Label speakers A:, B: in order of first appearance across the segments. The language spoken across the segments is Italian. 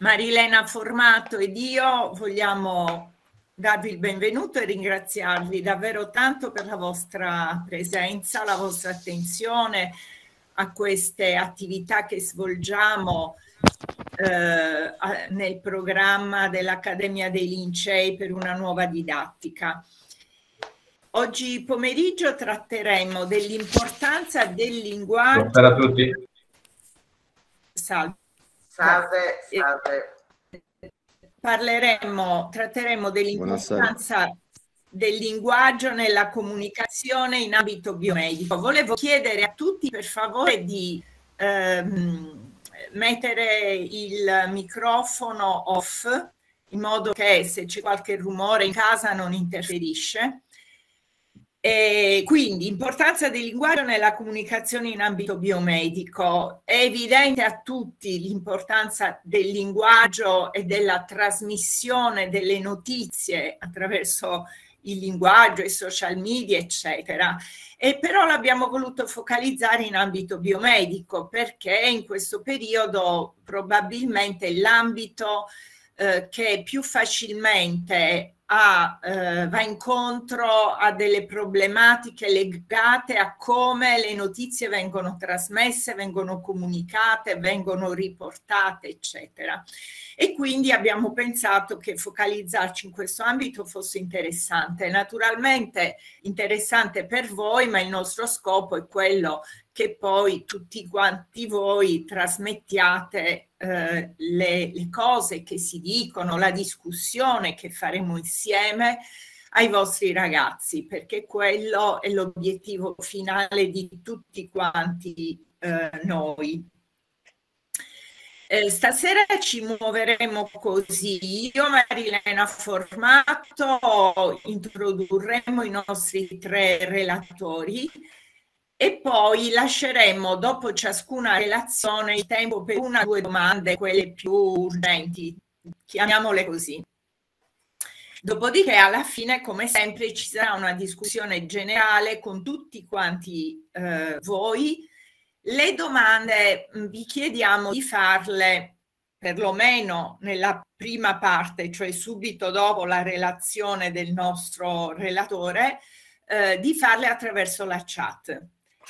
A: Marilena Formato
B: ed io vogliamo darvi il benvenuto e ringraziarvi davvero tanto per la vostra presenza, la vostra attenzione a queste attività che svolgiamo eh, nel programma dell'Accademia dei Lincei per una nuova didattica. Oggi pomeriggio tratteremo dell'importanza del linguaggio. Buonasera a tutti. Salve. Salve, salve. Parleremo, tratteremo dell'importanza del linguaggio nella comunicazione in ambito biomedico. Volevo chiedere a tutti per favore di ehm, mettere il microfono off in modo che se c'è qualche rumore in casa non interferisce e quindi importanza del linguaggio nella comunicazione in ambito biomedico. È evidente a tutti l'importanza del linguaggio e della trasmissione delle notizie attraverso il linguaggio, i social media, eccetera. E però l'abbiamo voluto focalizzare in ambito biomedico perché in questo periodo probabilmente l'ambito eh, che più facilmente a, eh, va incontro a delle problematiche legate a come le notizie vengono trasmesse, vengono comunicate, vengono riportate, eccetera. E quindi abbiamo pensato che focalizzarci in questo ambito fosse interessante. Naturalmente interessante per voi, ma il nostro scopo è quello che poi tutti quanti voi trasmettiate eh, le, le cose che si dicono, la discussione che faremo insieme ai vostri ragazzi, perché quello è l'obiettivo finale di tutti quanti eh, noi. Eh, stasera ci muoveremo così, io Marilena Formato introdurremo i nostri tre relatori e poi lasceremo dopo ciascuna relazione il tempo per una o due domande, quelle più urgenti, chiamiamole così. Dopodiché alla fine, come sempre, ci sarà una discussione generale con tutti quanti eh, voi. Le domande mm, vi chiediamo di farle perlomeno nella prima parte, cioè subito dopo la relazione del nostro relatore, eh, di farle attraverso la chat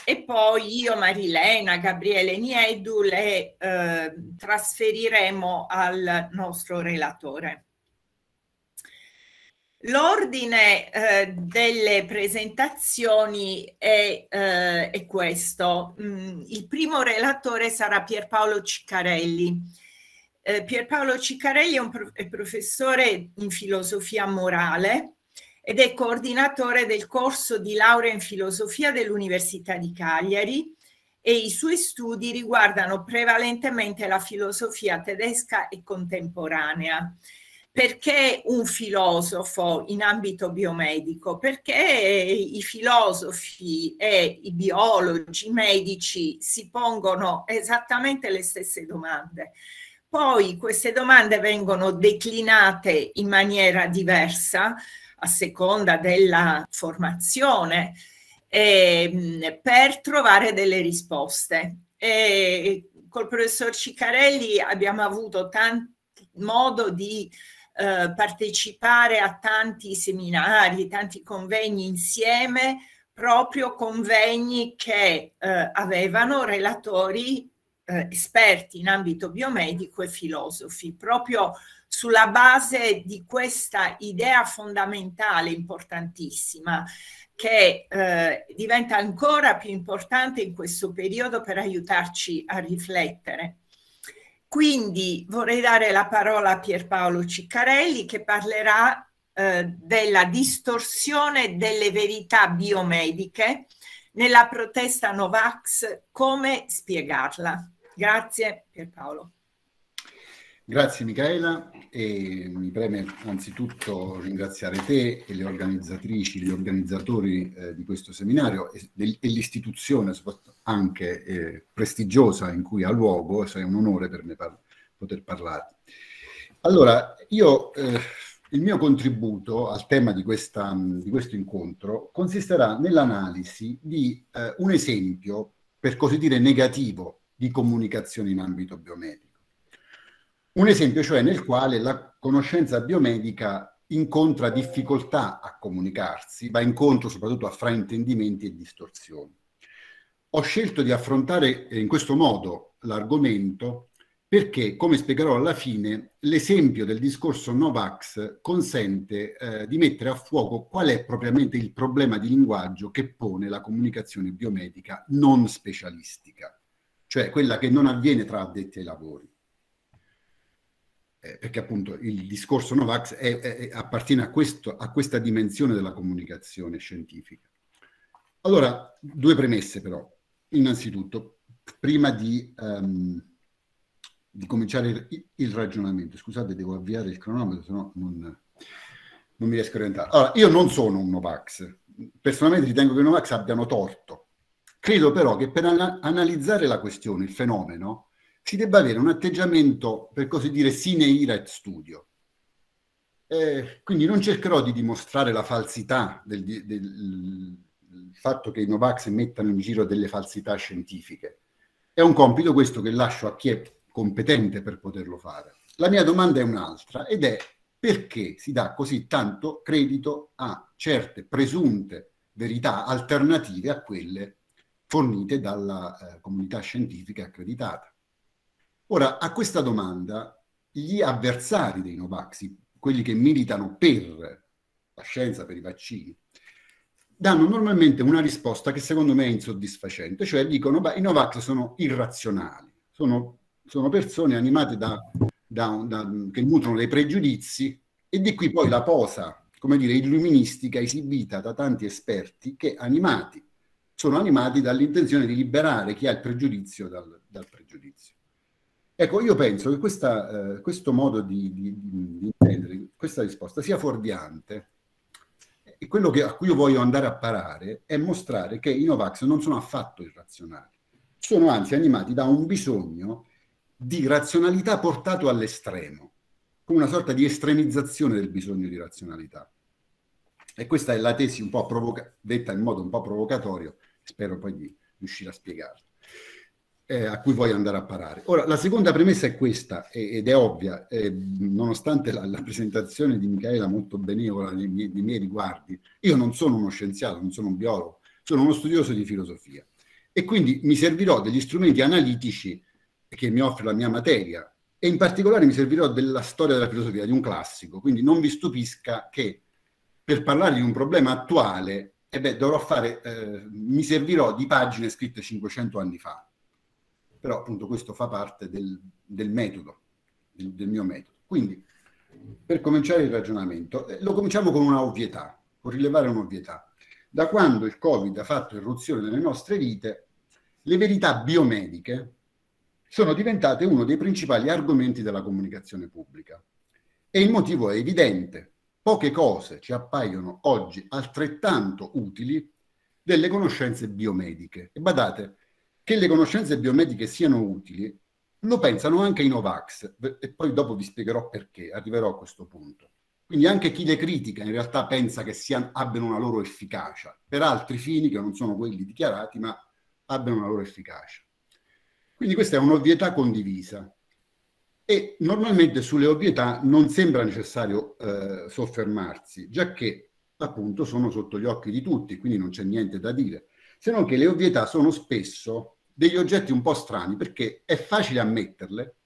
B: e poi io, Marilena, Gabriele Niedu le eh, trasferiremo al nostro relatore. L'ordine eh, delle presentazioni è, eh, è questo. Mm, il primo relatore sarà Pierpaolo Ciccarelli. Eh, Pierpaolo Ciccarelli è un pro è professore in filosofia morale ed è coordinatore del corso di laurea in filosofia dell'Università di Cagliari e i suoi studi riguardano prevalentemente la filosofia tedesca e contemporanea. Perché un filosofo in ambito biomedico? Perché i filosofi e i biologi, i medici si pongono esattamente le stesse domande. Poi queste domande vengono declinate in maniera diversa, a seconda della formazione eh, per trovare delle risposte. E col professor Ciccarelli abbiamo avuto tanto modo di eh, partecipare a tanti seminari, tanti convegni insieme, proprio convegni che eh, avevano relatori eh, esperti in ambito biomedico e filosofi, proprio sulla base di questa idea fondamentale importantissima che eh, diventa ancora più importante in questo periodo per aiutarci a riflettere. Quindi vorrei dare la parola a Pierpaolo Ciccarelli che parlerà eh, della distorsione delle verità biomediche nella protesta Novax, come spiegarla? Grazie Pierpaolo.
C: Grazie Michaela e mi preme anzitutto ringraziare te e le organizzatrici, gli organizzatori eh, di questo seminario e, e l'istituzione anche eh, prestigiosa in cui ha luogo, è un onore per me par poter parlare. Allora, io eh, il mio contributo al tema di, questa, di questo incontro consisterà nell'analisi di eh, un esempio, per così dire, negativo di comunicazione in ambito biomedico. Un esempio cioè nel quale la conoscenza biomedica incontra difficoltà a comunicarsi, va incontro soprattutto a fraintendimenti e distorsioni. Ho scelto di affrontare eh, in questo modo l'argomento perché, come spiegherò alla fine, l'esempio del discorso Novax consente eh, di mettere a fuoco qual è propriamente il problema di linguaggio che pone la comunicazione biomedica non specialistica cioè quella che non avviene tra addetti ai lavori. Eh, perché appunto il discorso Novax è, è, appartiene a, questo, a questa dimensione della comunicazione scientifica. Allora, due premesse però. Innanzitutto, prima di, um, di cominciare il, il, ragionamento, scusate, devo avviare il cronometro, se no non, non mi riesco a orientare. Allora, io non sono un Novax. Personalmente ritengo che i Novax abbiano torto Credo però che per analizzare la questione, il fenomeno, si debba avere un atteggiamento, per così dire, sine ira et studio. Eh, quindi non cercherò di dimostrare la falsità del, del, del fatto che i Novax mettano in giro delle falsità scientifiche. È un compito questo che lascio a chi è competente per poterlo fare. La mia domanda è un'altra ed è perché si dà così tanto credito a certe presunte verità alternative a quelle fornite dalla eh, comunità scientifica accreditata. Ora, a questa domanda, gli avversari dei Novax, quelli che militano per la scienza, per i vaccini, danno normalmente una risposta che secondo me è insoddisfacente, cioè dicono che i Novax sono irrazionali, sono, sono persone animate da, da, da, che nutrono dei pregiudizi e di qui poi la posa, come dire, illuministica esibita da tanti esperti che animati sono animati dall'intenzione di liberare chi ha il pregiudizio dal, dal pregiudizio. Ecco, io penso che questa, eh, questo modo di, di, di, intendere questa risposta sia fuorviante e quello che, a cui io voglio andare a parare è mostrare che i Novax non sono affatto irrazionali, sono anzi animati da un bisogno di razionalità portato all'estremo, come una sorta di estremizzazione del bisogno di razionalità. E questa è la tesi un po' provoca- detta in modo un po' provocatorio spero poi di riuscire a spiegarlo, eh, a cui voglio andare a parare. Ora, la seconda premessa è questa, ed è ovvia, eh, nonostante la, la, presentazione di Michaela molto benevola nei miei, nei miei riguardi, io non sono uno scienziato, non sono un biologo, sono uno studioso di filosofia e quindi mi servirò degli strumenti analitici che mi offre la mia materia e in particolare mi servirò della storia della filosofia, di un classico, quindi non vi stupisca che per parlare di un problema attuale e beh, dovrò fare, eh, mi servirò di pagine scritte 500 anni fa. Però appunto questo fa parte del, del metodo, del, del, mio metodo. Quindi, per cominciare il ragionamento, eh, lo cominciamo con una ovvietà, con rilevare un'ovvietà. Da quando il Covid ha fatto irruzione nelle nostre vite, le verità biomediche sono diventate uno dei principali argomenti della comunicazione pubblica. E il motivo è evidente, Poche cose ci appaiono oggi altrettanto utili delle conoscenze biomediche. E badate, che le conoscenze biomediche siano utili lo pensano anche i Novax, e poi dopo vi spiegherò perché, arriverò a questo punto. Quindi anche chi le critica in realtà pensa che siano, abbiano una loro efficacia, per altri fini che non sono quelli dichiarati, ma abbiano una loro efficacia. Quindi questa è un'ovvietà condivisa. E normalmente sulle ovvietà non sembra necessario eh, soffermarsi, già che appunto sono sotto gli occhi di tutti, quindi non c'è niente da dire, se non che le ovvietà sono spesso degli oggetti un po' strani, perché è facile ammetterle,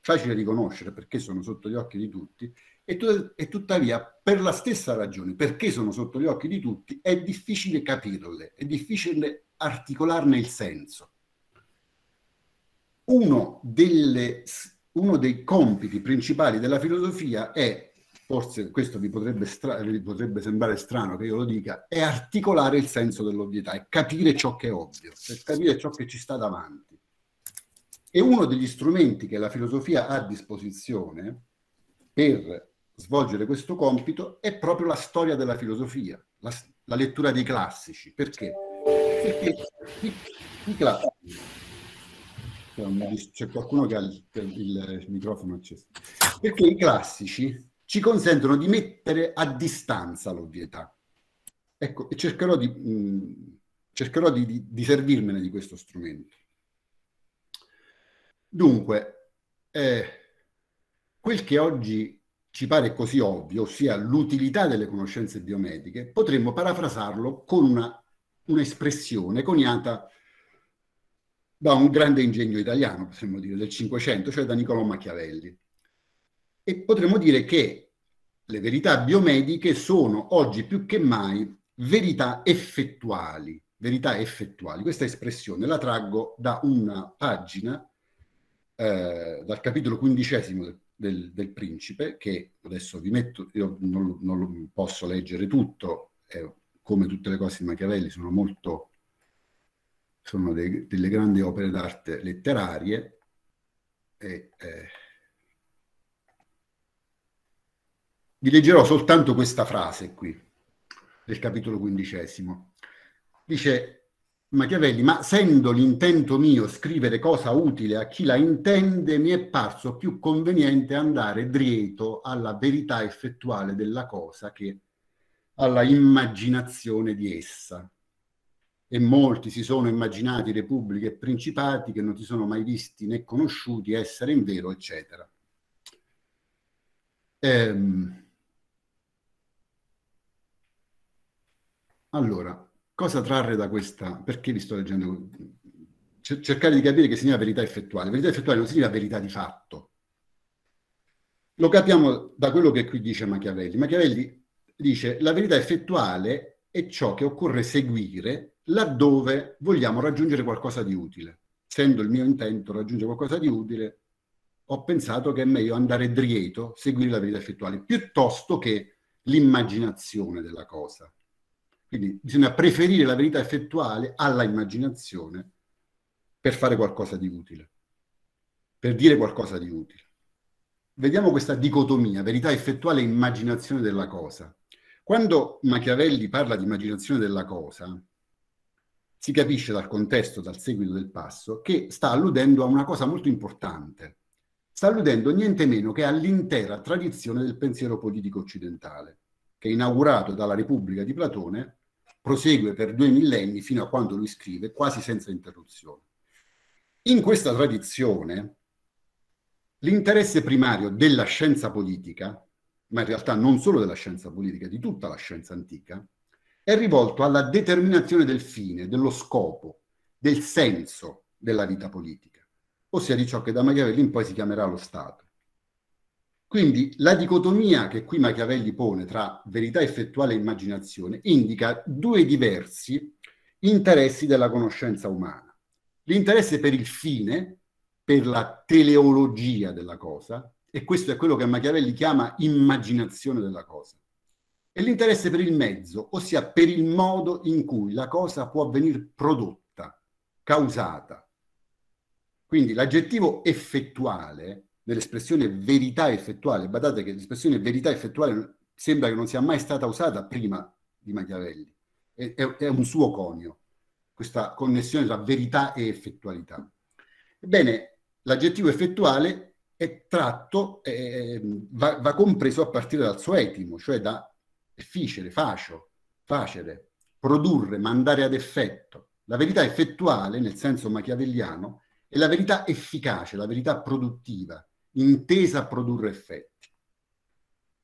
C: facile riconoscere perché sono sotto gli occhi di tutti, e, tu, e, tuttavia per la stessa ragione, perché sono sotto gli occhi di tutti, è difficile capirle, è difficile articolarne il senso. Uno delle uno dei compiti principali della filosofia è, forse questo vi potrebbe, stra- vi potrebbe sembrare strano che io lo dica, è articolare il senso dell'ovvietà, è capire ciò che è ovvio, è capire ciò che ci sta davanti. E uno degli strumenti che la filosofia ha a disposizione per svolgere questo compito è proprio la storia della filosofia, la, la lettura dei classici. Perché? Perché i, i, c'è qualcuno che ha il, il microfono acceso. Perché i classici ci consentono di mettere a distanza l'ovvietà. Ecco, e cercherò di, mh, cercherò di, di, di servirmene di questo strumento. Dunque, eh, quel che oggi ci pare così ovvio, ossia l'utilità delle conoscenze biomediche, potremmo parafrasarlo con una, un'espressione coniata da un grande ingegno italiano, potremmo dire, del Cinquecento, cioè da Niccolò Machiavelli. E potremmo dire che le verità biomediche sono oggi più che mai verità effettuali, verità effettuali. Questa espressione la traggo da una pagina, eh, dal capitolo quindicesimo del, del, del, Principe, che adesso vi metto, io non, non posso leggere tutto, eh, come tutte le cose di Machiavelli sono molto sono dei, delle grandi opere d'arte letterarie e, eh, vi leggerò soltanto questa frase qui del capitolo quindicesimo. Dice Machiavelli, ma essendo l'intento mio scrivere cosa utile a chi la intende, mi è parso più conveniente andare drieto alla verità effettuale della cosa che alla immaginazione di essa e molti si sono immaginati repubbliche e principati che non si sono mai visti né conosciuti essere in vero, eccetera. Ehm. Allora, cosa trarre da questa? Perché vi sto leggendo? Cercare di capire che significa verità effettuale. Verità effettuale non significa verità di fatto. Lo capiamo da quello che qui dice Machiavelli. Machiavelli dice la verità effettuale è ciò che occorre seguire laddove vogliamo raggiungere qualcosa di utile. Essendo il mio intento raggiungere qualcosa di utile, ho pensato che è meglio andare drieto, seguire la verità effettuale, piuttosto che l'immaginazione della cosa. Quindi bisogna preferire la verità effettuale alla immaginazione per fare qualcosa di utile, per dire qualcosa di utile. Vediamo questa dicotomia, verità effettuale e immaginazione della cosa. Quando Machiavelli parla di immaginazione della cosa, si capisce dal contesto, dal seguito del passo, che sta alludendo a una cosa molto importante. Sta alludendo niente meno che all'intera tradizione del pensiero politico occidentale, che inaugurato dalla Repubblica di Platone, prosegue per due millenni fino a quando lui scrive, quasi senza interruzione. In questa tradizione, l'interesse primario della scienza politica, ma in realtà non solo della scienza politica, di tutta la scienza antica, è rivolto alla determinazione del fine, dello scopo, del senso della vita politica, ossia di ciò che da Machiavelli in poi si chiamerà lo Stato. Quindi la dicotomia che qui Machiavelli pone tra verità effettuale e immaginazione indica due diversi interessi della conoscenza umana. L'interesse per il fine, per la teleologia della cosa, e questo è quello che Machiavelli chiama immaginazione della cosa e l'interesse per il mezzo, ossia per il modo in cui la cosa può venire prodotta, causata. Quindi l'aggettivo effettuale, nell'espressione verità effettuale, badate che l'espressione verità effettuale sembra che non sia mai stata usata prima di Machiavelli, è, è, è un suo conio, questa connessione tra verità e effettualità. Ebbene, l'aggettivo effettuale è tratto, è, va, va compreso a partire dal suo etimo, cioè da difficile, facile, facile, produrre, mandare ad effetto. La verità effettuale, nel senso machiavelliano, è la verità efficace, la verità produttiva, intesa a produrre effetti.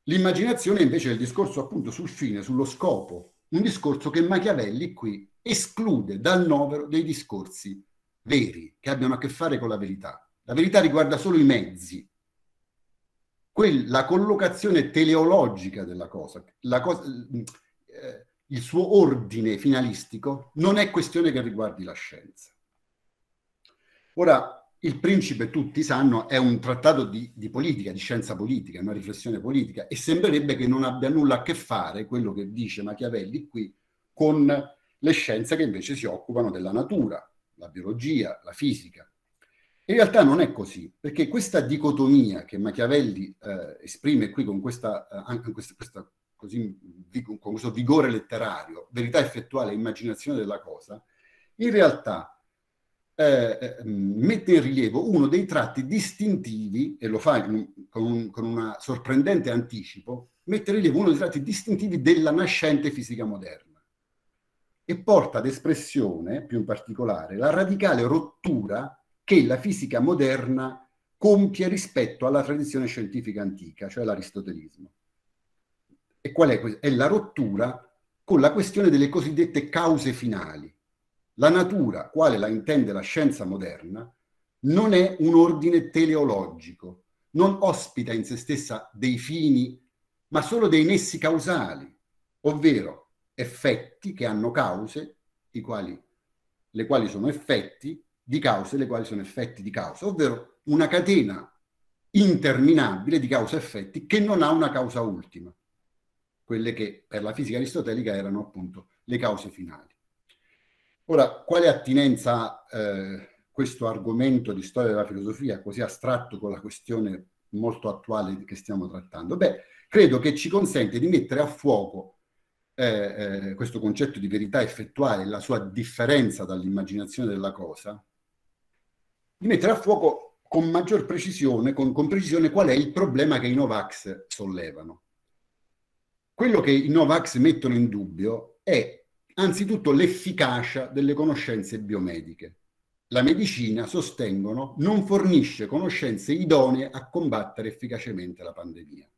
C: L'immaginazione invece è il discorso appunto sul fine, sullo scopo, un discorso che Machiavelli qui esclude dal novero dei discorsi veri, che abbiano a che fare con la verità. La verità riguarda solo i mezzi, la collocazione teleologica della cosa, cosa eh, il suo ordine finalistico, non è questione che riguardi la scienza. Ora, il principe, tutti sanno, è un trattato di, di politica, di scienza politica, una riflessione politica, e sembrerebbe che non abbia nulla a che fare quello che dice Machiavelli qui con le scienze che invece si occupano della natura, la biologia, la fisica. In realtà non è così, perché questa dicotomia che Machiavelli eh, esprime qui con, questa, eh, questa, questa, così, con, questo vigore letterario, verità effettuale e immaginazione della cosa, in realtà eh, eh mm, mette in rilievo uno dei tratti distintivi, e lo fa con un con una sorprendente anticipo, mette in rilievo uno dei tratti distintivi della nascente fisica moderna e porta ad espressione, più in particolare, la radicale rottura che la fisica moderna compie rispetto alla tradizione scientifica antica, cioè l'aristotelismo. E qual è È la rottura con la questione delle cosiddette cause finali. La natura, quale la intende la scienza moderna, non è un ordine teleologico, non ospita in se stessa dei fini, ma solo dei nessi causali, ovvero effetti che hanno cause, quali, le quali sono effetti di cause le quali sono effetti di causa, ovvero una catena interminabile di cause-effetti che non ha una causa ultima, quelle che per la fisica aristotelica erano appunto le cause finali. Ora, quale attinenza ha eh, questo argomento di storia della filosofia così astratto con la questione molto attuale che stiamo trattando? Beh, credo che ci consente di mettere a fuoco eh, eh, questo concetto di verità effettuale, la sua differenza dall'immaginazione della cosa, di mettere a fuoco con maggior precisione, con, con precisione qual è il problema che i Novax sollevano. Quello che i Novax mettono in dubbio è anzitutto l'efficacia delle conoscenze biomediche. La medicina, sostengono, non fornisce conoscenze idonee a combattere efficacemente la pandemia.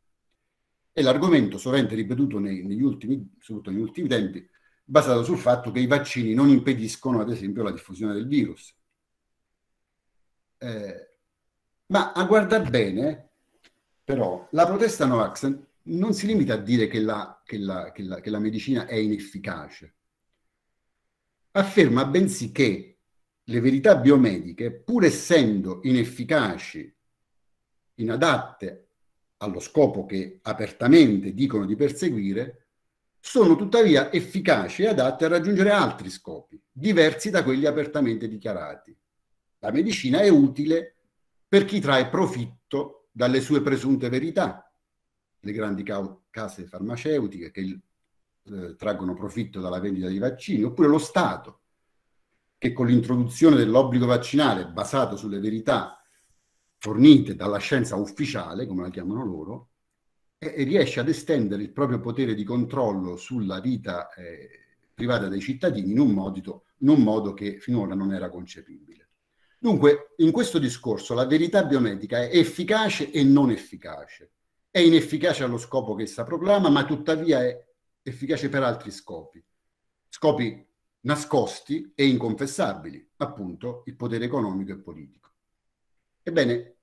C: È l'argomento sovente ripetuto nei, negli, ultimi, negli ultimi tempi, basato sul fatto che i vaccini non impediscono, ad esempio, la diffusione del virus eh, ma a guardar bene, però, la protesta Novax non si limita a dire che la, che la, che la, che la medicina è inefficace. Afferma bensì che le verità biomediche, pur essendo inefficaci, inadatte allo scopo che apertamente dicono di perseguire, sono tuttavia efficaci e adatte a raggiungere altri scopi, diversi da quelli apertamente dichiarati. La medicina è utile per chi trae profitto dalle sue presunte verità. Le grandi case farmaceutiche che eh, traggono profitto dalla vendita di vaccini, oppure lo Stato, che con l'introduzione dell'obbligo vaccinale basato sulle verità fornite dalla scienza ufficiale, come la chiamano loro, e riesce ad estendere il proprio potere di controllo sulla vita eh, privata dei cittadini in un modo, in un modo che finora non era concepibile. Dunque, in questo discorso la verità biomedica è efficace e non efficace. È inefficace allo scopo che essa proclama, ma tuttavia è efficace per altri scopi. Scopi nascosti e inconfessabili, appunto il potere economico e politico. Ebbene,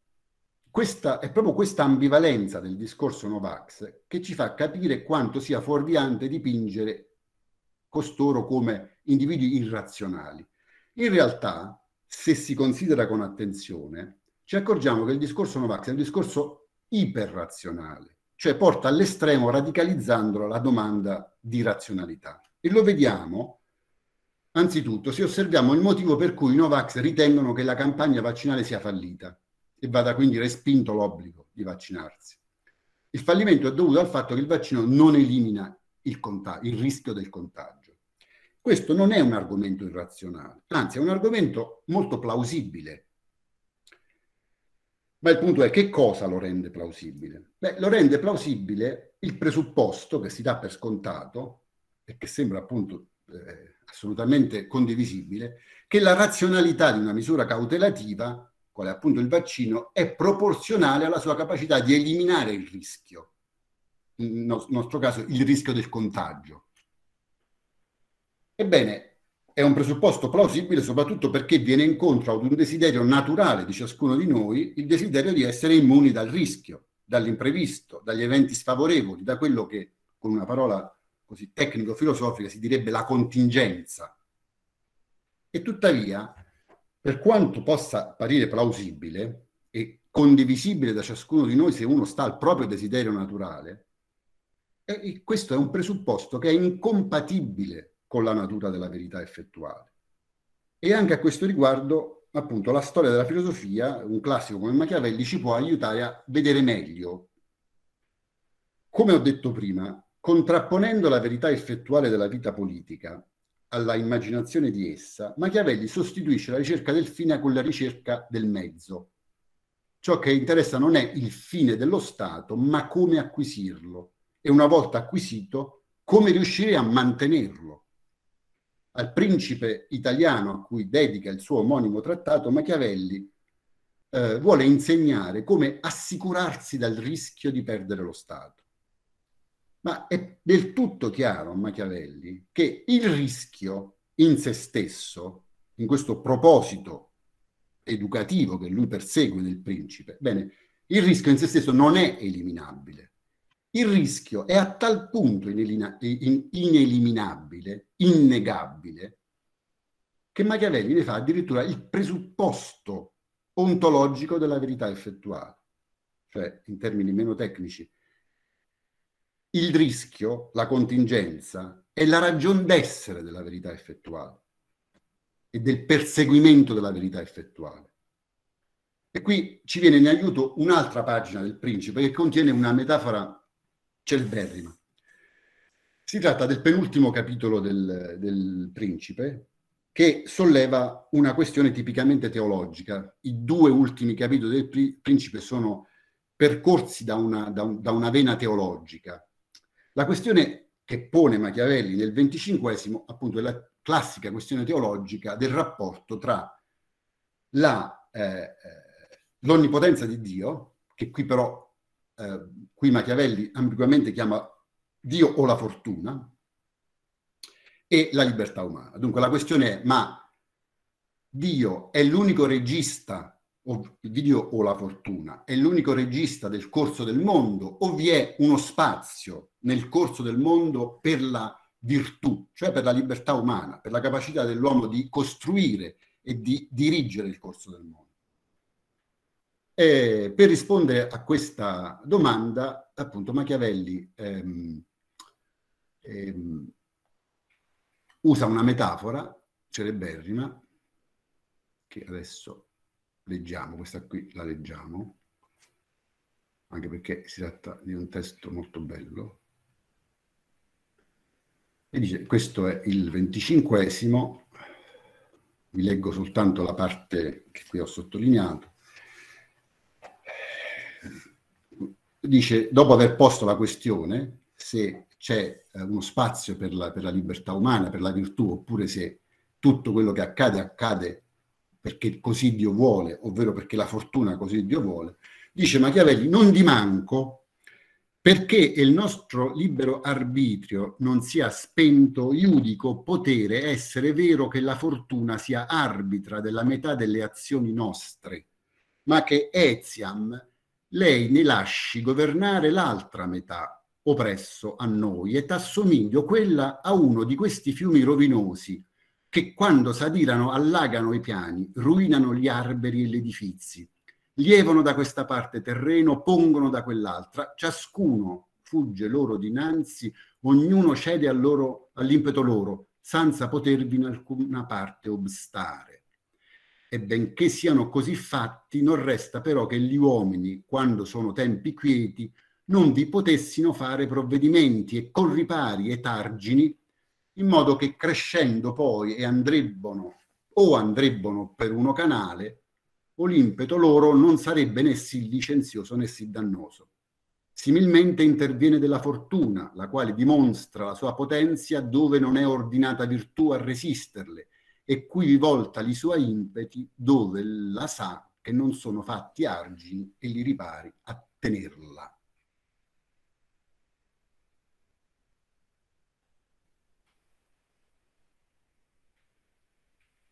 C: questa, è proprio questa ambivalenza del discorso Novax che ci fa capire quanto sia fuorviante dipingere costoro come individui irrazionali. In realtà, se si considera con attenzione, ci accorgiamo che il discorso Novax è un discorso iperrazionale, cioè porta all'estremo radicalizzandolo la domanda di razionalità. E lo vediamo anzitutto se osserviamo il motivo per cui i Novax ritengono che la campagna vaccinale sia fallita e vada quindi respinto l'obbligo di vaccinarsi. Il fallimento è dovuto al fatto che il vaccino non elimina il, contag- il rischio del contagio questo non è un argomento irrazionale, anzi è un argomento molto plausibile. Ma il punto è che cosa lo rende plausibile? Beh, lo rende plausibile il presupposto che si dà per scontato e che sembra appunto eh, assolutamente condivisibile, che la razionalità di una misura cautelativa, quale appunto il vaccino, è proporzionale alla sua capacità di eliminare il rischio, nel nostro caso il rischio del contagio. Ebbene, è un presupposto plausibile soprattutto perché viene incontro ad un desiderio naturale di ciascuno di noi, il desiderio di essere immuni dal rischio, dall'imprevisto, dagli eventi sfavorevoli, da quello che, con una parola così tecnico-filosofica, si direbbe la contingenza. E tuttavia, per quanto possa apparire plausibile e condivisibile da ciascuno di noi se uno sta al proprio desiderio naturale, eh, questo è un presupposto che è incompatibile con la natura della verità effettuale. E anche a questo riguardo, appunto, la storia della filosofia, un classico come Machiavelli, ci può aiutare a vedere meglio. Come ho detto prima, contrapponendo la verità effettuale della vita politica alla immaginazione di essa, Machiavelli sostituisce la ricerca del fine con la ricerca del mezzo. Ciò che interessa non è il fine dello Stato, ma come acquisirlo e una volta acquisito, come riuscire a mantenerlo al principe italiano a cui dedica il suo omonimo trattato, Machiavelli eh, vuole insegnare come assicurarsi dal rischio di perdere lo Stato. Ma è del tutto chiaro a Machiavelli che il rischio in se stesso, in questo proposito educativo che lui persegue nel principe, bene, il rischio in se stesso non è eliminabile il rischio è a tal punto ineliminabile, innegabile, che Machiavelli ne fa addirittura il presupposto ontologico della verità effettuale, cioè in termini meno tecnici. Il rischio, la contingenza, è la ragion d'essere della verità effettuale e del perseguimento della verità effettuale. E qui ci viene in aiuto un'altra pagina del principe che contiene una metafora celeberrima. Si tratta del penultimo capitolo del, del Principe, che solleva una questione tipicamente teologica. I due ultimi capitoli del Principe sono percorsi da una, da, un, da una vena teologica. La questione che pone Machiavelli nel venticinquesimo, appunto, è la classica questione teologica del rapporto tra la, eh, eh l'onnipotenza di Dio, che qui però eh, qui Machiavelli ambiguamente chiama Dio o la fortuna, e la libertà umana. Dunque la questione è, ma Dio è l'unico regista, o Dio o la fortuna, è l'unico regista del corso del mondo o vi è uno spazio nel corso del mondo per la virtù, cioè per la libertà umana, per la capacità dell'uomo di costruire e di dirigere il corso del mondo? E per rispondere a questa domanda, appunto, Machiavelli ehm, ehm, usa una metafora celeberrima, che adesso leggiamo, questa qui la leggiamo, anche perché si tratta di un testo molto bello. E dice, questo è il venticinquesimo, vi leggo soltanto la parte che qui ho sottolineato, dice, dopo aver posto la questione, se c'è eh, uno spazio per la, per la libertà umana, per la virtù, oppure se tutto quello che accade accade perché così Dio vuole, ovvero perché la fortuna così Dio vuole, dice Machiavelli, non di manco perché il nostro libero arbitrio non sia spento, iudico potere essere vero che la fortuna sia arbitra della metà delle azioni nostre, ma che etiam lei ne lasci governare l'altra metà, oppresso a noi, e t'assomiglio quella a uno di questi fiumi rovinosi che quando s'adirano allagano i piani, ruinano gli alberi e gli edifici, lievano da questa parte terreno, pongono da quell'altra, ciascuno fugge loro dinanzi, ognuno cede all'impeto loro, senza potervi in alcuna parte obstare e benché siano così fatti, non resta però che gli uomini, quando sono tempi quieti, non vi potessino fare provvedimenti e con ripari e targini, in modo che crescendo poi e andrebbono o andrebbono per uno canale, o l'impeto loro non sarebbe né sì licenzioso né sì dannoso. Similmente interviene della fortuna, la quale dimostra la sua potenza dove non è ordinata virtù a resisterle, e qui rivolta i suoi impeti dove la sa che non sono fatti argini e li ripari a tenerla.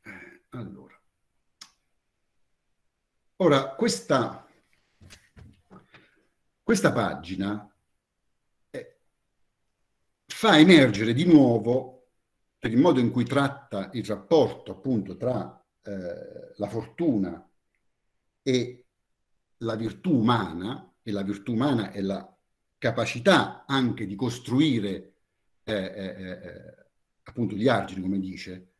C: Eh, allora, ora questa, questa pagina eh, fa emergere di nuovo per il modo in cui tratta il rapporto appunto tra eh, la fortuna e la virtù umana, e la virtù umana è la capacità anche di costruire eh, eh, eh, eh appunto gli argini, come dice,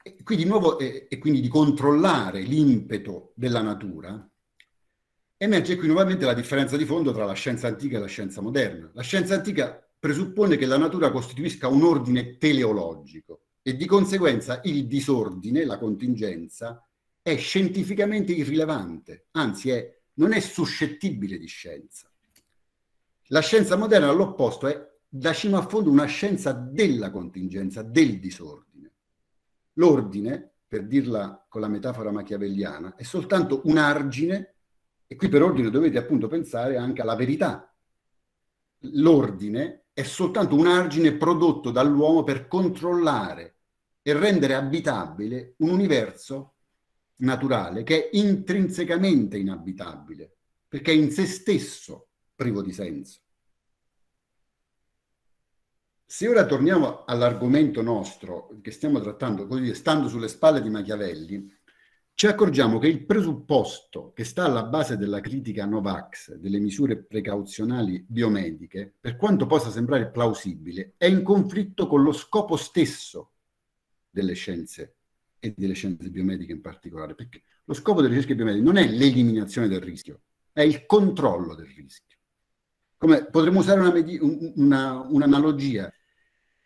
C: e quindi di nuovo, e quindi di controllare l'impeto della natura, emerge qui nuovamente la differenza di fondo tra la scienza antica e la scienza moderna. La scienza antica presuppone che la natura costituisca un ordine teleologico e di conseguenza il disordine, la contingenza, è scientificamente irrilevante, anzi è, non è suscettibile di scienza. La scienza moderna all'opposto è da cima a fondo una scienza della contingenza, del disordine. L'ordine, per dirla con la metafora machiavelliana, è soltanto un argine, e qui per ordine dovete appunto pensare anche alla verità. L'ordine è soltanto un argine prodotto dall'uomo per controllare e rendere abitabile un universo naturale che è intrinsecamente inabitabile, perché è in se stesso privo di senso. Se ora torniamo all'argomento nostro che stiamo trattando, così stando sulle spalle di Machiavelli, ci accorgiamo che il presupposto che sta alla base della critica Novax delle misure precauzionali biomediche, per quanto possa sembrare plausibile, è in conflitto con lo scopo stesso delle scienze e delle scienze biomediche in particolare, perché lo scopo delle ricerche biomediche non è l'eliminazione del rischio, è il controllo del rischio. Come potremmo usare una, una, un'analogia,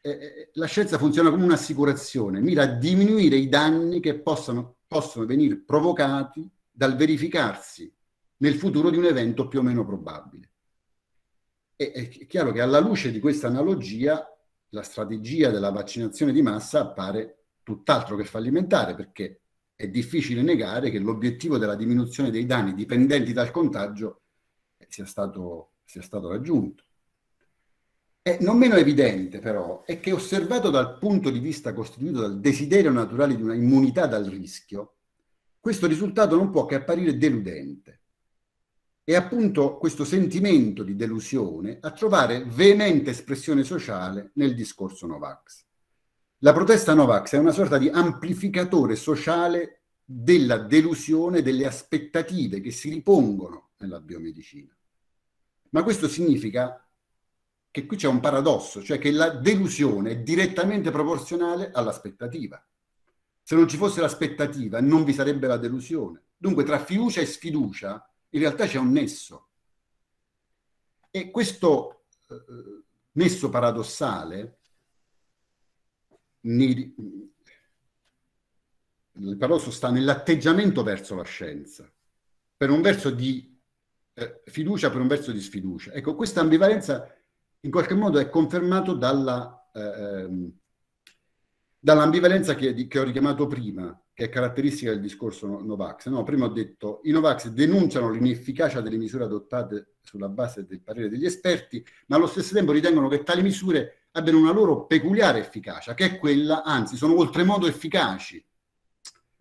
C: eh, eh, eh, la scienza funziona come un'assicurazione, mira a diminuire i danni che possono, possono venire provocati dal verificarsi nel futuro di un evento più o meno probabile. E, è chiaro che alla luce di questa analogia la strategia della vaccinazione di massa appare tutt'altro che fallimentare perché è difficile negare che l'obiettivo della diminuzione dei danni dipendenti dal contagio eh, sia stato, sia stato raggiunto. E non meno evidente però è che osservato dal punto di vista costituito dal desiderio naturale di una immunità dal rischio, questo risultato non può che apparire deludente. È appunto questo sentimento di delusione a trovare veemente espressione sociale nel discorso Novax. La protesta Novax è una sorta di amplificatore sociale della delusione, delle aspettative che si ripongono nella biomedicina. Ma questo significa che qui c'è un paradosso, cioè che la delusione è direttamente proporzionale all'aspettativa. Se non ci fosse l'aspettativa non vi sarebbe la delusione. Dunque tra fiducia e sfiducia in realtà c'è un nesso. E questo eh, nesso paradossale, ni, il paradosso sta nell'atteggiamento verso la scienza, per un verso di eh, fiducia, per un verso di sfiducia. Ecco, questa ambivalenza in qualche modo è confermato dalla, eh, dall'ambivalenza che, di, che, ho richiamato prima, che è caratteristica del discorso Novax. No, prima ho detto i Novax denunciano l'inefficacia delle misure adottate sulla base del parere degli esperti, ma allo stesso tempo ritengono che tali misure abbiano una loro peculiare efficacia, che è quella, anzi, sono oltremodo efficaci,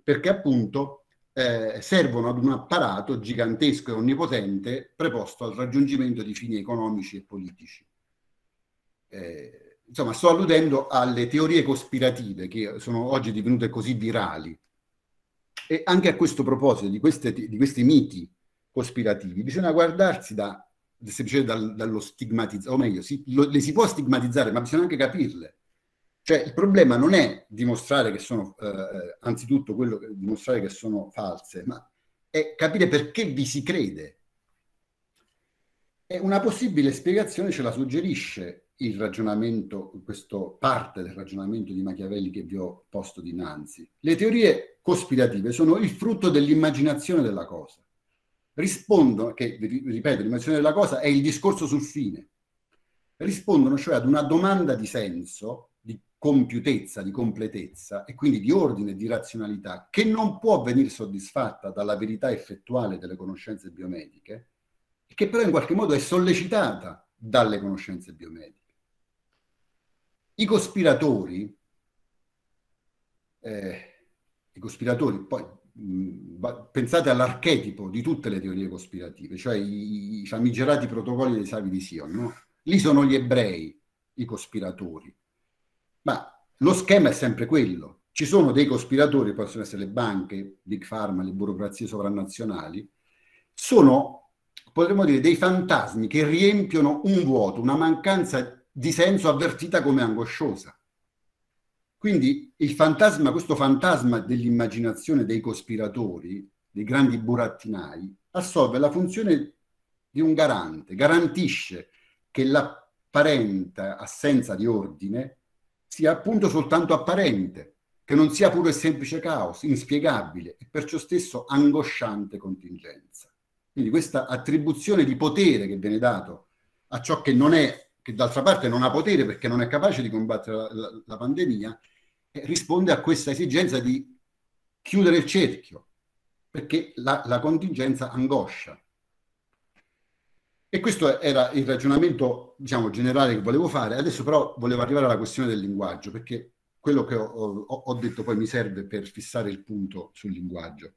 C: perché appunto eh, servono ad un apparato gigantesco e onnipotente preposto al raggiungimento di fini economici e politici eh, insomma, sto alludendo alle teorie cospirative che sono oggi divenute così virali. E anche a questo proposito, di, queste, di questi miti cospirativi, bisogna guardarsi da, dal, dallo stigmatizzare, o meglio, si, lo, le si può stigmatizzare, ma bisogna anche capirle. Cioè, il problema non è dimostrare che sono, eh, eh, anzitutto quello che, dimostrare che sono false, ma è capire perché vi si crede. E una possibile spiegazione ce la suggerisce il ragionamento, questo parte del ragionamento di Machiavelli che vi ho posto dinanzi. Le teorie cospirative sono il frutto dell'immaginazione della cosa. Rispondono, che ripeto, l'immaginazione della cosa è il discorso sul fine. Rispondono cioè ad una domanda di senso, di compiutezza, di completezza e quindi di ordine, di razionalità, che non può venire soddisfatta dalla verità effettuale delle conoscenze biomediche, che però in qualche modo è sollecitata dalle conoscenze biomediche. I cospiratori, eh, i cospiratori, poi mh, mm, pensate all'archetipo di tutte le teorie cospirative, cioè i, i famigerati protocolli dei savi di Sion, no? lì sono gli ebrei i cospiratori, ma lo schema è sempre quello, ci sono dei cospiratori, possono essere le banche, Big Pharma, le burocrazie sovranazionali, sono, potremmo dire, dei fantasmi che riempiono un vuoto, una mancanza di senso avvertita come angosciosa. Quindi il fantasma, questo fantasma dell'immaginazione dei cospiratori, dei grandi burattinai, assolve la funzione di un garante, garantisce che l'apparente assenza di ordine sia appunto soltanto apparente, che non sia pure semplice caos, inspiegabile e perciò stesso angosciante contingenza. Quindi questa attribuzione di potere che viene dato a ciò che non è che d'altra parte non ha potere perché non è capace di combattere la, la, la pandemia, eh, risponde a questa esigenza di chiudere il cerchio, perché la, la contingenza angoscia. E questo era il ragionamento, diciamo, generale che volevo fare. Adesso però volevo arrivare alla questione del linguaggio, perché quello che ho, ho, ho detto poi mi serve per fissare il punto sul linguaggio.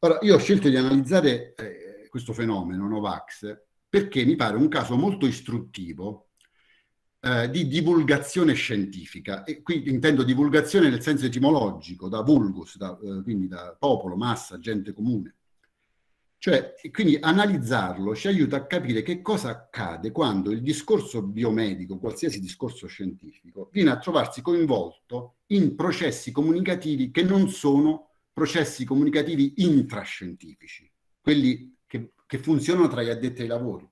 C: Ora, io ho scelto di analizzare eh, questo fenomeno Novax perché mi pare un caso molto istruttivo eh, di divulgazione scientifica. E qui intendo divulgazione nel senso etimologico, da vulgus, da, eh, quindi da popolo, massa, gente comune. Cioè, quindi analizzarlo ci aiuta a capire che cosa accade quando il discorso biomedico, qualsiasi discorso scientifico, viene a trovarsi coinvolto in processi comunicativi che non sono processi comunicativi intrascientifici, quelli che, che funzionano tra gli addetti ai lavori.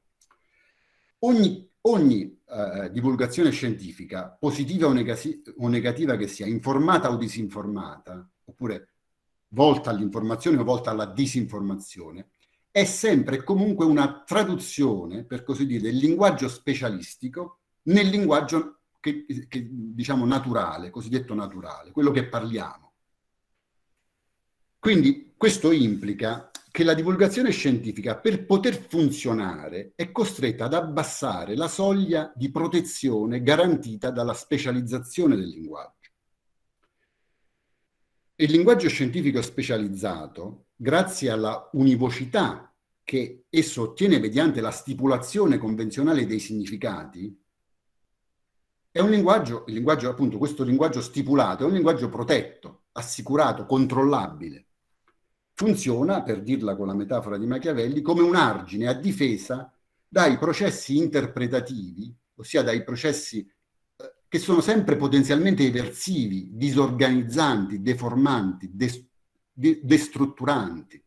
C: Ogni ogni eh, divulgazione scientifica, positiva o, negasi- o, negativa che sia, informata o disinformata, oppure volta all'informazione o volta alla disinformazione, è sempre e comunque una traduzione, per così dire, del linguaggio specialistico nel linguaggio che, che, diciamo naturale, cosiddetto naturale, quello che parliamo. Quindi questo implica che la divulgazione scientifica per poter funzionare è costretta ad abbassare la soglia di protezione garantita dalla specializzazione del linguaggio. Il linguaggio scientifico specializzato, grazie alla univocità che esso ottiene mediante la stipulazione convenzionale dei significati, è un linguaggio, linguaggio appunto questo linguaggio stipulato, è un linguaggio protetto, assicurato, controllabile funziona, per dirla con la metafora di Machiavelli, come un argine a difesa dai processi interpretativi, ossia dai processi eh, che sono sempre potenzialmente eversivi, disorganizzanti, deformanti, dest- destrutturanti.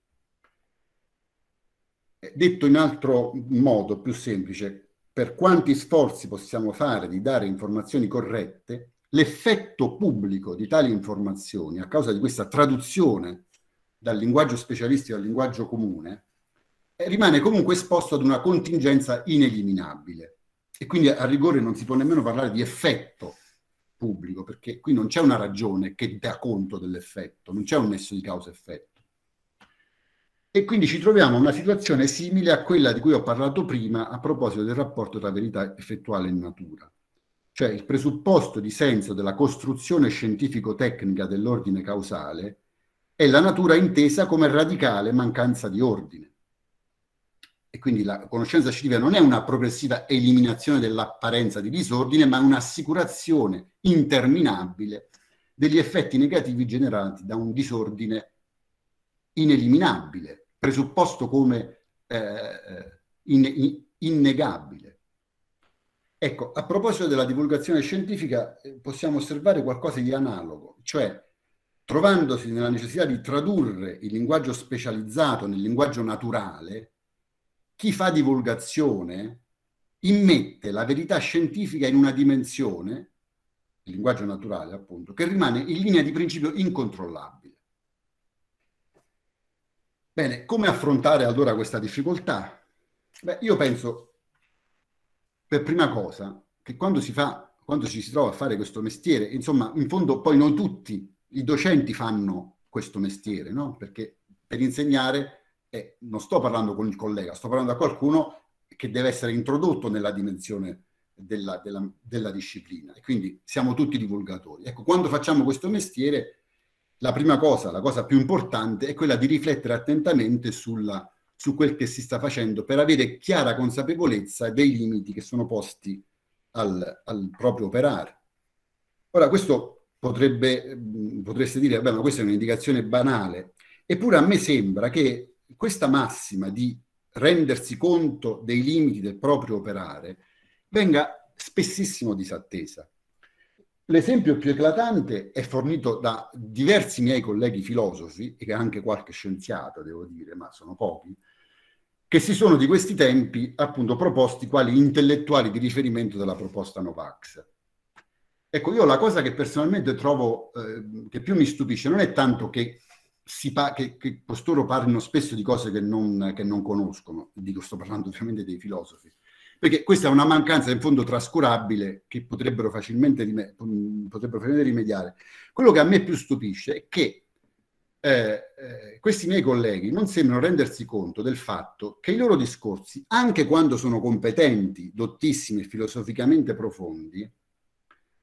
C: Eh, detto in altro modo, più semplice, per quanti sforzi possiamo fare di dare informazioni corrette, l'effetto pubblico di tali informazioni, a causa di questa traduzione dal linguaggio specialistico al linguaggio comune, eh, rimane comunque esposto ad una contingenza ineliminabile. E quindi a rigore non si può nemmeno parlare di effetto pubblico, perché qui non c'è una ragione che dà conto dell'effetto, non c'è un nesso di causa-effetto. E quindi ci troviamo in una situazione simile a quella di cui ho parlato prima a proposito del rapporto tra verità effettuale e natura. Cioè il presupposto di senso della costruzione scientifico-tecnica dell'ordine causale è la natura intesa come radicale mancanza di ordine. E quindi la conoscenza scientifica non è una progressiva eliminazione dell'apparenza di disordine, ma un'assicurazione interminabile degli effetti negativi generati da un disordine ineliminabile, presupposto come eh, eh in, in, innegabile. Ecco, a proposito della divulgazione scientifica, eh, possiamo osservare qualcosa di analogo, cioè trovandosi nella necessità di tradurre il linguaggio specializzato nel linguaggio naturale, chi fa divulgazione immette la verità scientifica in una dimensione, il linguaggio naturale appunto, che rimane in linea di principio incontrollabile. Bene, come affrontare allora questa difficoltà? Beh, io penso, per prima cosa, che quando si fa, quando ci si trova a fare questo mestiere, insomma, in fondo poi noi tutti i docenti fanno questo mestiere, no? Perché per insegnare eh, non sto parlando con il collega, sto parlando a qualcuno che deve essere introdotto nella dimensione della, della, della disciplina. E quindi siamo tutti divulgatori. Ecco, quando facciamo questo mestiere, la prima cosa, la cosa più importante, è quella di riflettere attentamente sulla, su quel che si sta facendo per avere chiara consapevolezza dei limiti che sono posti al, al proprio operare. Ora, questo potrebbe, potreste dire, beh, ma questa è un'indicazione banale. Eppure a me sembra che questa massima di rendersi conto dei limiti del proprio operare venga spessissimo disattesa. L'esempio più eclatante è fornito da diversi miei colleghi filosofi, e anche qualche scienziato, devo dire, ma sono pochi, che si sono di questi tempi appunto proposti quali intellettuali di riferimento della proposta Novax. Ecco, io la cosa che personalmente trovo eh, che più mi stupisce non è tanto che, pa- che, che costoro parlino spesso di cose che non, che non conoscono, dico sto parlando ovviamente dei filosofi, perché questa è una mancanza in fondo trascurabile che potrebbero facilmente, rime- mm, potrebbero facilmente rimediare. Quello che a me più stupisce è che eh, eh, questi miei colleghi non sembrano rendersi conto del fatto che i loro discorsi, anche quando sono competenti, dottissimi e filosoficamente profondi,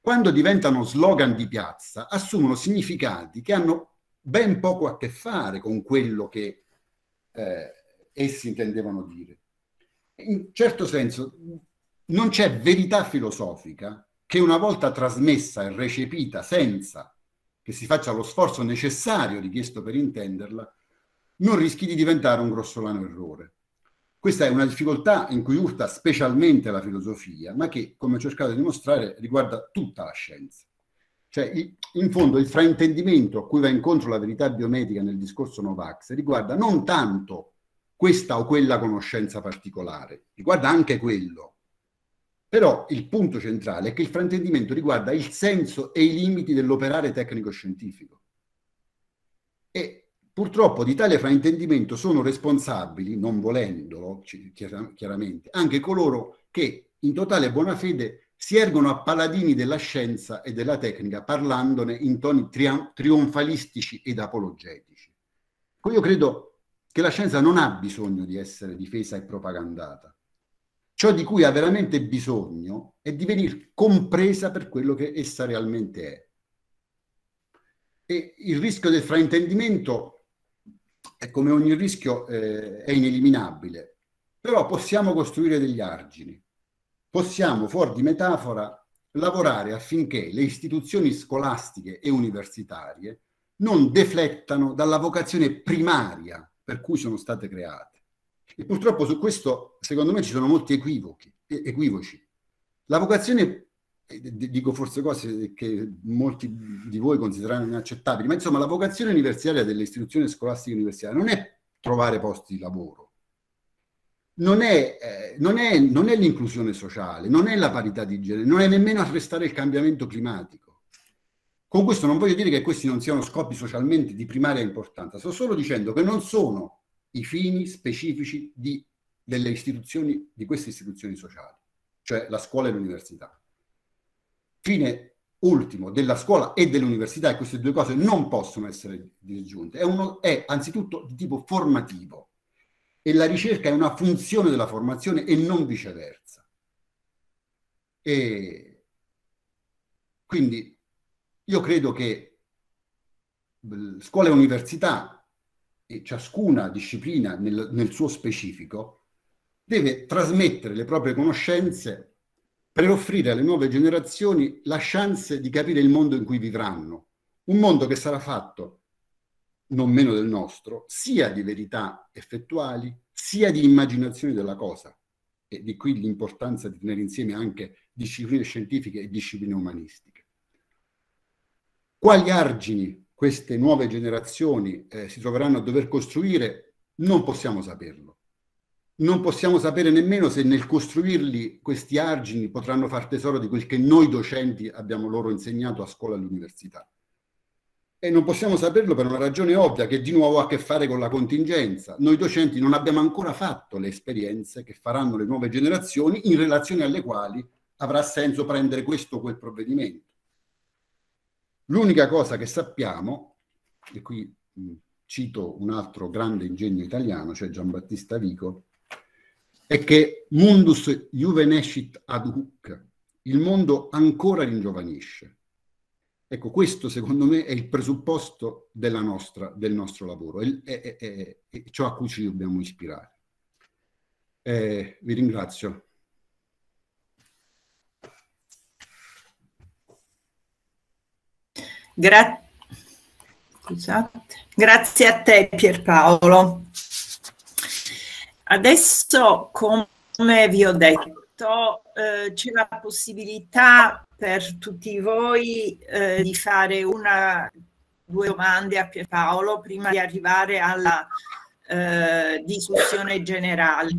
C: quando diventano slogan di piazza, assumono significati che hanno ben poco a che fare con quello che eh, essi intendevano dire. In certo senso, non c'è verità filosofica che una volta trasmessa e recepita senza che si faccia lo sforzo necessario richiesto per intenderla, non rischi di diventare un grossolano errore. Questa è una difficoltà in cui urta specialmente la filosofia, ma che, come ho cercato di dimostrare, riguarda tutta la scienza. Cioè, in fondo, il fraintendimento a cui va incontro la verità biomedica nel discorso Novax riguarda non tanto questa o quella conoscenza particolare, riguarda anche quello. Però il punto centrale è che il fraintendimento riguarda il senso e i limiti dell'operare tecnico-scientifico. E Purtroppo di tale fraintendimento sono responsabili, non volendolo chiaramente, anche coloro che in totale buona fede si ergono a paladini della scienza e della tecnica parlandone in toni trionfalistici ed apologetici. Ecco, io credo che la scienza non ha bisogno di essere difesa e propagandata. Ciò di cui ha veramente bisogno è di venir compresa per quello che essa realmente è. E il rischio del fraintendimento e come ogni rischio eh, è ineliminabile, però possiamo costruire degli argini, possiamo, fuori di metafora, lavorare affinché le istituzioni scolastiche e universitarie non deflettano dalla vocazione primaria per cui sono state create. E purtroppo su questo, secondo me, ci sono molti equivoci. La vocazione eh, dico forse cose che molti di voi considerano inaccettabili, ma insomma la vocazione universitaria delle istituzioni scolastiche universitarie non è trovare posti di lavoro, non è, eh, non, è, non è, l'inclusione sociale, non è la parità di genere, non è nemmeno arrestare il cambiamento climatico. Con questo non voglio dire che questi non siano scopi socialmente di primaria importanza, sto solo dicendo che non sono i fini specifici di, delle istituzioni, di queste istituzioni sociali, cioè la scuola e l'università fine ultimo della scuola e dell'università, e queste due cose non possono essere disgiunte, è, uno, è anzitutto di tipo formativo e la ricerca è una funzione della formazione e non viceversa. E quindi io credo che scuola e università e ciascuna disciplina nel, nel suo specifico deve trasmettere le proprie conoscenze per offrire alle nuove generazioni la chance di capire il mondo in cui vivranno, un mondo che sarà fatto, non meno del nostro, sia di verità effettuali, sia di immaginazioni della cosa. E di qui l'importanza di tenere insieme anche discipline scientifiche e discipline umanistiche. Quali argini queste nuove generazioni eh, si troveranno a dover costruire non possiamo saperlo non possiamo sapere nemmeno se nel costruirli questi argini potranno far tesoro di quel che noi docenti abbiamo loro insegnato a scuola e all'università. E non possiamo saperlo per una ragione ovvia che di nuovo ha a che fare con la contingenza. Noi docenti non abbiamo ancora fatto le esperienze che faranno le nuove generazioni in relazione alle quali avrà senso prendere questo o quel provvedimento. L'unica cosa che sappiamo, e qui cito un altro grande ingegno italiano, cioè Giambattista Vico, è che mundus juvenescit ad hoc, il mondo ancora ringiovanisce. Ecco, questo secondo me è il presupposto della nostra, del nostro lavoro, è, è, è, è, ciò a cui ci dobbiamo ispirare. Eh, vi ringrazio.
B: Gra Scusate. Grazie a te Pierpaolo. Adesso, come vi ho detto, eh, c'è la possibilità per tutti voi eh, di fare una, due domande a Pierpaolo prima di arrivare alla eh, discussione generale.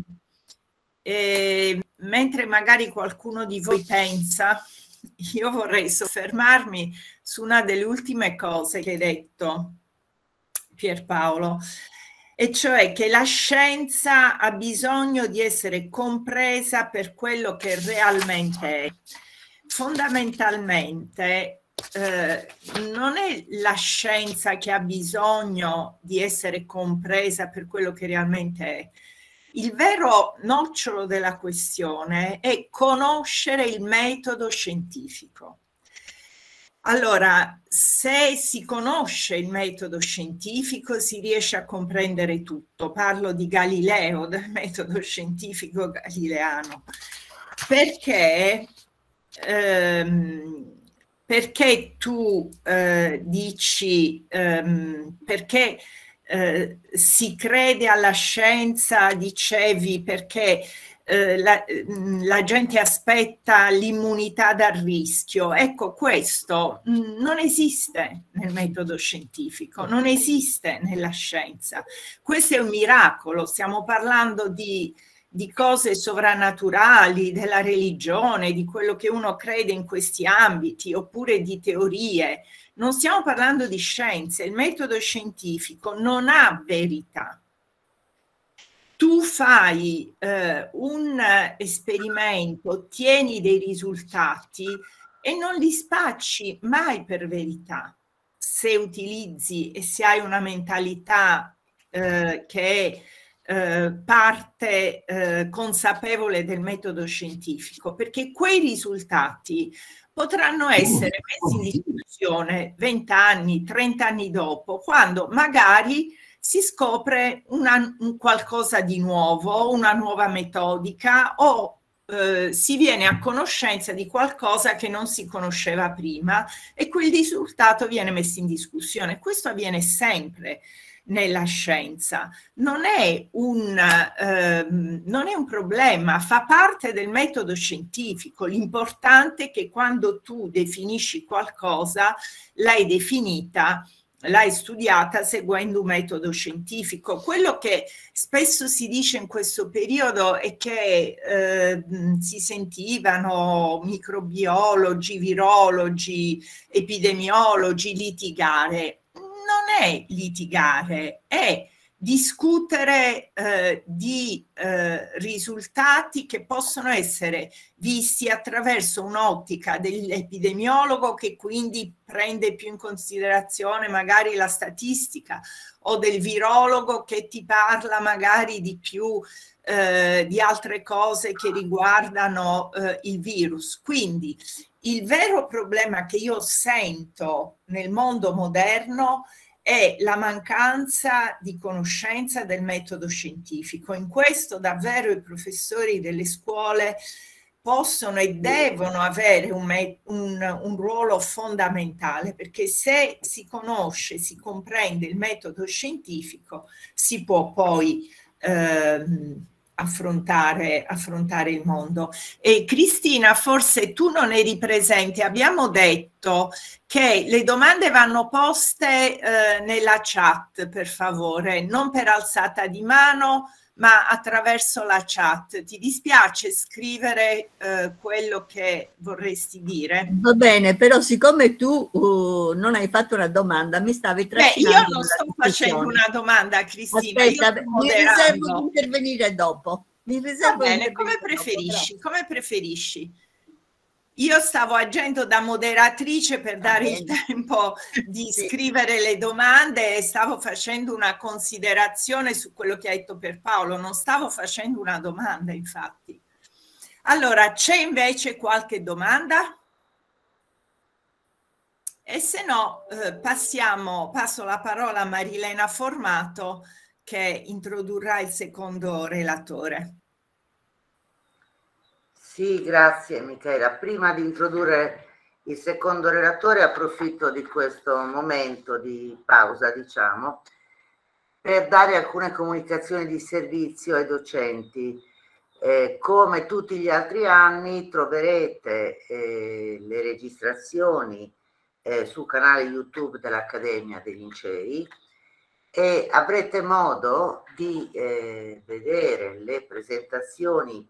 B: E, mentre magari qualcuno di voi pensa, io vorrei soffermarmi su una delle ultime cose che hai detto, Pierpaolo e cioè che la scienza ha bisogno di essere compresa per quello che realmente è. Fondamentalmente eh, non è la scienza che ha bisogno di essere compresa per quello che realmente è. Il vero nocciolo della questione è conoscere il metodo scientifico. Allora, se si conosce il metodo scientifico si riesce a comprendere tutto. Parlo di Galileo, del metodo scientifico galileano, perché, ehm, perché tu eh, dici, ehm, perché eh, si crede alla scienza, dicevi, perché eh, la, mm, la, gente aspetta l'immunità dal rischio. Ecco, questo mm, non esiste nel metodo scientifico, non esiste nella scienza. Questo è un miracolo, stiamo parlando di, di cose sovrannaturali, della religione, di quello che uno crede in questi ambiti, oppure di teorie. Non stiamo parlando di scienze, il metodo scientifico non ha verità tu fai eh, un esperimento, ottieni dei risultati e non li spacci mai per verità se utilizzi e se hai una mentalità eh, che è eh, parte eh, consapevole del metodo scientifico, perché quei risultati potranno essere messi in discussione 20 anni, 30 anni dopo, quando magari si scopre una, un qualcosa di nuovo, una nuova metodica o eh, si viene a conoscenza di qualcosa che non si conosceva prima e quel risultato viene messo in discussione. Questo avviene sempre nella scienza. Non è, un, eh, non è un problema, fa parte del metodo scientifico. L'importante è che quando tu definisci qualcosa, l'hai definita l'hai studiata seguendo un metodo scientifico. Quello che spesso si dice in questo periodo è che eh, si sentivano microbiologi, virologi, epidemiologi litigare. Non è litigare, è discutere eh, di eh, risultati che possono essere visti attraverso un'ottica dell'epidemiologo che quindi prende più in considerazione magari la statistica o del virologo che ti parla magari di più eh, di altre cose che riguardano eh, il virus. Quindi il vero problema che io sento nel mondo moderno è è la mancanza di conoscenza del metodo scientifico. In questo davvero i professori delle scuole possono e devono avere un, un, un, ruolo fondamentale perché se si conosce, si comprende il metodo scientifico, si può poi... Ehm, affrontare, affrontare il mondo. E Cristina, forse tu non eri presente, abbiamo detto che le domande vanno poste eh, nella chat, per favore, non per alzata di mano, ma attraverso la chat. Ti dispiace scrivere eh, quello che vorresti dire?
D: Va bene, però siccome tu uh, non hai fatto una domanda, mi stavi trascinando. Beh, io non sto facendo una
B: domanda, Cristina. Aspetta, mi riservo di intervenire dopo. Mi riservo Va bene, come preferisci, dopo, come preferisci. Io stavo agendo da moderatrice per ah, dare il tempo di sì. scrivere le domande e stavo facendo una considerazione su quello che ha detto per Paolo, non stavo facendo una domanda infatti. Allora, c'è invece qualche domanda? E se no, eh, passiamo, passo la parola a Marilena Formato che introdurrà il secondo relatore.
D: Sì, grazie Michela. Prima di introdurre il secondo relatore approfitto di questo momento di pausa, diciamo, per dare alcune comunicazioni di servizio ai docenti. Eh, come tutti gli altri anni troverete eh, le registrazioni eh, sul canale YouTube dell'Accademia dei Lincei e avrete modo di eh, vedere le presentazioni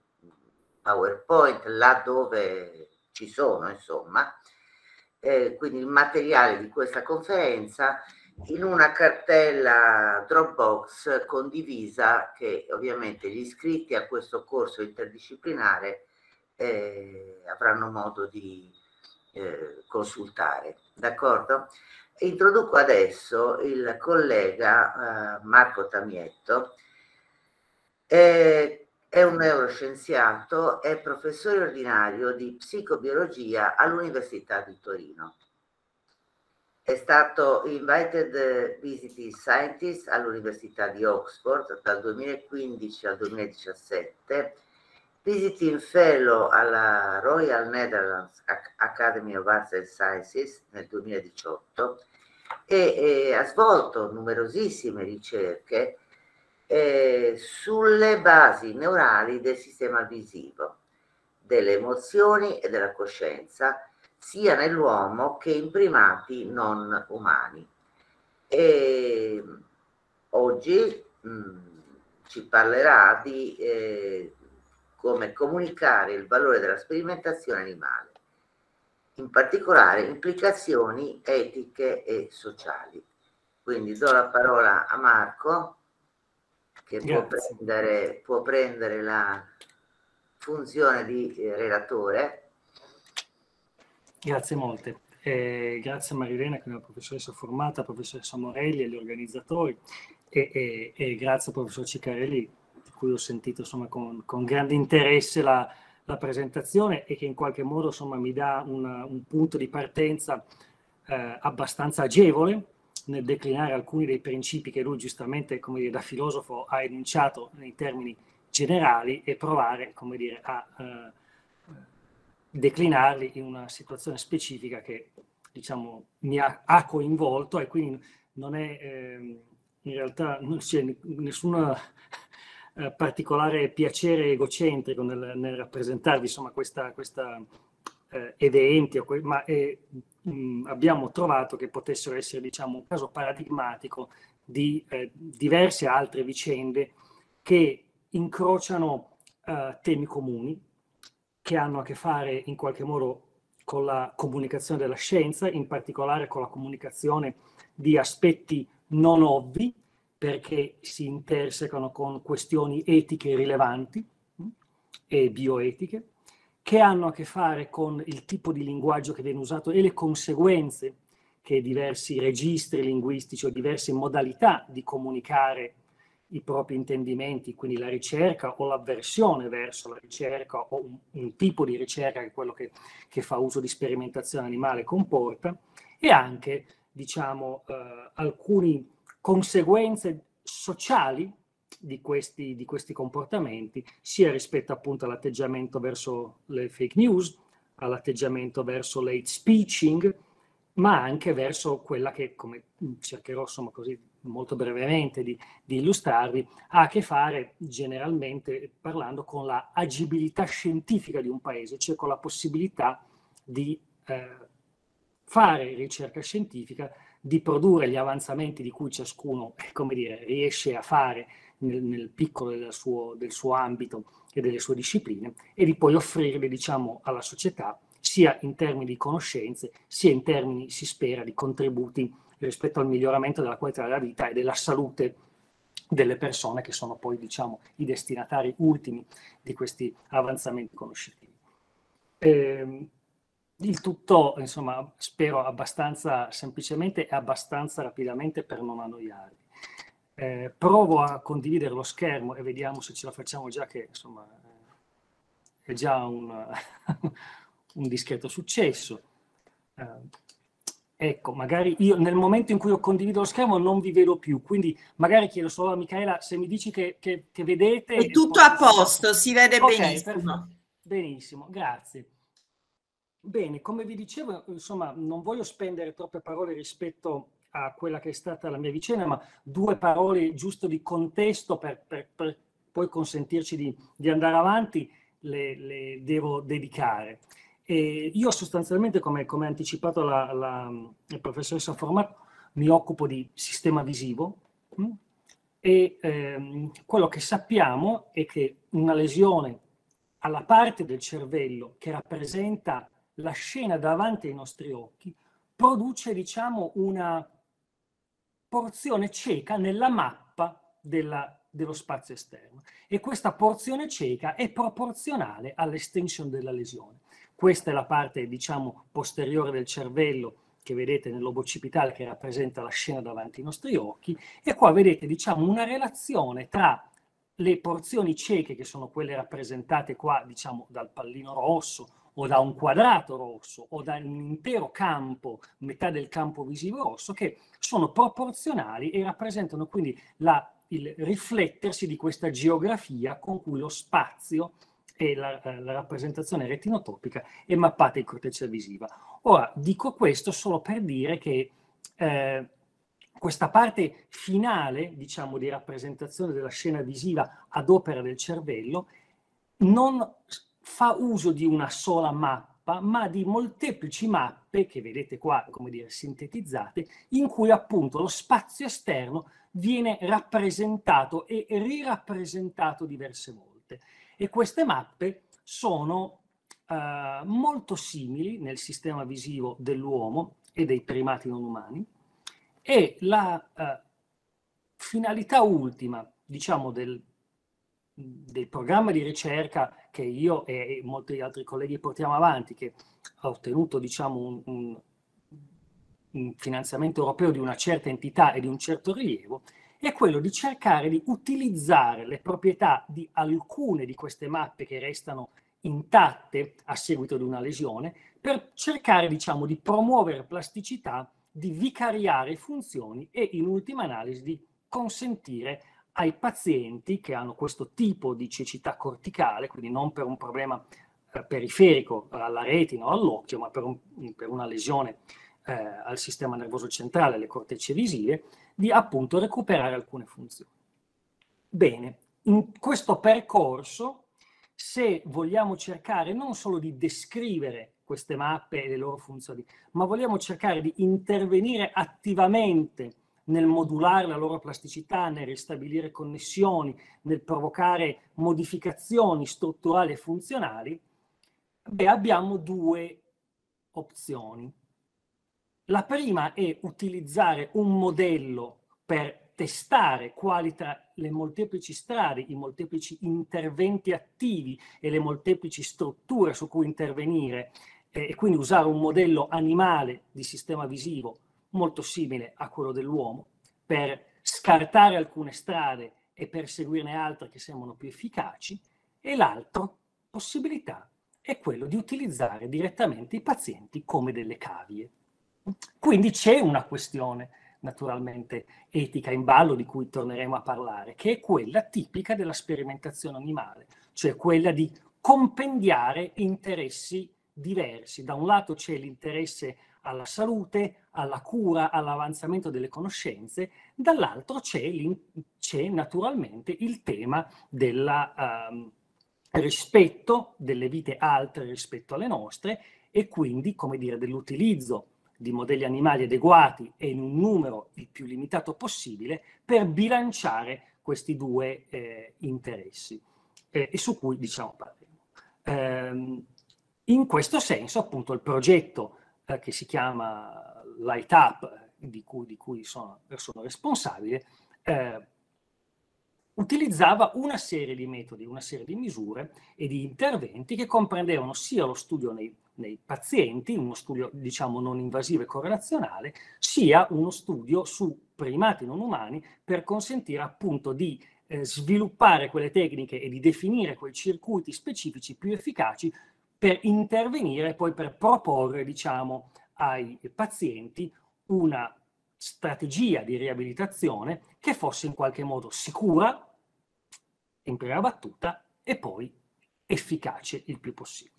D: PowerPoint, là dove ci sono, insomma, eh, quindi il materiale di questa conferenza in una cartella Dropbox condivisa che ovviamente gli iscritti a questo corso interdisciplinare eh, avranno modo di eh, consultare. D'accordo? Introduco adesso il collega eh, Marco Tamietto eh, è un neuroscienziato, e professore ordinario di psicobiologia all'Università di Torino. È stato Invited Visiting Scientist all'Università di Oxford dal 2015 al 2017, Visiting Fellow alla Royal Netherlands Academy of Arts and Sciences nel 2018 e, e ha svolto numerosissime ricerche eh, sulle basi neurali del sistema visivo, delle emozioni e della coscienza, sia nell'uomo che in primati non umani. E oggi mh, mm, ci parlerà di eh, come comunicare il valore della sperimentazione animale, in particolare implicazioni etiche e sociali. Quindi do la parola a Marco che può prendere, può prendere, la funzione di eh, relatore.
E: Grazie molte. Eh, grazie a Marilena, che è una professoressa formata, professoressa Morelli e gli organizzatori, e, e, e grazie al professor Ciccarelli, di cui ho sentito insomma, con, con grande interesse la, la, presentazione e che in qualche modo insomma, mi dà una, un punto di partenza eh, abbastanza agevole nel declinare alcuni dei principi che lui giustamente, come dire, da filosofo ha enunciato nei termini generali e provare, come dire, a eh, declinarli in una situazione specifica che, diciamo, mi ha, ha coinvolto e quindi non è, eh, in realtà, non c'è nessuna eh, particolare piacere egocentrico nel, nel rappresentarvi, insomma, questa, questa eh, eventi, ma è mh, mm, abbiamo trovato che potessero essere diciamo, un caso paradigmatico di eh, diverse altre vicende che incrociano eh, temi comuni, che hanno a che fare in qualche modo con la comunicazione della scienza, in particolare con la comunicazione di aspetti non ovvi, perché si intersecano con questioni etiche rilevanti mm, e bioetiche, che hanno a che fare con il tipo di linguaggio che viene usato e le conseguenze che diversi registri linguistici o diverse modalità di comunicare i propri intendimenti, quindi la ricerca o l'avversione verso la ricerca o un, un tipo di ricerca che è quello che, che, fa uso di sperimentazione animale comporta, e anche diciamo eh, alcune conseguenze sociali di questi, di questi comportamenti, sia rispetto appunto all'atteggiamento verso le fake news, all'atteggiamento verso l'hate speeching, ma anche verso quella che, come cercherò insomma così molto brevemente di, di illustrarvi, ha a che fare generalmente parlando con la agibilità scientifica di un paese, cioè con la possibilità di eh, fare ricerca scientifica, di produrre gli avanzamenti di cui ciascuno, eh, come dire, riesce a fare nel, nel piccolo del suo, del suo, ambito e delle sue discipline e di poi offrirle diciamo, alla società sia in termini di conoscenze sia in termini, si spera, di contributi rispetto al miglioramento della qualità della vita e della salute delle persone che sono poi diciamo, i destinatari ultimi di questi avanzamenti conoscitivi. Eh, il tutto, insomma, spero abbastanza semplicemente e abbastanza rapidamente per non annoiarvi. Eh, provo a condividere lo schermo e vediamo se ce la facciamo già che insomma eh, è già un, un discreto successo. Eh, ecco, magari io nel momento in cui ho condiviso lo schermo non vi vedo più, quindi magari chiedo solo a Michaela se mi dici che, che, che vedete. È tutto a posto, si vede okay, benissimo. Perfetto. Benissimo, grazie. Bene, come vi dicevo, insomma, non voglio spendere troppe parole rispetto a quella che è stata la mia vicenda, ma due parole giusto di contesto per, per, per poi consentirci di, di andare avanti le, le devo dedicare. E io sostanzialmente, come, ha anticipato la, la, la, professoressa Formato, mi occupo di sistema visivo mh? Mm? e ehm, quello che sappiamo è che una lesione alla parte del cervello che rappresenta la scena davanti ai nostri occhi produce, diciamo, una porzione cieca nella mappa della, dello spazio esterno e questa porzione cieca è proporzionale all'extinction della lesione. Questa è la parte, diciamo, posteriore del cervello che vedete nel che rappresenta la scena davanti ai nostri occhi e qua vedete, diciamo, una relazione tra le porzioni cieche che sono quelle rappresentate qua, diciamo, dal pallino rosso o da un quadrato rosso o da un intero campo, metà del campo visivo rosso, che sono proporzionali e rappresentano quindi la, il riflettersi di questa geografia con cui lo spazio e la, eh, la rappresentazione retinotopica è mappata in corteccia visiva. Ora, dico questo solo per dire che eh, questa parte finale, diciamo, di rappresentazione della scena visiva ad opera del cervello non fa uso di una sola mappa, ma di molteplici mappe, che vedete qua, come dire, sintetizzate, in cui appunto lo spazio esterno viene rappresentato e rirappresentato diverse volte. E queste mappe sono eh, molto simili nel sistema visivo dell'uomo e dei primati non umani, e la eh, finalità ultima, diciamo, del, del programma di ricerca che io e molti altri colleghi portiamo avanti, che ha ottenuto diciamo, un, un, un finanziamento europeo di una certa entità e di un certo rilievo, è quello di cercare di utilizzare le proprietà di alcune di queste mappe che restano intatte a seguito di una lesione per cercare diciamo, di promuovere plasticità, di vicariare funzioni e in ultima analisi di consentire ai pazienti che hanno questo tipo di cecità corticale, quindi non per un problema eh, periferico alla retina o all'occhio, ma per, un, per una lesione eh, al sistema nervoso centrale, alle cortecce visive, di appunto recuperare alcune funzioni. Bene, in questo percorso, se vogliamo cercare non solo di descrivere queste mappe e le loro funzioni, ma vogliamo cercare di intervenire attivamente nel modulare la loro plasticità, nel ristabilire connessioni, nel provocare modificazioni strutturali e funzionali, beh, abbiamo due opzioni. La prima è utilizzare un modello per testare quali tra le molteplici strade, i molteplici interventi attivi e le molteplici strutture su cui intervenire, e quindi usare un modello animale di sistema visivo molto simile a quello dell'uomo per scartare alcune strade e perseguirne altre che sembrano più efficaci e l'altra possibilità è quello di utilizzare direttamente i pazienti come delle cavie. Quindi c'è una questione naturalmente etica in ballo di cui torneremo a parlare, che è quella tipica della sperimentazione animale, cioè quella di compendiare interessi diversi. Da un lato c'è l'interesse alla salute, alla cura, all'avanzamento delle conoscenze, dall'altro c'è, c'è naturalmente il tema del um, ehm, rispetto delle vite altre rispetto alle nostre e quindi, come dire, dell'utilizzo di modelli animali adeguati e in un numero il più limitato possibile per bilanciare questi due eh, interessi eh, e su cui diciamo parliamo. Eh, in questo senso appunto il progetto eh, che si chiama Light Up, di cui, di cui sono, sono, responsabile, eh, utilizzava una serie di metodi, una serie di misure e di interventi che comprendevano sia lo studio nei, nei pazienti, uno studio diciamo non invasivo e correlazionale, sia uno studio su primati non umani per consentire appunto di eh, sviluppare quelle tecniche e di definire quei circuiti specifici più efficaci per intervenire poi per proporre diciamo, ai pazienti una strategia di riabilitazione che fosse in qualche modo sicura, in prima battuta, e poi efficace il più possibile.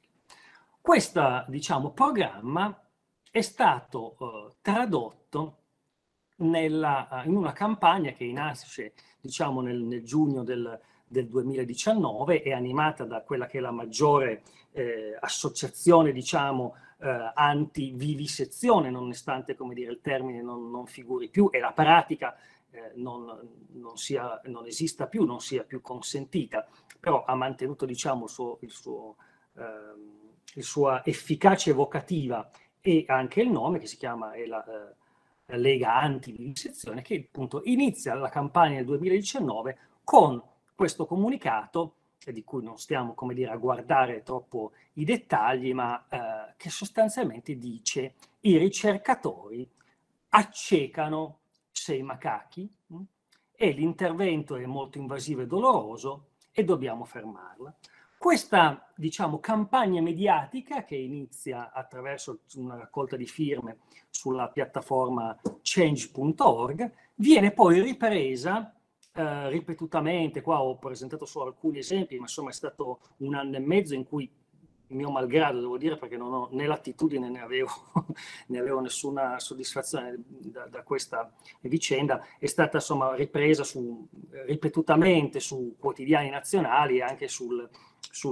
E: Questo diciamo, programma è stato eh, tradotto nella, in una campagna che nasce diciamo, nel, nel giugno del del 2019 è animata da quella che è la maggiore eh, associazione, diciamo, eh, anti-vivisezione, nonostante, come dire, il termine non, non figuri più e la pratica eh, non, non, sia, non, esista più, non sia più consentita, però ha mantenuto, diciamo, il suo, il suo, ehm, il sua efficacia evocativa e anche il nome che si chiama è la, la eh, Lega Anti-Vivisezione, che appunto inizia la campagna del 2019 con questo comunicato, di cui non stiamo come dire, a guardare troppo i dettagli, ma eh, che sostanzialmente dice i ricercatori accecano sei macachi mh? Mm, e l'intervento è molto invasivo e doloroso e dobbiamo fermarla. Questa diciamo, campagna mediatica che inizia attraverso una raccolta di firme sulla piattaforma change.org viene poi ripresa eh, ripetutamente, qua ho presentato solo alcuni esempi, ma insomma è stato un anno e mezzo in cui mio malgrado, devo dire, perché non ho né l'attitudine né avevo, né avevo nessuna soddisfazione da, da, questa vicenda, è stata insomma ripresa su, ripetutamente su quotidiani nazionali e anche sui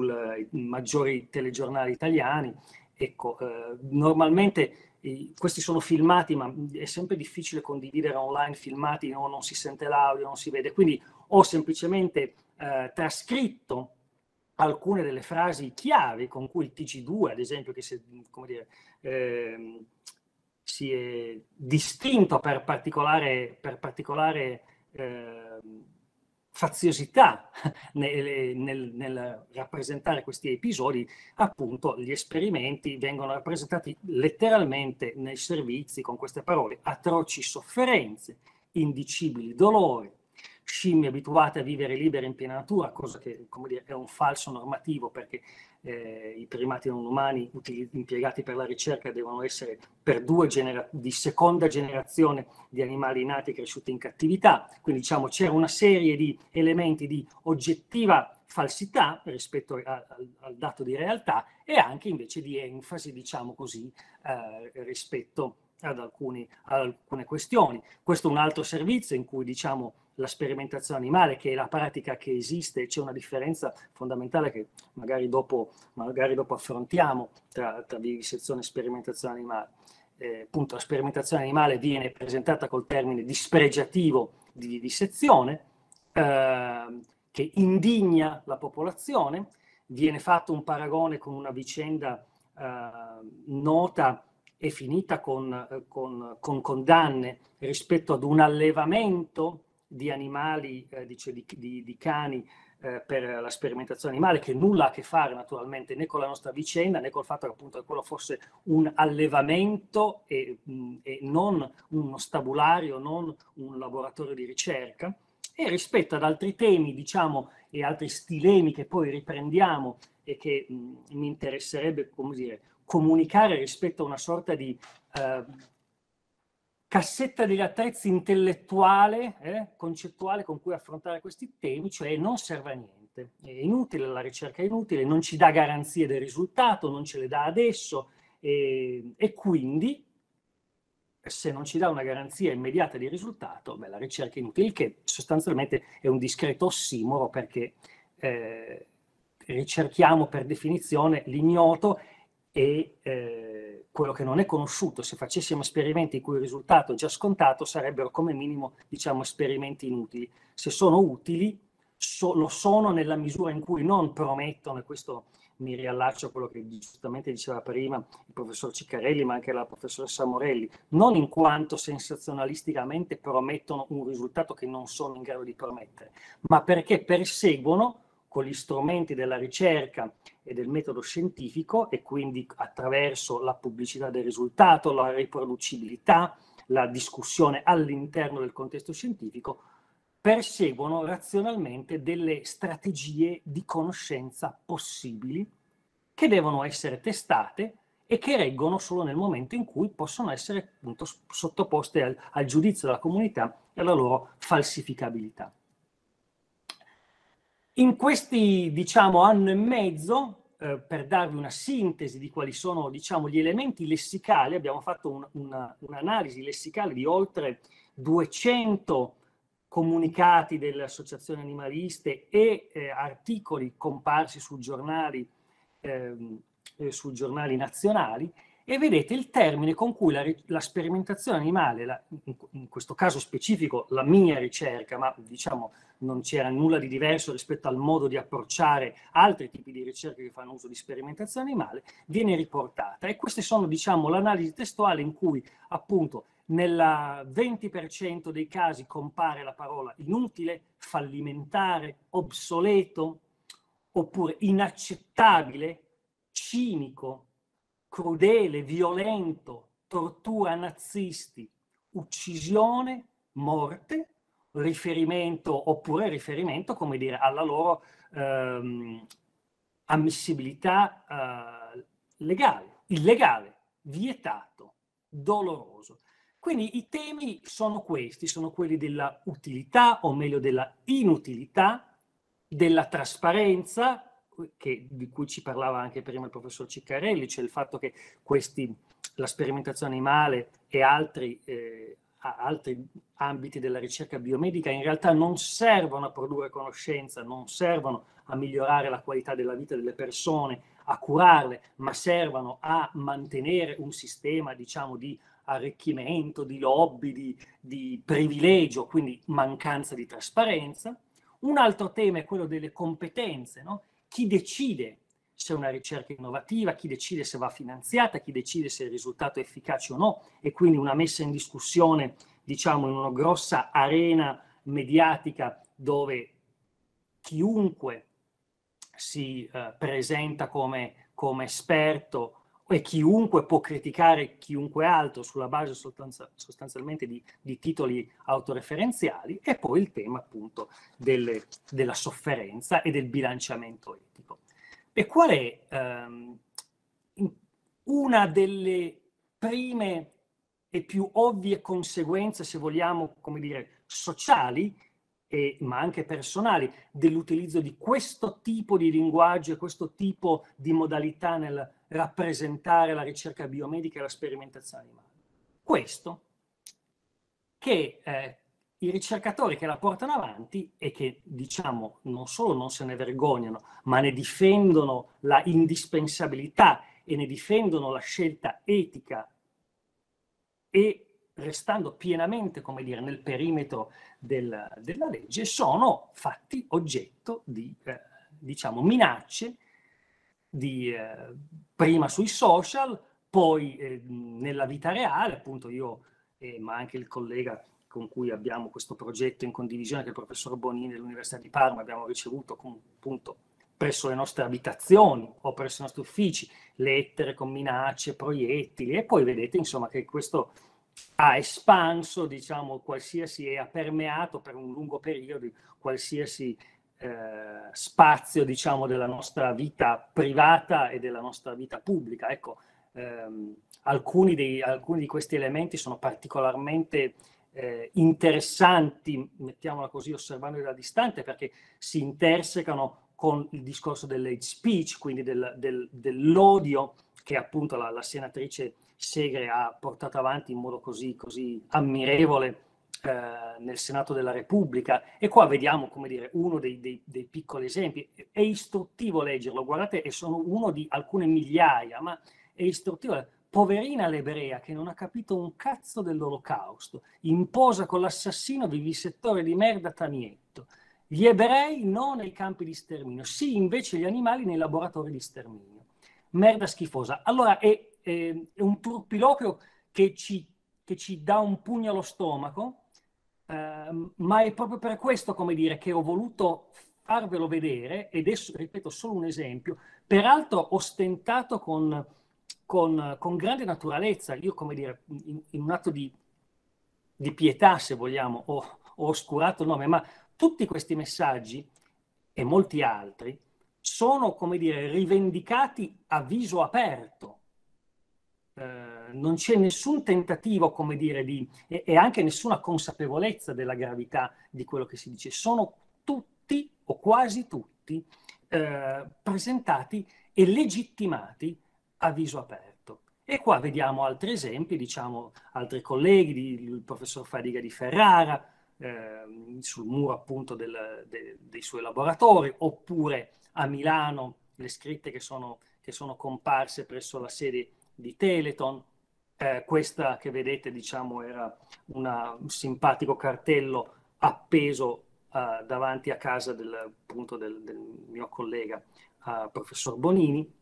E: eh, maggiori telegiornali italiani. Ecco, eh, normalmente e questi sono filmati, ma è sempre difficile condividere online filmati, no? non si sente l'audio, non si vede. Quindi ho semplicemente eh, trascritto alcune delle frasi chiave con cui il TG2, ad esempio, che si, dire, eh, si è distinto per particolare, per particolare eh, faziosità nel, nel, nel, rappresentare questi episodi, appunto gli esperimenti vengono rappresentati letteralmente nei servizi con queste parole, atroci sofferenze, indicibili dolori, scimmie abituate a vivere libere in piena natura, cosa che dire, è un falso normativo perché eh, i primati non umani utili, impiegati per la ricerca devono essere per due genera- di seconda generazione di animali nati e cresciuti in cattività. Quindi diciamo c'era una serie di elementi di oggettiva falsità rispetto a, a, al dato di realtà e anche invece di enfasi, diciamo così, eh, rispetto ad, alcuni, ad alcune questioni. Questo è un altro servizio in cui diciamo la sperimentazione animale, che è la pratica che esiste, c'è una differenza fondamentale che magari dopo, magari dopo affrontiamo tra, tra vivisezione e sperimentazione animale. Eh, appunto, la sperimentazione animale viene presentata col termine dispregiativo di vivisezione, eh, che indigna la popolazione, viene fatto un paragone con una vicenda eh, nota e finita con, eh, con, con condanne rispetto ad un allevamento di animali, eh, dice, di, di, di cani eh, per la sperimentazione animale, che nulla ha a che fare naturalmente né con la nostra vicenda né col fatto che appunto quello fosse un allevamento e, mm, e non uno stabulario, non un laboratorio di ricerca. E rispetto ad altri temi, diciamo, e altri stilemi che poi riprendiamo e che mh, mm, mi interesserebbe, come dire, comunicare rispetto a una sorta di eh, cassetta degli attrezzi intellettuale, eh, concettuale con cui affrontare questi temi, cioè non serve a niente, è inutile, la ricerca è inutile, non ci dà garanzie del risultato, non ce le dà adesso e, e quindi se non ci dà una garanzia immediata di risultato, beh, la ricerca è inutile, che sostanzialmente è un discreto ossimoro perché eh, ricerchiamo per definizione l'ignoto e eh, quello che non è conosciuto, se facessimo esperimenti in cui il risultato è già scontato, sarebbero come minimo diciamo, esperimenti inutili. Se sono utili, so, lo sono nella misura in cui non promettono, e questo mi riallaccio a quello che giustamente diceva prima il professor Ciccarelli, ma anche la professoressa Morelli, non in quanto sensazionalisticamente promettono un risultato che non sono in grado di promettere, ma perché perseguono con gli strumenti della ricerca e del metodo scientifico e quindi attraverso la pubblicità del risultato, la riproducibilità, la discussione all'interno del contesto scientifico, perseguono razionalmente delle strategie di conoscenza possibili che devono essere testate e che reggono solo nel momento in cui possono essere appunto sottoposte al, al giudizio della comunità e alla loro falsificabilità. In questi, diciamo, anno e mezzo, eh, per darvi una sintesi di quali sono, diciamo, gli elementi lessicali, abbiamo fatto un, una, un'analisi lessicale di oltre 200 comunicati delle associazioni animaliste e eh, articoli comparsi su giornali, ehm, eh, su giornali nazionali e vedete il termine con cui la, la sperimentazione animale, la, in, in, questo caso specifico la mia ricerca, ma diciamo non c'era nulla di diverso rispetto al modo di approcciare altri tipi di ricerche che fanno uso di sperimentazione animale, viene riportata. E queste sono diciamo l'analisi testuale in cui appunto nel 20% dei casi compare la parola inutile, fallimentare, obsoleto, oppure inaccettabile, cinico, crudele, violento, tortura nazisti, uccisione, morte, riferimento oppure riferimento, come dire, alla loro ehm, ammissibilità eh, legale, illegale, vietato, doloroso. Quindi i temi sono questi, sono quelli della utilità o meglio della inutilità, della trasparenza, che, di cui ci parlava anche prima il professor Ciccarelli, cioè il fatto che questi, la sperimentazione animale e altri, eh, altri ambiti della ricerca biomedica in realtà non servono a produrre conoscenza, non servono a migliorare la qualità della vita delle persone, a curarle, ma servono a mantenere un sistema, diciamo, di arricchimento, di lobby, di, di privilegio, quindi mancanza di trasparenza. Un altro tema è quello delle competenze, no? chi decide se è una ricerca innovativa, chi decide se va finanziata, chi decide se il risultato è efficace o no e quindi una messa in discussione, diciamo, in una grossa arena mediatica dove chiunque si eh, presenta come, come esperto e chiunque può criticare chiunque altro sulla base sostanzialmente di, di, titoli autoreferenziali, e poi il tema appunto del, della sofferenza e del bilanciamento etico. E qual è ehm, una delle prime e più ovvie conseguenze, se vogliamo, come dire, sociali e, ma anche personali dell'utilizzo di questo tipo di linguaggio e questo tipo di modalità nel, rappresentare la ricerca biomedica e la sperimentazione animale. Questo che eh, i ricercatori che la portano avanti e che diciamo non solo non se ne vergognano, ma ne difendono la indispensabilità e ne difendono la scelta etica e restando pienamente, come dire, nel perimetro del, della legge, sono fatti oggetto di, eh, diciamo, minacce di, eh, prima sui social, poi eh, nella vita reale, appunto io, eh, ma anche il collega con cui abbiamo questo progetto in condivisione, che è il professor Bonini dell'Università di Parma, abbiamo ricevuto con, appunto presso le nostre abitazioni o presso i nostri uffici lettere con minacce, proiettili e poi vedete insomma che questo ha espanso, diciamo, qualsiasi e ha permeato per un lungo periodo qualsiasi eh, spazio, diciamo, della nostra vita privata e della nostra vita pubblica. Ecco, ehm, alcuni, dei, alcuni, di questi elementi sono particolarmente eh, interessanti, mettiamola così, osservandoli da distante, perché si intersecano con il discorso dell'hate speech, quindi del, del, dell'odio che appunto la, la, senatrice Segre ha portato avanti in modo così, così ammirevole eh, nel Senato della Repubblica. E qua vediamo, come dire, uno dei, dei, dei piccoli esempi. È istruttivo leggerlo, guardate, e sono uno di alcune migliaia, ma è istruttivo poverina l'ebrea che non ha capito un cazzo dell'olocausto, in posa con l'assassino vivisettore di merda Tamietto. Gli ebrei non nei campi di sterminio, sì invece gli animali nei laboratori di sterminio. Merda schifosa. Allora è, è, è un turpiloquio che ci, che ci dà un pugno allo stomaco, Ehm, ma è proprio per questo, come dire, che ho voluto farvelo vedere, ed è, ripeto, solo un esempio, peraltro ostentato con, con, con grande naturalezza. Io, come dire, in, in un atto di, di, pietà, se vogliamo, ho, ho oscurato il nome, ma tutti questi messaggi e molti altri sono, come dire, rivendicati a viso aperto. Eh, non c'è nessun tentativo, come dire, di, e, e anche nessuna consapevolezza della gravità di quello che si dice. Sono tutti o quasi tutti eh, presentati e legittimati a viso aperto. E qua vediamo altri esempi, diciamo, altri colleghi, di, il professor Fadiga di Ferrara, eh, sul muro appunto del, de, dei suoi laboratori, oppure a Milano le scritte che sono, che sono comparse presso la sede di Teleton, eh, questa che vedete, diciamo, era una, un simpatico cartello appeso eh, davanti a casa del, appunto, del, del mio collega eh, professor Bonini.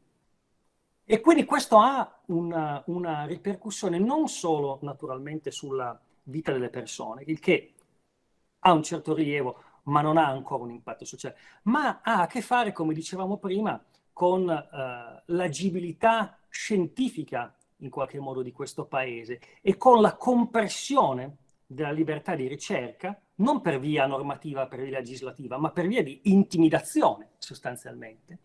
E: E quindi questo ha una, una, ripercussione non solo naturalmente sulla vita delle persone, il che ha un certo rilievo, ma non ha ancora un impatto sociale, ma ha a che fare, come dicevamo prima, con eh, l'agibilità scientifica in qualche modo di questo paese e con la compressione della libertà di ricerca, non per via normativa, per via legislativa, ma per via di intimidazione sostanzialmente.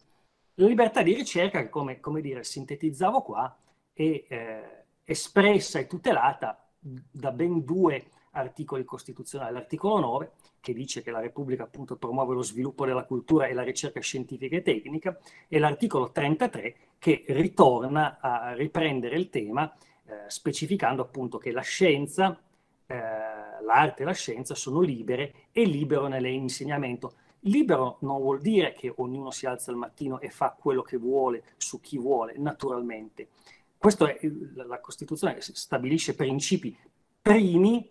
E: La libertà di ricerca, come, come dire, sintetizzavo qua, è eh, espressa e tutelata da ben due articoli costituzionali, l'articolo 9 che dice che la Repubblica appunto promuove lo sviluppo della cultura e la ricerca scientifica e tecnica, e l'articolo 33 che ritorna a riprendere il tema eh, specificando appunto che la scienza, eh, l'arte e la scienza sono libere e libero nell'insegnamento. Libero non vuol dire che ognuno si alza al mattino e fa quello che vuole su chi vuole, naturalmente. Questo è la Costituzione che stabilisce principi primi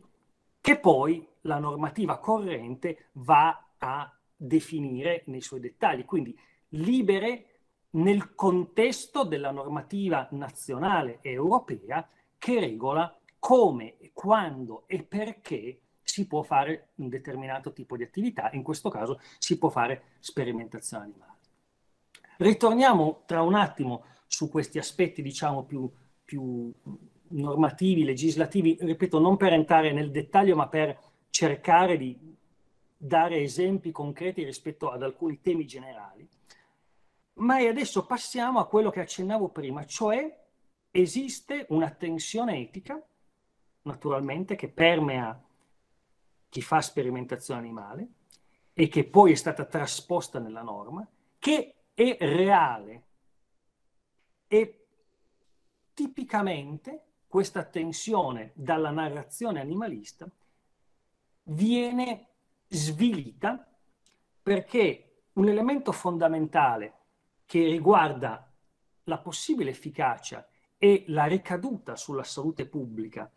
E: che poi la normativa corrente va a definire nei suoi dettagli, quindi libere nel contesto della normativa nazionale e europea che regola come, quando e perché si può fare un determinato tipo di attività, in questo caso si può fare sperimentazione animale. Ritorniamo tra un attimo su questi aspetti, diciamo, più, più normativi, legislativi, ripeto, non per entrare nel dettaglio, ma per cercare di dare esempi concreti rispetto ad alcuni temi generali. Ma adesso passiamo a quello che accennavo prima, cioè esiste una tensione etica, naturalmente, che permea chi fa sperimentazione animale e che poi è stata trasposta nella norma, che è reale e tipicamente questa tensione dalla narrazione animalista viene svilita perché un elemento fondamentale che riguarda la possibile efficacia e la ricaduta sulla salute pubblica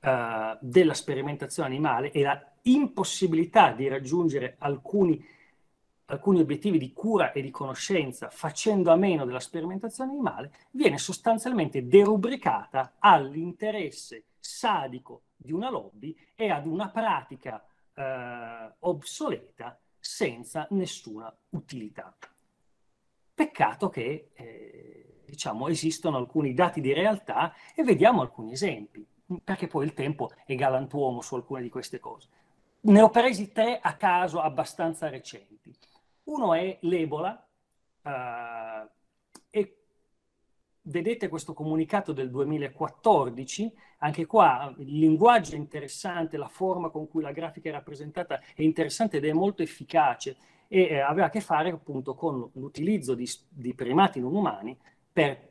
E: eh, della sperimentazione animale e la impossibilità di raggiungere alcuni alcuni obiettivi di cura e di conoscenza facendo a meno della sperimentazione animale, viene sostanzialmente derubricata all'interesse sadico di una lobby e ad una pratica eh, obsoleta senza nessuna utilità. Peccato che eh, diciamo, esistono alcuni dati di realtà e vediamo alcuni esempi, perché poi il tempo è galantuomo su alcune di queste cose. Ne ho presi tre a caso abbastanza recenti. Uno è l'Ebola. Uh, e vedete questo comunicato del 2014, anche qua il linguaggio è interessante, la forma con cui la grafica è rappresentata è interessante ed è molto efficace e eh, aveva a che fare appunto con l'utilizzo di, di primati non umani per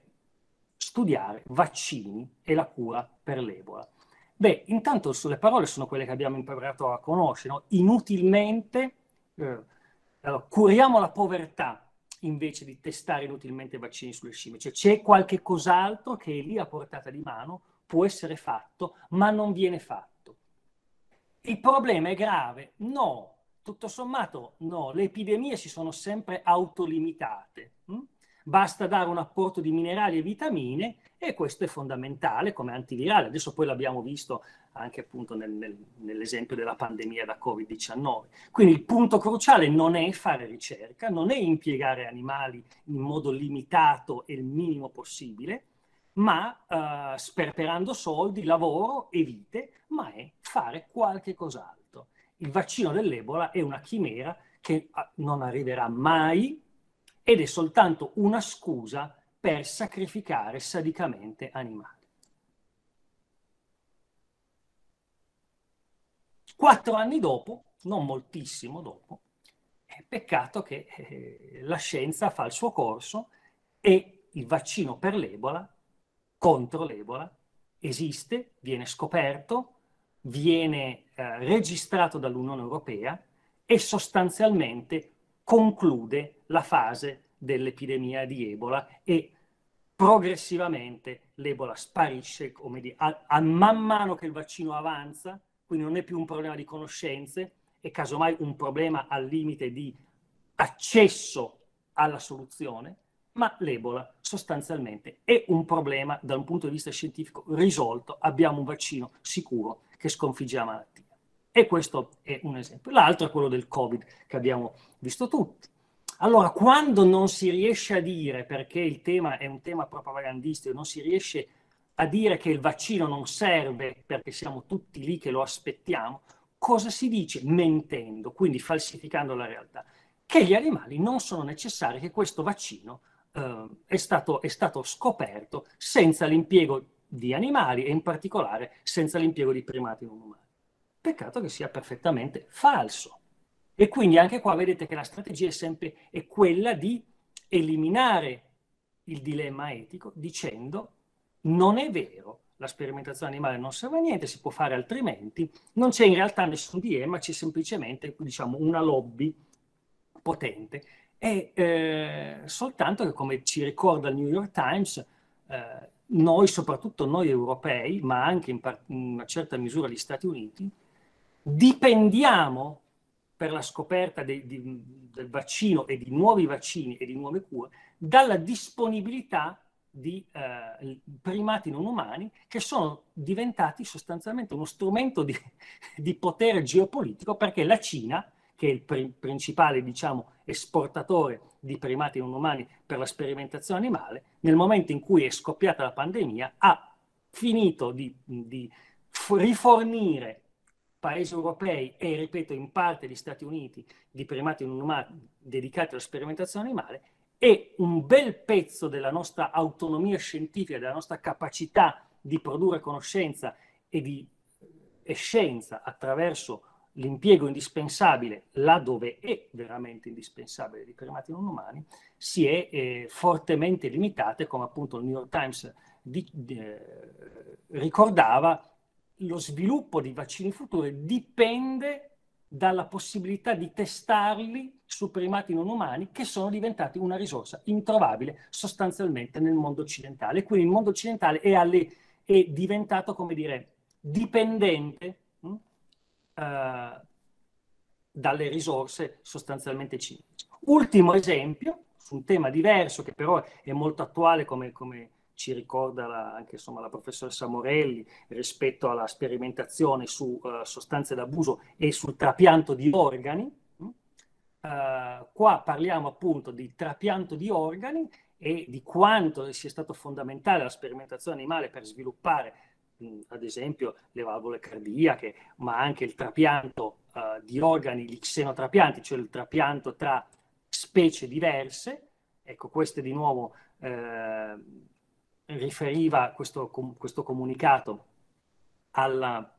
E: studiare vaccini e la cura per l'Ebola. Beh, intanto sulle parole sono quelle che abbiamo imparato a conoscere, no? inutilmente... Eh, allora, curiamo la povertà invece di testare inutilmente i vaccini sulle scimmie. Cioè c'è qualche cos'altro che è lì a portata di mano, può essere fatto, ma non viene fatto. Il problema è grave? No, tutto sommato no, le epidemie si sono sempre autolimitate. Hm? basta dare un apporto di minerali e vitamine e questo è fondamentale come antivirale. Adesso poi l'abbiamo visto anche appunto nel, nel, nell'esempio della pandemia da Covid-19. Quindi il punto cruciale non è fare ricerca, non è impiegare animali in modo limitato e il minimo possibile, ma eh, sperperando soldi, lavoro e vite, ma è fare qualche cos'altro. Il vaccino dell'Ebola è una chimera che ah, non arriverà mai ed è soltanto una scusa per sacrificare sadicamente animali. Quattro anni dopo, non moltissimo dopo, peccato che eh, la scienza fa il suo corso e il vaccino per l'Ebola, contro l'Ebola, esiste, viene scoperto, viene eh, registrato dall'Unione Europea e sostanzialmente conclude la fase dell'epidemia di Ebola e progressivamente l'Ebola sparisce, come dire, a, a man mano che il vaccino avanza, quindi non è più un problema di conoscenze, è casomai un problema al limite di accesso alla soluzione, ma l'Ebola sostanzialmente è un problema da un punto di vista scientifico risolto, abbiamo un vaccino sicuro che sconfigge la malattia. E questo è un esempio. L'altro è quello del Covid che abbiamo visto tutti. Allora, quando non si riesce a dire, perché il tema è un tema propagandistico, non si riesce a dire che il vaccino non serve perché siamo tutti lì che lo aspettiamo, cosa si dice? Mentendo, quindi falsificando la realtà, che gli animali non sono necessari, che questo vaccino eh, è, stato, è stato scoperto senza l'impiego di animali e in particolare senza l'impiego di primati non umani. Peccato che sia perfettamente falso. E quindi anche qua vedete che la strategia è sempre è quella di eliminare il dilemma etico dicendo non è vero, la sperimentazione animale non serve a niente, si può fare altrimenti, non c'è in realtà nessun dilemma, c'è semplicemente diciamo, una lobby potente. E eh, soltanto che, come ci ricorda il New York Times, eh, noi, soprattutto noi europei, ma anche in, par- in una certa misura gli Stati Uniti, dipendiamo per la scoperta de, di, del vaccino e di nuovi vaccini e di nuove cure dalla disponibilità di eh, primati non umani che sono diventati sostanzialmente uno strumento di, di potere geopolitico perché la Cina, che è il pr- principale diciamo, esportatore di primati non umani per la sperimentazione animale, nel momento in cui è scoppiata la pandemia ha finito di, di rifornire paesi europei e, ripeto, in parte gli Stati Uniti di primati non umani dedicati alla sperimentazione animale e un bel pezzo della nostra autonomia scientifica, della nostra capacità di produrre conoscenza e, di, e scienza attraverso l'impiego indispensabile, laddove è veramente indispensabile, di primati non umani, si è eh, fortemente limitate, come appunto il New York Times di, eh, ricordava, lo sviluppo dei vaccini futuri dipende dalla possibilità di testarli su primati non umani che sono diventati una risorsa introvabile sostanzialmente nel mondo occidentale. Quindi il mondo occidentale è, alle, è diventato, come dire, dipendente mh, hm, eh, uh, dalle risorse sostanzialmente cinesi. Ultimo esempio, su un tema diverso che però è molto attuale come, come ci ricorda la, anche insomma, la professoressa Morelli rispetto alla sperimentazione su uh, sostanze d'abuso e sul trapianto di organi. Uh, qua parliamo appunto di trapianto di organi e di quanto sia stato fondamentale la sperimentazione animale per sviluppare mh, mm, ad esempio le valvole cardiache, ma anche il trapianto uh, di organi, gli xenotrapianti, cioè il trapianto tra specie diverse. Ecco, queste di nuovo eh, riferiva questo, questo comunicato alla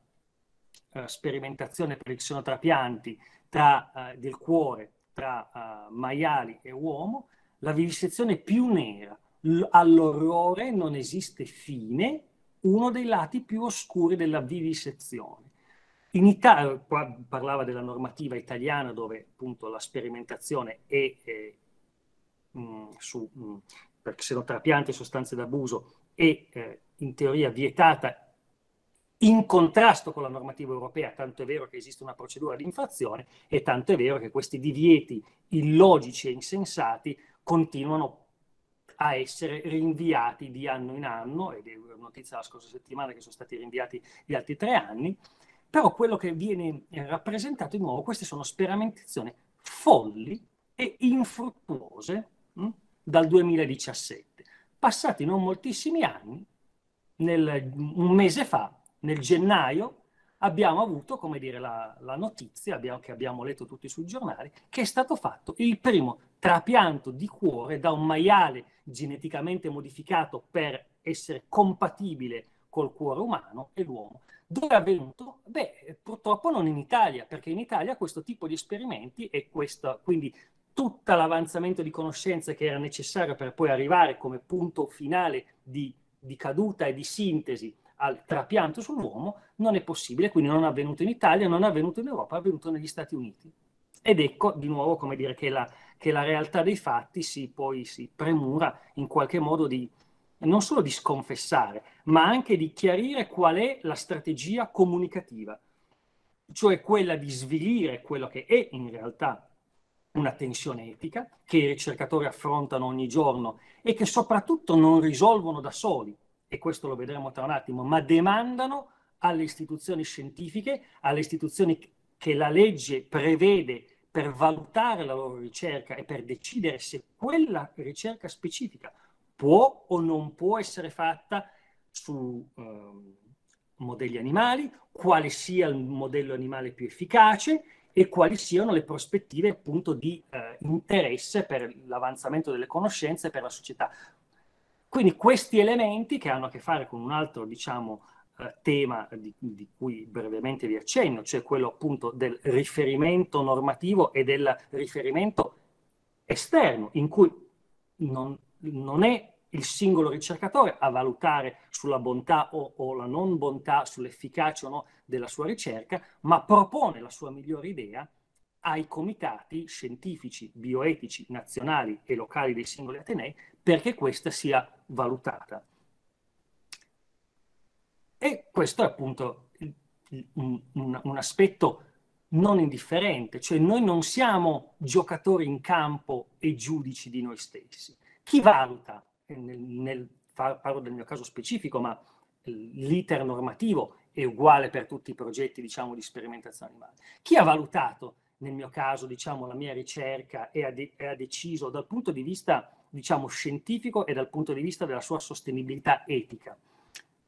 E: uh, sperimentazione per il xenotrapianti tra, uh, del cuore tra uh, maiali e uomo, la vivisezione più nera. L- all'orrore non esiste fine, uno dei lati più oscuri della vivisezione. In Italia, qua parlava della normativa italiana dove appunto la sperimentazione è, è mh, mm, su mh, mm, perché se no trapianti e sostanze d'abuso è eh, in teoria vietata in contrasto con la normativa europea, tanto è vero che esiste una procedura di infrazione e tanto è vero che questi divieti illogici e insensati continuano a essere rinviati di anno in anno, ed è una notizia la scorsa settimana che sono stati rinviati gli altri tre anni, però quello che viene eh, rappresentato di nuovo, queste sono sperimentazioni folli e infruttuose mh? Hm? dal 2017. Passati non moltissimi anni, nel, un mese fa, nel gennaio, abbiamo avuto come dire, la, la notizia abbiamo, che abbiamo letto tutti sui giornali, che è stato fatto il primo trapianto di cuore da un maiale geneticamente modificato per essere compatibile col cuore umano e l'uomo. Dove è avvenuto? Beh, purtroppo non in Italia, perché in Italia questo tipo di esperimenti e questa, quindi tutto l'avanzamento di conoscenze che era necessario per poi arrivare come punto finale di, di caduta e di sintesi al trapianto sull'uomo non è possibile, quindi non è avvenuto in Italia, non è avvenuto in Europa, è avvenuto negli Stati Uniti. Ed ecco di nuovo come dire che la, che la realtà dei fatti si poi si premura in qualche modo di non solo di sconfessare, ma anche di chiarire qual è la strategia comunicativa, cioè quella di svilire quello che è in realtà una tensione etica che i ricercatori affrontano ogni giorno e che soprattutto non risolvono da soli, e questo lo vedremo tra un attimo, ma demandano alle istituzioni scientifiche, alle istituzioni che la legge prevede per valutare la loro ricerca e per decidere se quella ricerca specifica può o non può essere fatta su eh, modelli animali, quale sia il modello animale più efficace e quali siano le prospettive appunto di eh, interesse per l'avanzamento delle conoscenze per la società. Quindi questi elementi che hanno a che fare con un altro, diciamo, eh, tema di, di, cui brevemente vi accenno, cioè quello appunto del riferimento normativo e del riferimento esterno, in cui non, non è il singolo ricercatore a valutare sulla bontà o, o la non bontà, sull'efficacia o no della sua ricerca, ma propone la sua migliore idea ai comitati scientifici, bioetici, nazionali e locali dei singoli Atenei perché questa sia valutata. E questo è appunto un, un, aspetto non indifferente, cioè noi non siamo giocatori in campo e giudici di noi stessi. Chi valuta nel, nel, parlo del mio caso specifico, ma l'iter normativo è uguale per tutti i progetti diciamo, di sperimentazione animale. Chi ha valutato, nel mio caso, diciamo, la mia ricerca e ha, de e ha deciso dal punto di vista diciamo, scientifico e dal punto di vista della sua sostenibilità etica?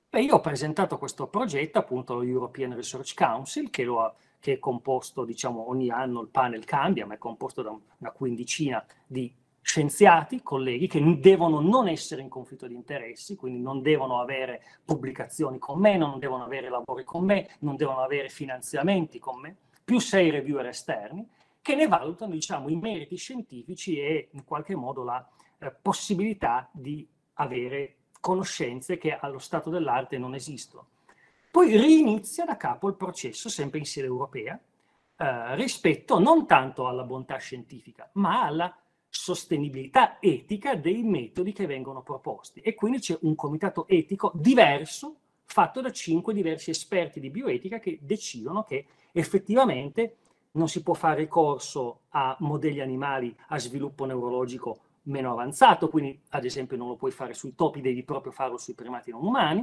E: Beh, io ho presentato questo progetto appunto allo European Research Council che, lo ha, che è composto, diciamo, ogni anno il panel cambia, ma è composto da una quindicina di scienziati, colleghi, che devono non essere in conflitto di interessi, quindi non devono avere pubblicazioni con me, non devono avere lavori con me, non devono avere finanziamenti con me, più sei reviewer esterni, che ne valutano diciamo, i meriti scientifici e in qualche modo la eh, possibilità di avere conoscenze che allo stato dell'arte non esistono. Poi rinizia da capo il processo, sempre in sede europea, eh, rispetto non tanto alla bontà scientifica, ma alla sostenibilità etica dei metodi che vengono proposti. E quindi c'è un comitato etico diverso, fatto da cinque diversi esperti di bioetica che decidono che effettivamente non si può fare ricorso a modelli animali a sviluppo neurologico meno avanzato, quindi ad esempio non lo puoi fare sui topi, devi proprio farlo sui primati non umani,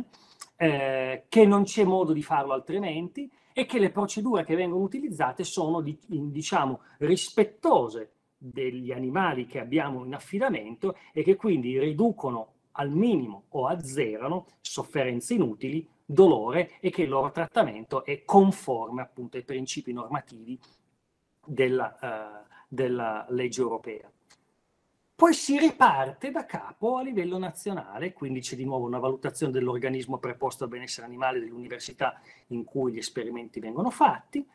E: eh, che non c'è modo di farlo altrimenti e che le procedure che vengono utilizzate sono diciamo rispettose degli animali che abbiamo in affidamento e che quindi riducono al minimo o azzerano sofferenze inutili, dolore e che il loro trattamento è conforme appunto ai principi normativi della, uh, della legge europea. Poi si riparte da capo a livello nazionale, quindi c'è di nuovo una valutazione dell'organismo preposto al benessere animale dell'università in cui gli esperimenti vengono fatti.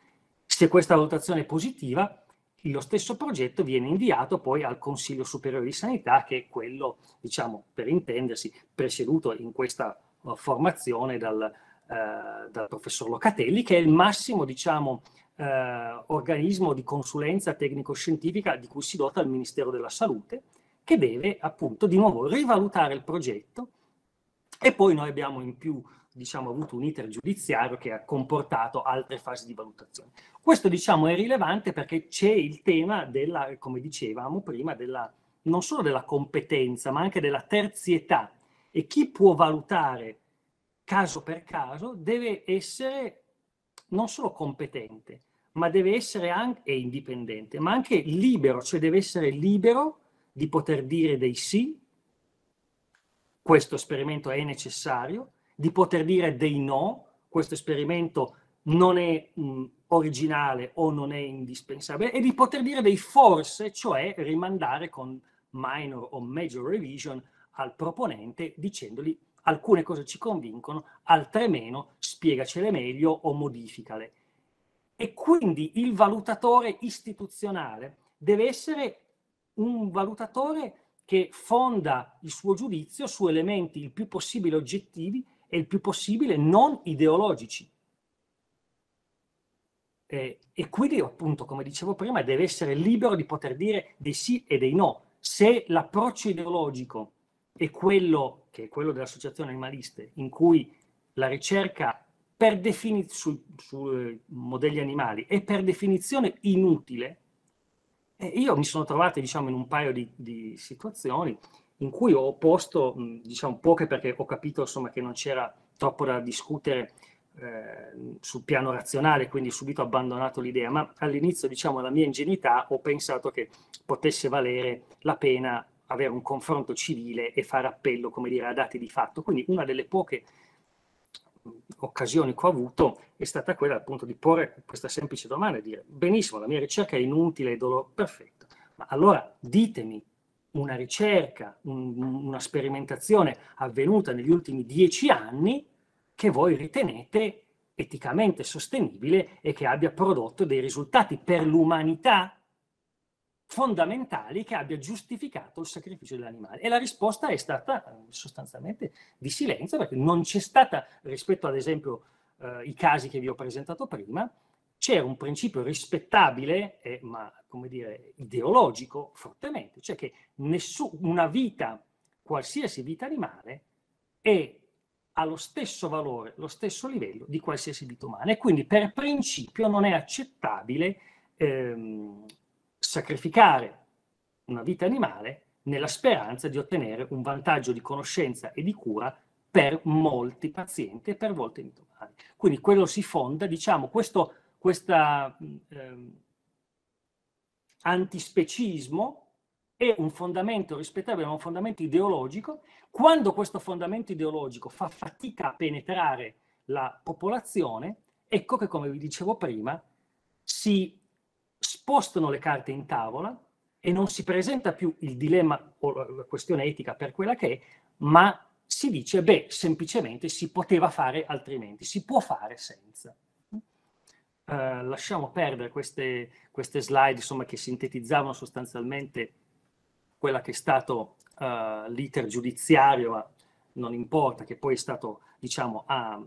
E: Se questa valutazione è positiva, lo stesso progetto viene inviato poi al Consiglio Superiore di Sanità, che è quello, diciamo, per intendersi, presieduto in questa eh, formazione dal, uh, dal, professor Locatelli, che è il massimo, diciamo, uh, organismo di consulenza tecnico-scientifica di cui si dota il Ministero della Salute, che deve appunto di nuovo rivalutare il progetto e poi noi abbiamo in più diciamo, avuto un iter giudiziario che ha comportato altre fasi di valutazione. Questo diciamo, è rilevante perché c'è il tema, della, come dicevamo prima, della, non solo della competenza, ma anche della terzietà. E chi può valutare caso per caso deve essere non solo competente, ma deve essere anche indipendente, ma anche libero, cioè deve essere libero di poter dire dei sì, questo esperimento è necessario, di poter dire dei no, questo esperimento non è mh, originale o non è indispensabile, e di poter dire dei forse, cioè rimandare con minor o major revision al proponente dicendogli alcune cose ci convincono, altre meno, spiegacele meglio o modificale. E quindi il valutatore istituzionale deve essere un valutatore che fonda il suo giudizio su elementi il più possibile oggettivi e il più possibile non ideologici. Eh, e quindi, appunto, come dicevo prima, deve essere libero di poter dire dei sì e dei no. Se l'approccio ideologico è quello che è quello delle associazioni animaliste, in cui la ricerca per defini- su, su eh, modelli animali è per definizione inutile, eh, io mi sono trovato diciamo, in un paio di, di situazioni in cui ho posto, diciamo poche perché ho capito insomma, che non c'era troppo da discutere eh, sul piano razionale, quindi subito ho abbandonato l'idea, ma all'inizio diciamo la mia ingenuità ho pensato che potesse valere la pena avere un confronto civile e fare appello, come dire, a dati di fatto. Quindi una delle poche occasioni che ho avuto è stata quella appunto di porre questa semplice domanda e dire benissimo, la mia ricerca è inutile e perfetto, ma allora ditemi una ricerca, un, una sperimentazione avvenuta negli ultimi dieci anni che voi ritenete eticamente sostenibile e che abbia prodotto dei risultati per l'umanità fondamentali che abbia giustificato il sacrificio dell'animale. E la risposta è stata sostanzialmente di silenzio, perché non c'è stata, rispetto ad esempio eh, i casi che vi ho presentato prima, c'era un principio rispettabile, eh, ma come dire, ideologico fortemente, cioè che nessu- una vita, qualsiasi vita animale, è allo stesso valore, lo stesso livello di qualsiasi vita umana e quindi per principio non è accettabile ehm, sacrificare una vita animale nella speranza di ottenere un vantaggio di conoscenza e di cura per molti pazienti e per volte vite umane. Quindi quello si fonda, diciamo, questo questo eh, antispecismo è un fondamento rispettabile, è un fondamento ideologico. Quando questo fondamento ideologico fa fatica a penetrare la popolazione, ecco che, come vi dicevo prima, si spostano le carte in tavola e non si presenta più il dilemma o la questione etica per quella che è, ma si dice, beh, semplicemente si poteva fare altrimenti, si può fare senza. Eh, lasciamo perdere queste, queste slide insomma, che sintetizzavano sostanzialmente quella che è stato eh, l'iter giudiziario, ma non importa, che poi è stato, diciamo, ha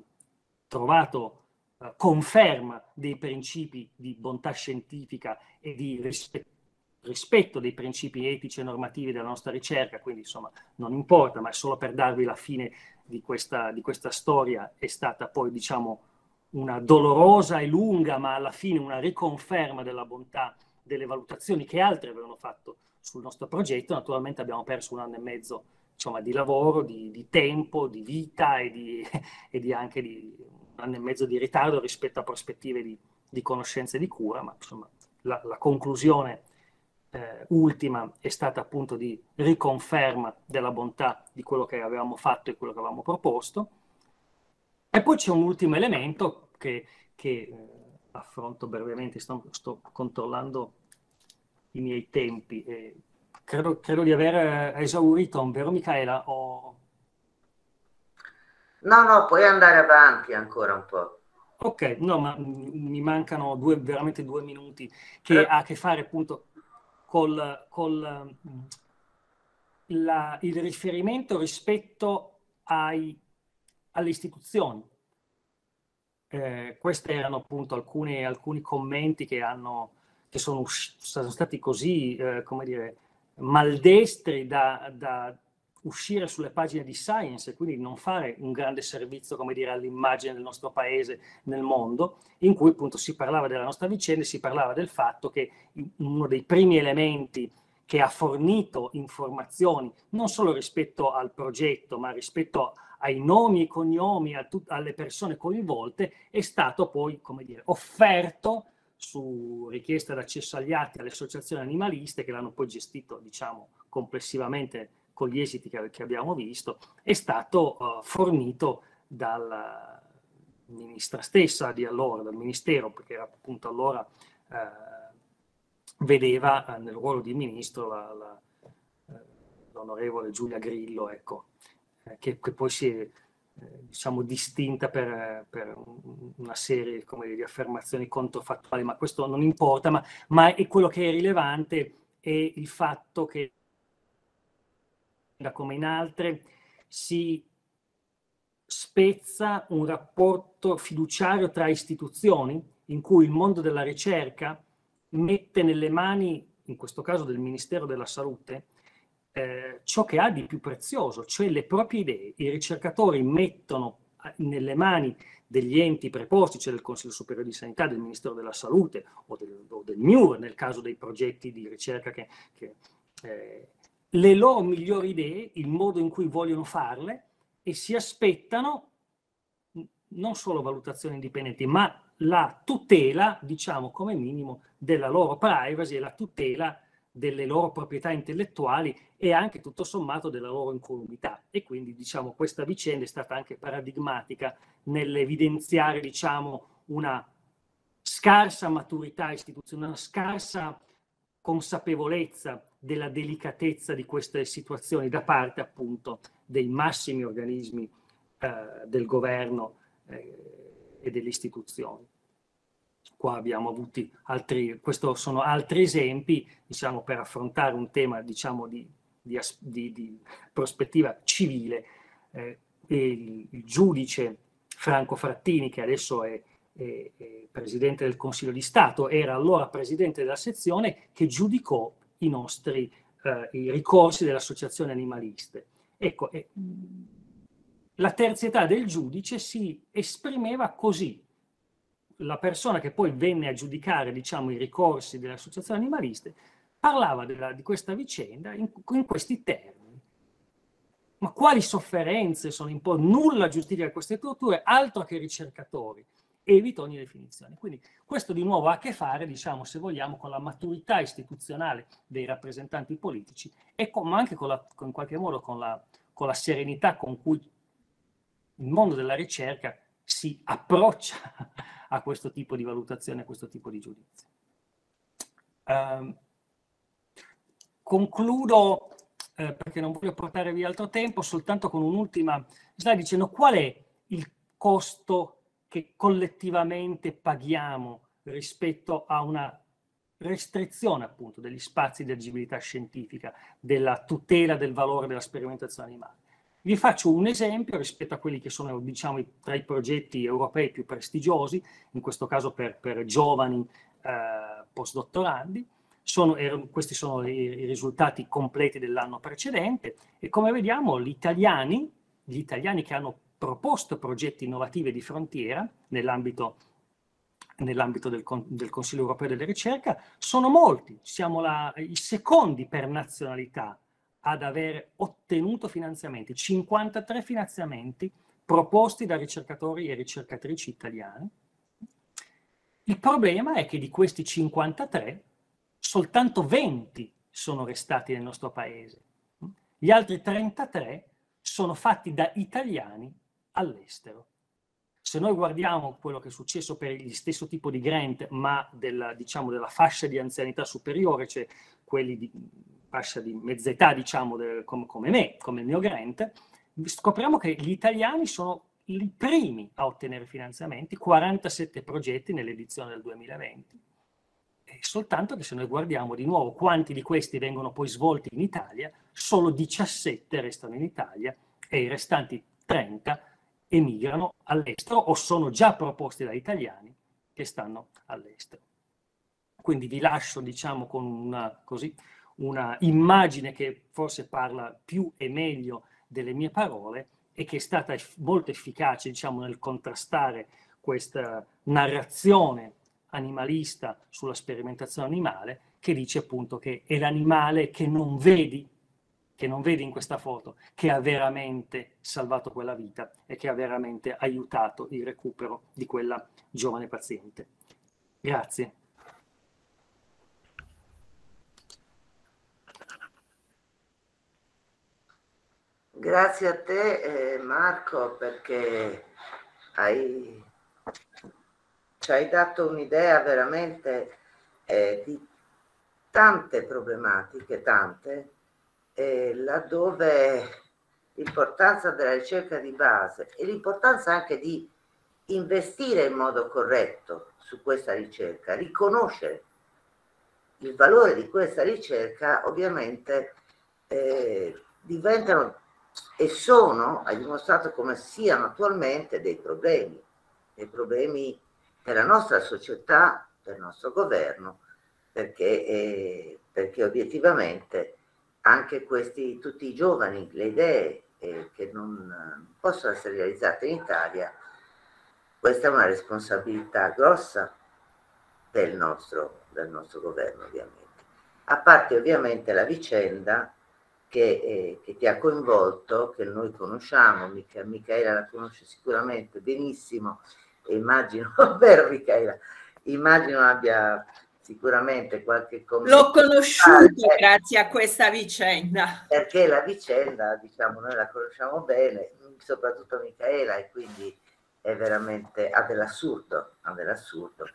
E: trovato eh, conferma dei principi di bontà scientifica e di rispetto rispetto dei principi etici e normativi della nostra ricerca, quindi insomma non importa, ma solo per darvi la fine di questa, di questa storia è stata poi diciamo una dolorosa e lunga, ma alla fine una riconferma della bontà delle valutazioni che altri avevano fatto sul nostro progetto. Naturalmente abbiamo perso un anno e mezzo insomma, di lavoro, di, di, tempo, di vita e, di, e di anche di un anno e mezzo di ritardo rispetto a prospettive di, di conoscenza e di cura, ma insomma la, la conclusione eh, ultima è stata appunto di riconferma della bontà di quello che avevamo fatto e quello che avevamo proposto e poi c'è un ultimo elemento che, che eh, affronto brevemente, sto, sto, controllando i miei tempi. Eh, credo, credo, di aver eh, esaurito, vero Michaela? O...
D: No, no, puoi andare avanti ancora un po'.
E: Ok, no, ma mi mancano due, veramente due minuti che eh. ha a che fare appunto col, col mm, la, il riferimento rispetto ai alle istituzioni. Eh, questi erano appunto alcune, alcuni commenti che, hanno, che sono, sono, stati così, eh, come dire, maldestri da, da, uscire sulle pagine di Science e quindi non fare un grande servizio, come dire, all'immagine del nostro paese nel mondo, in cui appunto si parlava della nostra vicenda e si parlava del fatto che uno dei primi elementi che ha fornito informazioni non solo rispetto al progetto, ma rispetto a ai nomi e cognomi, tut- alle persone coinvolte, è stato poi dire, offerto su richiesta d'accesso agli atti alle associazioni animaliste che l'hanno poi gestito diciamo, complessivamente con gli esiti che, che abbiamo visto, è stato uh, fornito dalla ministra stessa di allora, dal ministero, perché appunto allora uh, vedeva uh, nel ruolo di ministro la, la, l'onorevole Giulia Grillo, ecco, eh, che, che, poi si è eh, diciamo, distinta per, per, una serie come, di affermazioni controfattuali, ma questo non importa, ma, ma è quello che è rilevante è il fatto che come in altre si spezza un rapporto fiduciario tra istituzioni in cui il mondo della ricerca mette nelle mani, in questo caso del Ministero della Salute, eh, ciò che ha di più prezioso, cioè le proprie idee. I ricercatori mettono eh, nelle mani degli enti preposti, cioè del Consiglio Superiore di Sanità, del Ministero della Salute o del, o del MIUR nel caso dei progetti di ricerca che, che eh, le loro migliori idee, il modo in cui vogliono farle e si aspettano non solo valutazioni indipendenti, ma la tutela, diciamo come minimo, della loro privacy e la tutela delle loro proprietà intellettuali e anche tutto sommato della loro incolumità. E quindi diciamo questa vicenda è stata anche paradigmatica nell'evidenziare diciamo una scarsa maturità istituzionale, una scarsa consapevolezza della delicatezza di queste situazioni da parte appunto dei massimi organismi eh, del governo eh, e delle istituzioni. Qua abbiamo avuto altri, questi sono altri esempi, diciamo, per affrontare un tema, diciamo, di, di, di, di prospettiva civile. Eh, il, il, giudice Franco Frattini, che adesso è, è, è presidente del Consiglio di Stato, era allora presidente della sezione che giudicò i nostri eh, i ricorsi dell'associazione animaliste. Ecco, eh, la terzietà del giudice si esprimeva così, la persona che poi venne a giudicare diciamo, i ricorsi delle associazioni animaliste parlava della, di questa vicenda in, in, questi termini. Ma quali sofferenze sono in po'? Nulla giustifica queste torture, altro che ricercatori. Evito ogni definizione. Quindi questo di nuovo ha a che fare, diciamo, se vogliamo, con la maturità istituzionale dei rappresentanti politici, e con, ma anche con la, con, in qualche modo con la, con la serenità con cui il mondo della ricerca si approccia a questo tipo di valutazione, a questo tipo di giudizio. Um, concludo, eh, perché non voglio portare via altro tempo, soltanto con un'ultima slide dicendo qual è il costo che collettivamente paghiamo rispetto a una restrizione appunto degli spazi di agibilità scientifica, della tutela del valore della sperimentazione animale. Vi faccio un esempio rispetto a quelli che sono diciamo, tra i progetti europei più prestigiosi, in questo caso per, per giovani eh, postdottorandi. Sono, er, questi sono i, i risultati completi dell'anno precedente e come vediamo gli italiani, gli italiani che hanno proposto progetti innovativi di frontiera nell'ambito nell'ambito del, del, Consiglio europeo della ricerca, sono molti, siamo la, i secondi per nazionalità ad aver ottenuto finanziamenti, 53 finanziamenti proposti da ricercatori e ricercatrici italiani. Il problema è che di questi 53 soltanto 20 sono restati nel nostro paese, gli altri 33 sono fatti da italiani all'estero. Se noi guardiamo quello che è successo per gli stesso tipo di grant, ma della, diciamo, della fascia di anzianità superiore, cioè quelli di, fascia di mezza età, diciamo, del, com, come me, come il mio Grant, scopriamo che gli italiani sono i primi a ottenere finanziamenti, 47 progetti nell'edizione del 2020. E soltanto che se noi guardiamo di nuovo quanti di questi vengono poi svolti in Italia, solo 17 restano in Italia e i restanti 30 emigrano all'estero o sono già proposti da italiani che stanno all'estero. Quindi vi lascio, diciamo, con una così una immagine che forse parla più e meglio delle mie parole e che è stata molto efficace diciamo, nel contrastare questa narrazione animalista sulla sperimentazione animale che dice appunto che è l'animale che non vedi, che non vedi in questa foto, che ha veramente salvato quella vita e che ha veramente aiutato il recupero di quella giovane paziente. Grazie.
D: Grazie a te eh, Marco perché hai, ci hai dato un'idea veramente eh, di tante problematiche, tante, eh, laddove l'importanza della ricerca di base e l'importanza anche di investire in modo corretto su questa ricerca, riconoscere il valore di questa ricerca ovviamente eh, diventano e sono, ha dimostrato come siano attualmente dei problemi, dei problemi per la nostra società, per il nostro governo, perché, eh, perché obiettivamente anche questi, tutti i giovani, le idee eh, che non possono essere realizzate in Italia, questa è una responsabilità grossa del nostro, del nostro governo ovviamente. A parte ovviamente la vicenda che, eh, che, che ha coinvolto, che noi conosciamo, Mica, Michaela la conosce sicuramente benissimo, e immagino, beh Michaela, immagino abbia sicuramente qualche commento. L'ho
B: conosciuto parte, eh, grazie a questa
D: vicenda. Perché la vicenda, diciamo, noi la conosciamo bene, soprattutto Michaela, e quindi è veramente ha dell'assurdo, ha dell'assurdo.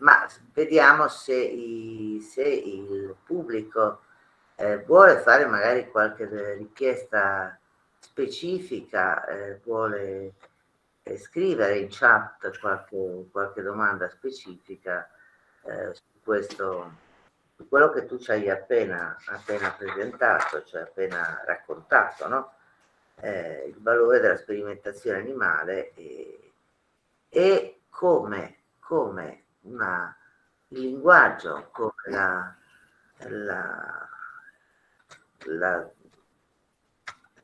D: Ma vediamo se, i, se il pubblico eh, vuole fare magari qualche eh, richiesta specifica, eh, vuole eh, scrivere in chat qualche, qualche domanda specifica eh, su questo, su quello che tu ci hai appena, appena presentato, cioè appena raccontato, no? Eh, il valore della sperimentazione animale e, e come, come una, il linguaggio, come la, la la,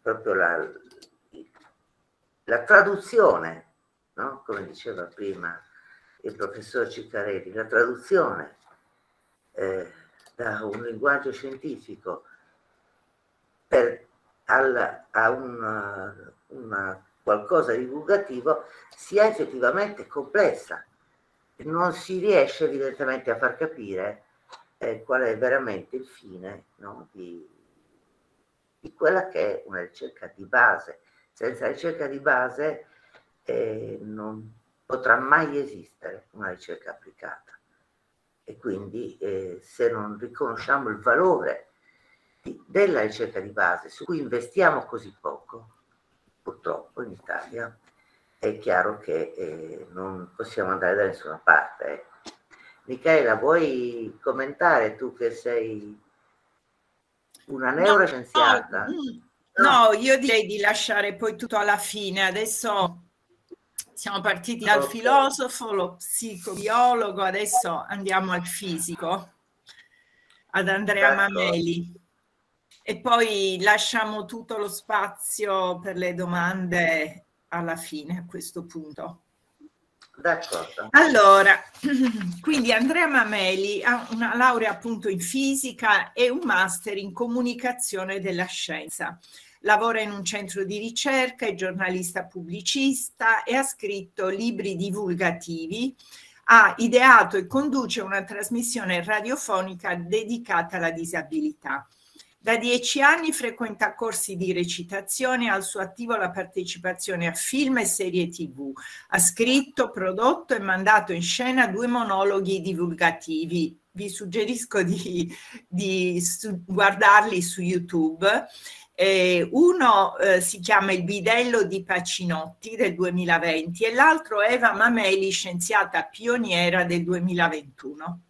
D: proprio la, la traduzione, no? come diceva prima il professor Ciccarelli, la traduzione eh, da un linguaggio scientifico per, alla, a un, una qualcosa di divulgativo sia effettivamente complessa. Non si riesce evidentemente a far capire eh, qual è veramente il fine no? di, di quella che è una ricerca di base. Senza ricerca di base eh, non potrà mai esistere una ricerca applicata. E quindi eh, se non riconosciamo il valore di, della ricerca di base, su cui investiamo così poco, purtroppo in Italia, è chiaro che eh, non possiamo andare da nessuna parte. Ecco. Michela, vuoi commentare tu che sei una neurorecensiata. No,
B: mm, no, no, io direi di lasciare poi tutto alla fine. Adesso siamo partiti dal filosofo, lo psicobiologo, adesso andiamo al fisico, ad Andrea certo. Mameli. E poi lasciamo tutto lo spazio per le domande alla fine a questo punto. D'accordo. Allora, quindi Andrea Mameli ha una laurea appunto in fisica e un master in comunicazione della scienza. Lavora in un centro di ricerca, è giornalista pubblicista e ha scritto libri divulgativi. Ha ideato e conduce una trasmissione radiofonica dedicata alla disabilità. Da dieci anni frequenta corsi di recitazione, e al suo attivo la partecipazione a film e serie tv. Ha scritto, prodotto e mandato in scena due monologhi divulgativi. Vi suggerisco di, di su, guardarli su YouTube. Eh, uno eh, si chiama Il bidello di Pacinotti del 2020 e l'altro Eva Mameli, scienziata pioniera del 2021.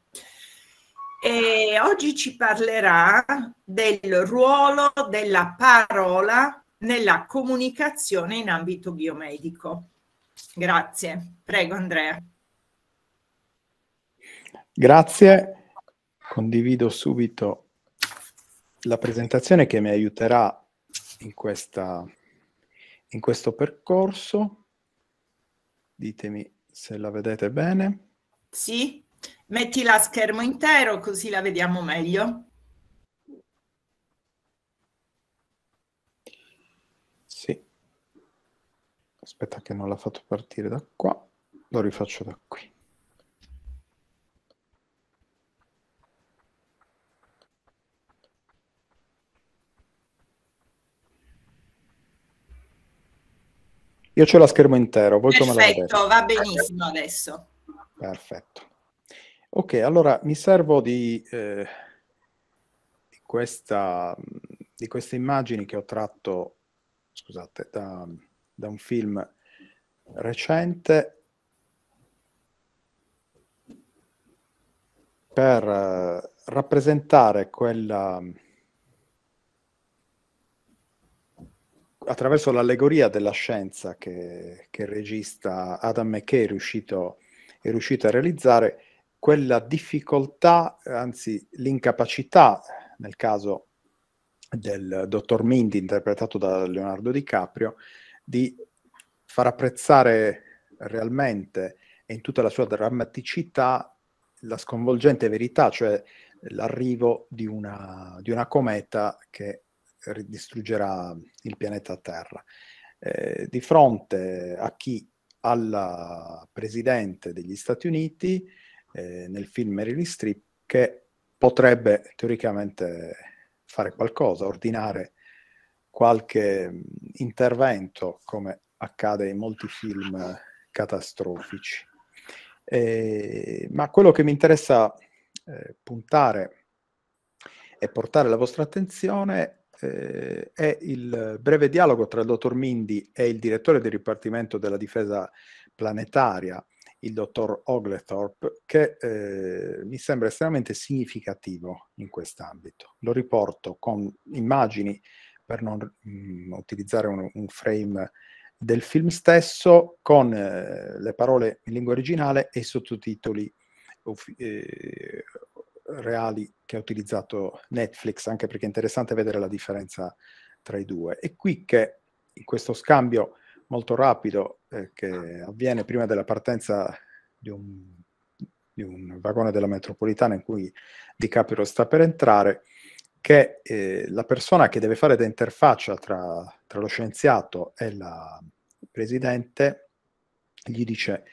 B: E oggi ci parlerà del ruolo della parola nella comunicazione in ambito biomedico. Grazie. Prego Andrea.
A: Grazie. Condivido subito la presentazione che mi aiuterà in, questa, in questo percorso. Ditemi se la vedete bene.
B: Sì. Metti a schermo intero così la vediamo meglio.
A: Sì. Aspetta che non l'ha fatto partire da qua, lo rifaccio da qui. Io ce l'ho schermo intero, voi Perfetto, come la vedete? va
B: benissimo adesso.
A: Perfetto. Ok, allora mi servo di, eh, di, questa, di, queste immagini che ho tratto, scusate, da, da un film recente per eh, rappresentare quella, attraverso l'allegoria della scienza che, che il regista Adam McKay è riuscito, è riuscito a realizzare, quella difficoltà, eh, anzi l'incapacità, nel caso del dottor Mindy interpretato da Leonardo DiCaprio, di far apprezzare realmente e in tutta la sua drammaticità la sconvolgente verità, cioè l'arrivo di una, di una cometa che distruggerà il pianeta Terra. Eh, di fronte a chi alla Presidente degli Stati Uniti eh, nel film Meryl Streep che potrebbe teoricamente fare qualcosa, ordinare qualche mm, intervento come accade in molti film catastrofici. Eh, ma quello che mi interessa eh, puntare e portare la vostra attenzione eh, è il breve dialogo tra il dottor Mindi e il direttore del Dipartimento della Difesa Planetaria il dottor Oglethorpe, che eh, mi sembra estremamente significativo in quest'ambito. Lo riporto con immagini per non mh, mm, utilizzare un, un, frame del film stesso, con eh, le parole in lingua originale e i sottotitoli eh, reali che ha utilizzato Netflix, anche perché è interessante vedere la differenza tra i due. E qui che in questo scambio molto rapido eh, che ah. avviene prima della partenza di un, di un, vagone della metropolitana in cui DiCaprio sta per entrare, che eh, la persona che deve fare da interfaccia tra, tra lo scienziato e la, presidente gli dice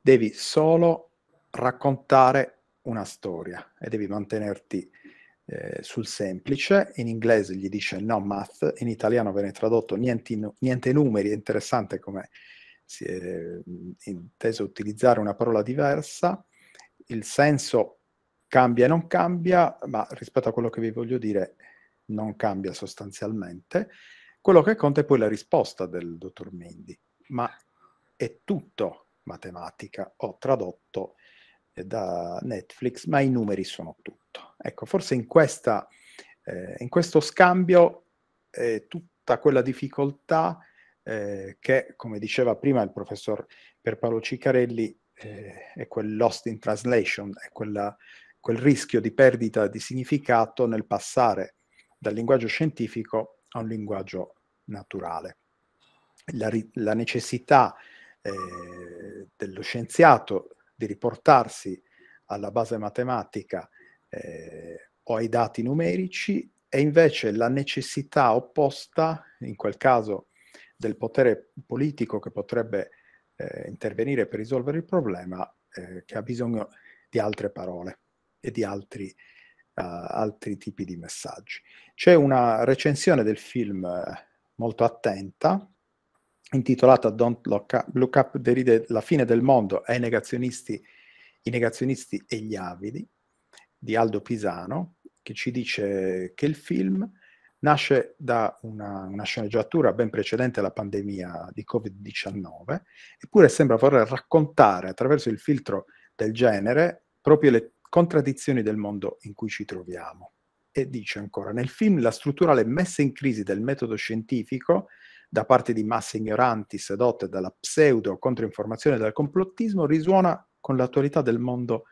A: devi solo raccontare una storia e devi mantenerti eh, sul semplice, in inglese gli dice no math, in italiano viene tradotto niente, niente numeri, è interessante come si è inteso utilizzare una parola diversa, il senso cambia e non cambia, ma rispetto a quello che vi voglio dire non cambia sostanzialmente. Quello che conta è poi la risposta del dottor Mendi, ma è tutto matematica, ho tradotto da Netflix, ma i numeri sono tutto. Ecco, forse in, questa, eh, in questo scambio eh, tutta quella difficoltà eh, che, come diceva prima il professor Pierpaolo Ciccarelli, eh, è quel lost in translation, è quella, quel rischio di perdita di significato nel passare dal linguaggio scientifico a un linguaggio naturale. La, la necessità eh, dello scienziato di riportarsi alla base matematica eh, o ai dati numerici e invece la necessità opposta, in quel caso del potere politico che potrebbe eh, intervenire per risolvere il problema, eh, che ha bisogno di altre parole e di altri, uh, altri tipi di messaggi. C'è una recensione del film eh, molto attenta intitolata Don't Look Up, Look Up deride la fine del mondo ai negazionisti, i negazionisti e gli avidi, di Aldo Pisano, che ci dice che il film nasce da una, una sceneggiatura ben precedente alla pandemia di Covid-19, eppure sembra voler raccontare attraverso il filtro del genere proprio le contraddizioni del mondo in cui ci troviamo. E dice ancora, nel film la strutturale messa in crisi del metodo scientifico da parte di masse ignoranti sedotte dalla pseudo controinformazione e dal complottismo risuona con l'attualità del mondo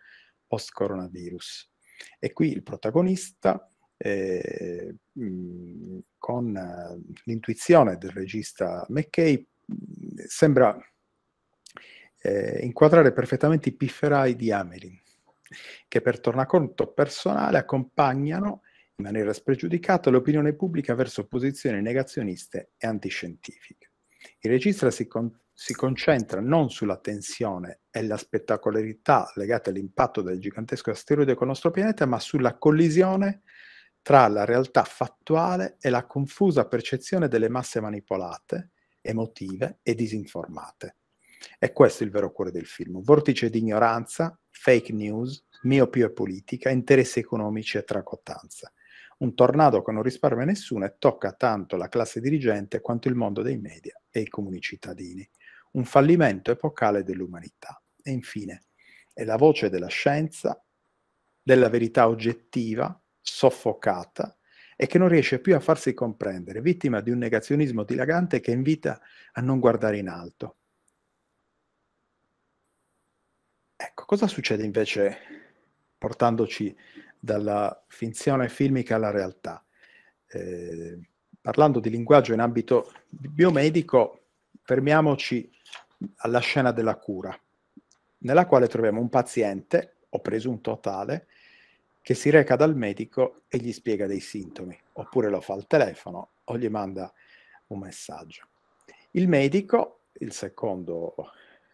A: post-coronavirus. E qui il protagonista, eh, mm, con eh, l'intuizione del regista McKay, mm, sembra eh, inquadrare perfettamente i pifferai di Amelin, che per tornaconto personale accompagnano in maniera spregiudicata l'opinione pubblica verso posizioni negazioniste e antiscientifiche. Il regista si, con- si concentra non sulla tensione e la spettacolarità legate all'impatto del gigantesco asteroide con il nostro pianeta, ma sulla collisione tra la realtà fattuale e la confusa percezione delle masse manipolate, emotive e disinformate. E questo è il vero cuore del film. Vortice di ignoranza, fake news, miopia politica, interessi economici e tracottanza. Un tornado che non risparmia nessuno e tocca tanto la classe dirigente quanto il mondo dei media e i comuni cittadini. Un fallimento epocale dell'umanità. E infine, è la voce della scienza, della verità oggettiva, soffocata, e che non riesce più a farsi comprendere, vittima di un negazionismo dilagante che invita a non guardare in alto. Ecco, cosa succede invece portandoci dalla finzione filmica alla realtà. Eh, parlando di linguaggio in ambito biomedico, fermiamoci alla scena della cura, nella quale troviamo un paziente, o presunto tale, che si reca dal medico e gli spiega dei sintomi, oppure lo fa al telefono o gli manda un messaggio. Il medico, il secondo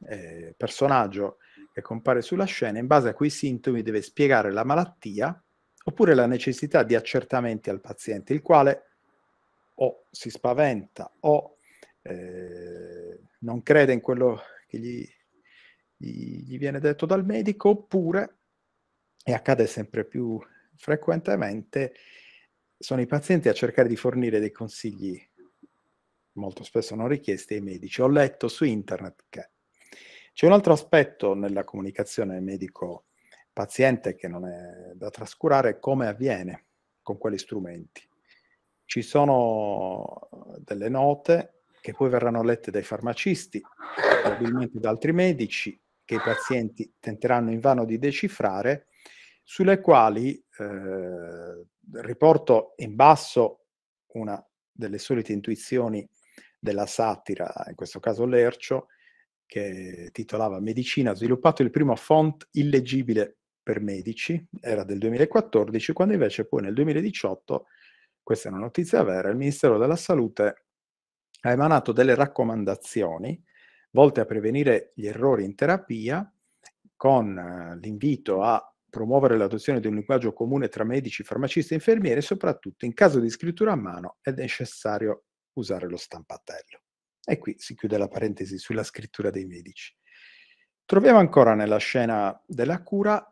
A: eh, personaggio che compare sulla scena, in base a quei sintomi deve spiegare la malattia oppure la necessità di accertamenti al paziente, il quale o si spaventa o eh, non crede in quello che gli, gli, gli viene detto dal medico, oppure, e accade sempre più frequentemente, sono i pazienti a cercare di fornire dei consigli molto spesso non richiesti ai medici. Ho letto su internet che c'è un altro aspetto nella comunicazione medico-paziente che non è da trascurare, come avviene, con quali strumenti. Ci sono delle note che poi verranno lette dai farmacisti, probabilmente da altri medici, che i pazienti tenteranno invano di decifrare, sulle quali eh, riporto in basso una delle solite intuizioni della satira, in questo caso Lercio, che titolava Medicina, ha sviluppato il primo font illeggibile per medici, era del 2014, quando invece poi nel 2018, questa è una notizia vera, il Ministero della Salute ha emanato delle raccomandazioni volte a prevenire gli errori in terapia con eh, l'invito a promuovere l'adozione di un linguaggio comune tra medici, farmacisti e infermieri soprattutto in caso di scrittura a mano è necessario usare lo stampatello. E qui si chiude la parentesi sulla scrittura dei medici. Troviamo ancora nella scena della cura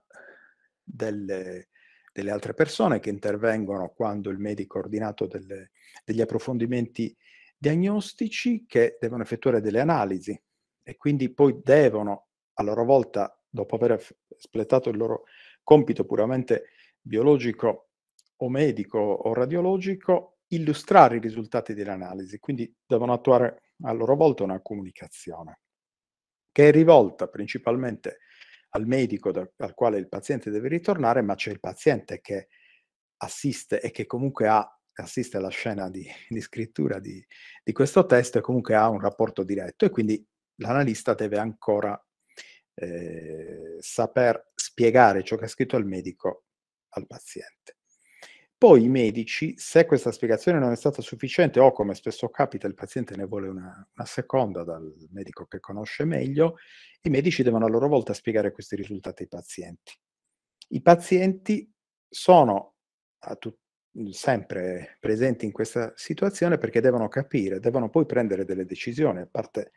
A: delle, delle altre persone che intervengono quando il medico ha ordinato delle, degli approfondimenti diagnostici che devono effettuare delle analisi e quindi poi devono a loro volta, dopo aver espletato il loro compito puramente biologico o medico o radiologico, illustrare i risultati dell'analisi. Quindi devono attuare a loro volta una comunicazione che è rivolta principalmente al medico da, al quale il paziente deve ritornare, ma c'è il paziente che assiste e che comunque ha, assiste alla scena di, di scrittura di, di, questo testo e comunque ha un rapporto diretto e quindi l'analista deve ancora eh, saper spiegare ciò che ha scritto il medico al paziente. Poi i medici, se questa spiegazione non è stata sufficiente o come spesso capita il paziente ne vuole una, una, seconda dal medico che conosce meglio, i medici devono a loro volta spiegare questi risultati ai pazienti. I pazienti sono tu, sempre presenti in questa situazione perché devono capire, devono poi prendere delle decisioni, a parte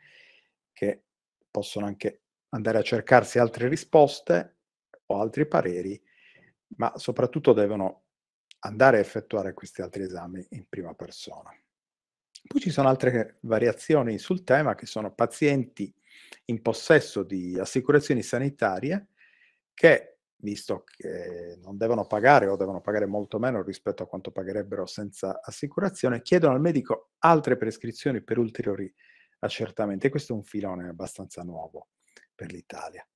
A: che possono anche andare a cercarsi altre risposte o altri pareri, ma soprattutto devono andare a effettuare questi altri esami in prima persona. Poi ci sono altre variazioni sul tema che sono pazienti in possesso di assicurazioni sanitarie che, visto che non devono pagare o devono pagare molto meno rispetto a quanto pagherebbero senza assicurazione, chiedono al medico altre prescrizioni per ulteriori accertamenti. questo è un filone abbastanza nuovo per l'Italia.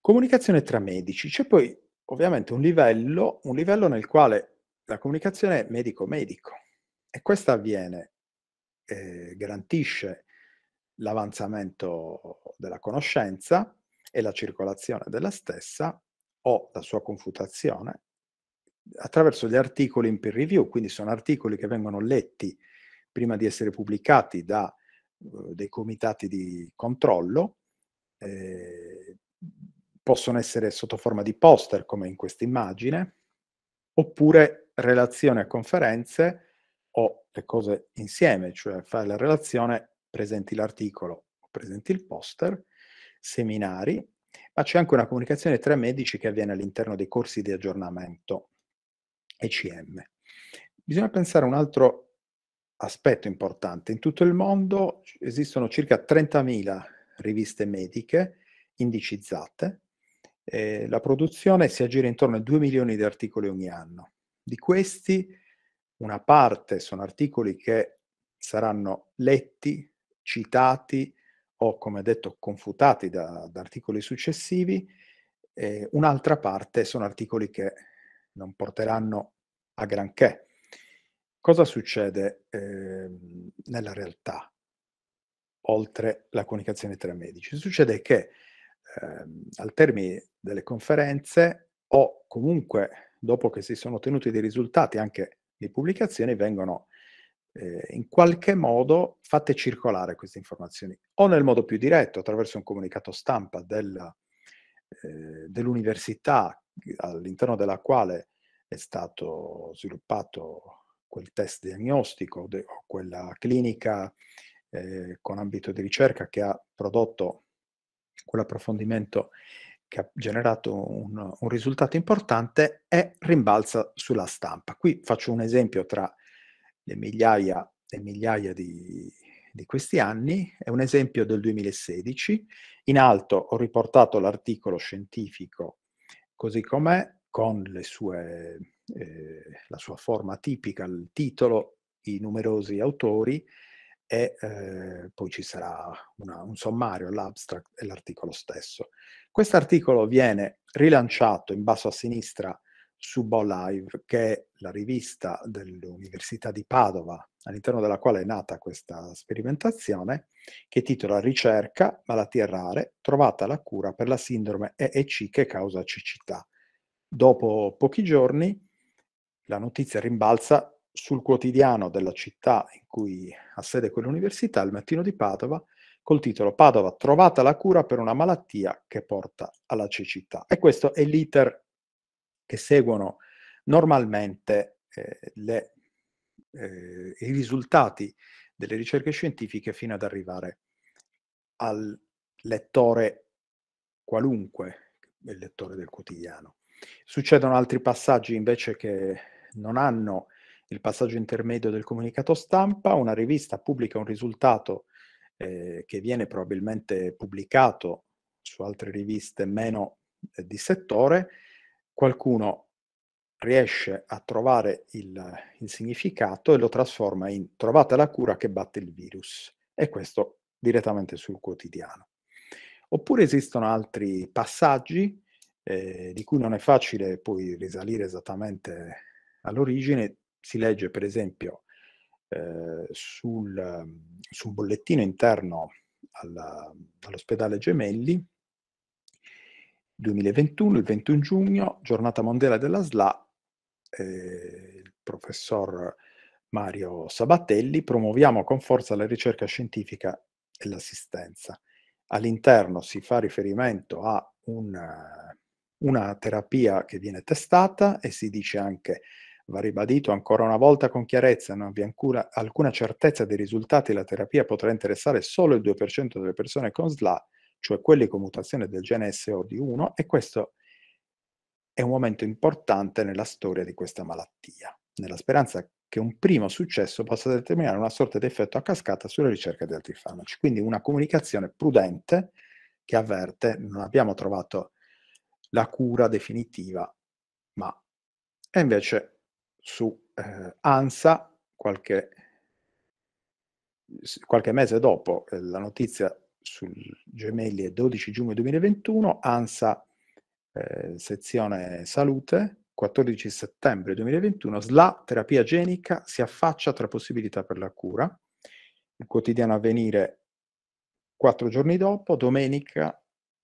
A: Comunicazione tra medici. C'è poi ovviamente un livello, un livello nel quale la comunicazione è medico-medico e questa avviene, eh, garantisce l'avanzamento della conoscenza e la circolazione della stessa o la sua confutazione attraverso gli articoli in peer review, quindi sono articoli che vengono letti prima di essere pubblicati da eh, dei comitati di controllo eh, possono essere sotto forma di poster, come in questa immagine, oppure relazione a conferenze o le cose insieme, cioè fai la relazione, presenti l'articolo, presenti il poster, seminari, ma c'è anche una comunicazione tra medici che avviene all'interno dei corsi di aggiornamento ECM. Bisogna pensare a un altro aspetto importante. In tutto il mondo esistono circa 30.000 riviste mediche indicizzate, eh, la produzione si aggira intorno a 2 milioni di articoli ogni anno. Di questi una parte sono articoli che saranno letti, citati o, come detto, confutati da, da articoli successivi, eh, un'altra parte sono articoli che non porteranno a granché. Cosa succede eh, nella realtà, oltre la comunicazione tra medici? Succede che eh, al termine delle conferenze o comunque dopo che si sono ottenuti dei risultati anche di pubblicazioni vengono eh, in qualche modo fatte circolare queste informazioni o nel modo più diretto attraverso un comunicato stampa del, eh, dell'università all'interno della quale è stato sviluppato quel test diagnostico de, o quella clinica eh, con ambito di ricerca che ha prodotto quell'approfondimento che ha generato un, un risultato importante è rimbalza sulla stampa. Qui faccio un esempio tra le migliaia e migliaia di, di questi anni, è un esempio del 2016. In alto ho riportato l'articolo scientifico così com'è, con sue, eh, la sua forma tipica, il titolo, i numerosi autori e eh, poi ci sarà una, un sommario, l'abstract e l'articolo stesso. Questo articolo viene rilanciato in basso a sinistra su BoLive, che è la rivista dell'Università di Padova, all'interno della quale è nata questa sperimentazione, che titola Ricerca, malattie rare, trovata la cura per la sindrome EEC che causa cecità. Dopo pochi giorni la notizia rimbalza sul quotidiano della città in cui ha sede quell'università, il mattino di Padova, col titolo Padova, trovata la cura per una malattia che porta alla cecità. E questo è l'iter che seguono normalmente eh, le, eh, i risultati delle ricerche scientifiche fino ad arrivare al lettore qualunque, il lettore del quotidiano. Succedono altri passaggi invece che non hanno il passaggio intermedio del comunicato stampa, una rivista pubblica un risultato eh, che viene probabilmente pubblicato su altre riviste meno eh, di settore, qualcuno riesce a trovare il, il significato e lo trasforma in trovate la cura che batte il virus e questo direttamente sul quotidiano. Oppure esistono altri passaggi eh, di cui non è facile poi risalire esattamente all'origine, si legge per esempio eh, ehm, sul, bollettino interno alla, all'ospedale Gemelli 2021, il 21 giugno, giornata mondiale della SLA, eh, il professor Mario Sabatelli, promuoviamo con forza la ricerca scientifica e l'assistenza. All'interno si fa riferimento a un, una terapia che viene testata e si dice anche Va ribadito ancora una volta con chiarezza, non vi è ancora alcuna certezza dei risultati, la terapia potrà interessare solo il 2% delle persone con SLA, cioè quelli con mutazione del gene SOD1, e questo è un momento importante nella storia di questa malattia, nella speranza che un primo successo possa determinare una sorta di effetto a cascata sulla ricerca di altri farmaci. Quindi una comunicazione prudente che avverte, non abbiamo trovato la cura definitiva, ma è invece su eh, ANSA qualche, qualche mese dopo eh, la notizia sul Gemelli è 12 giugno 2021, ANSA eh, sezione salute 14 settembre 2021, SLA terapia genica si affaccia tra possibilità per la cura. Il quotidiano avvenire quattro giorni dopo, domenica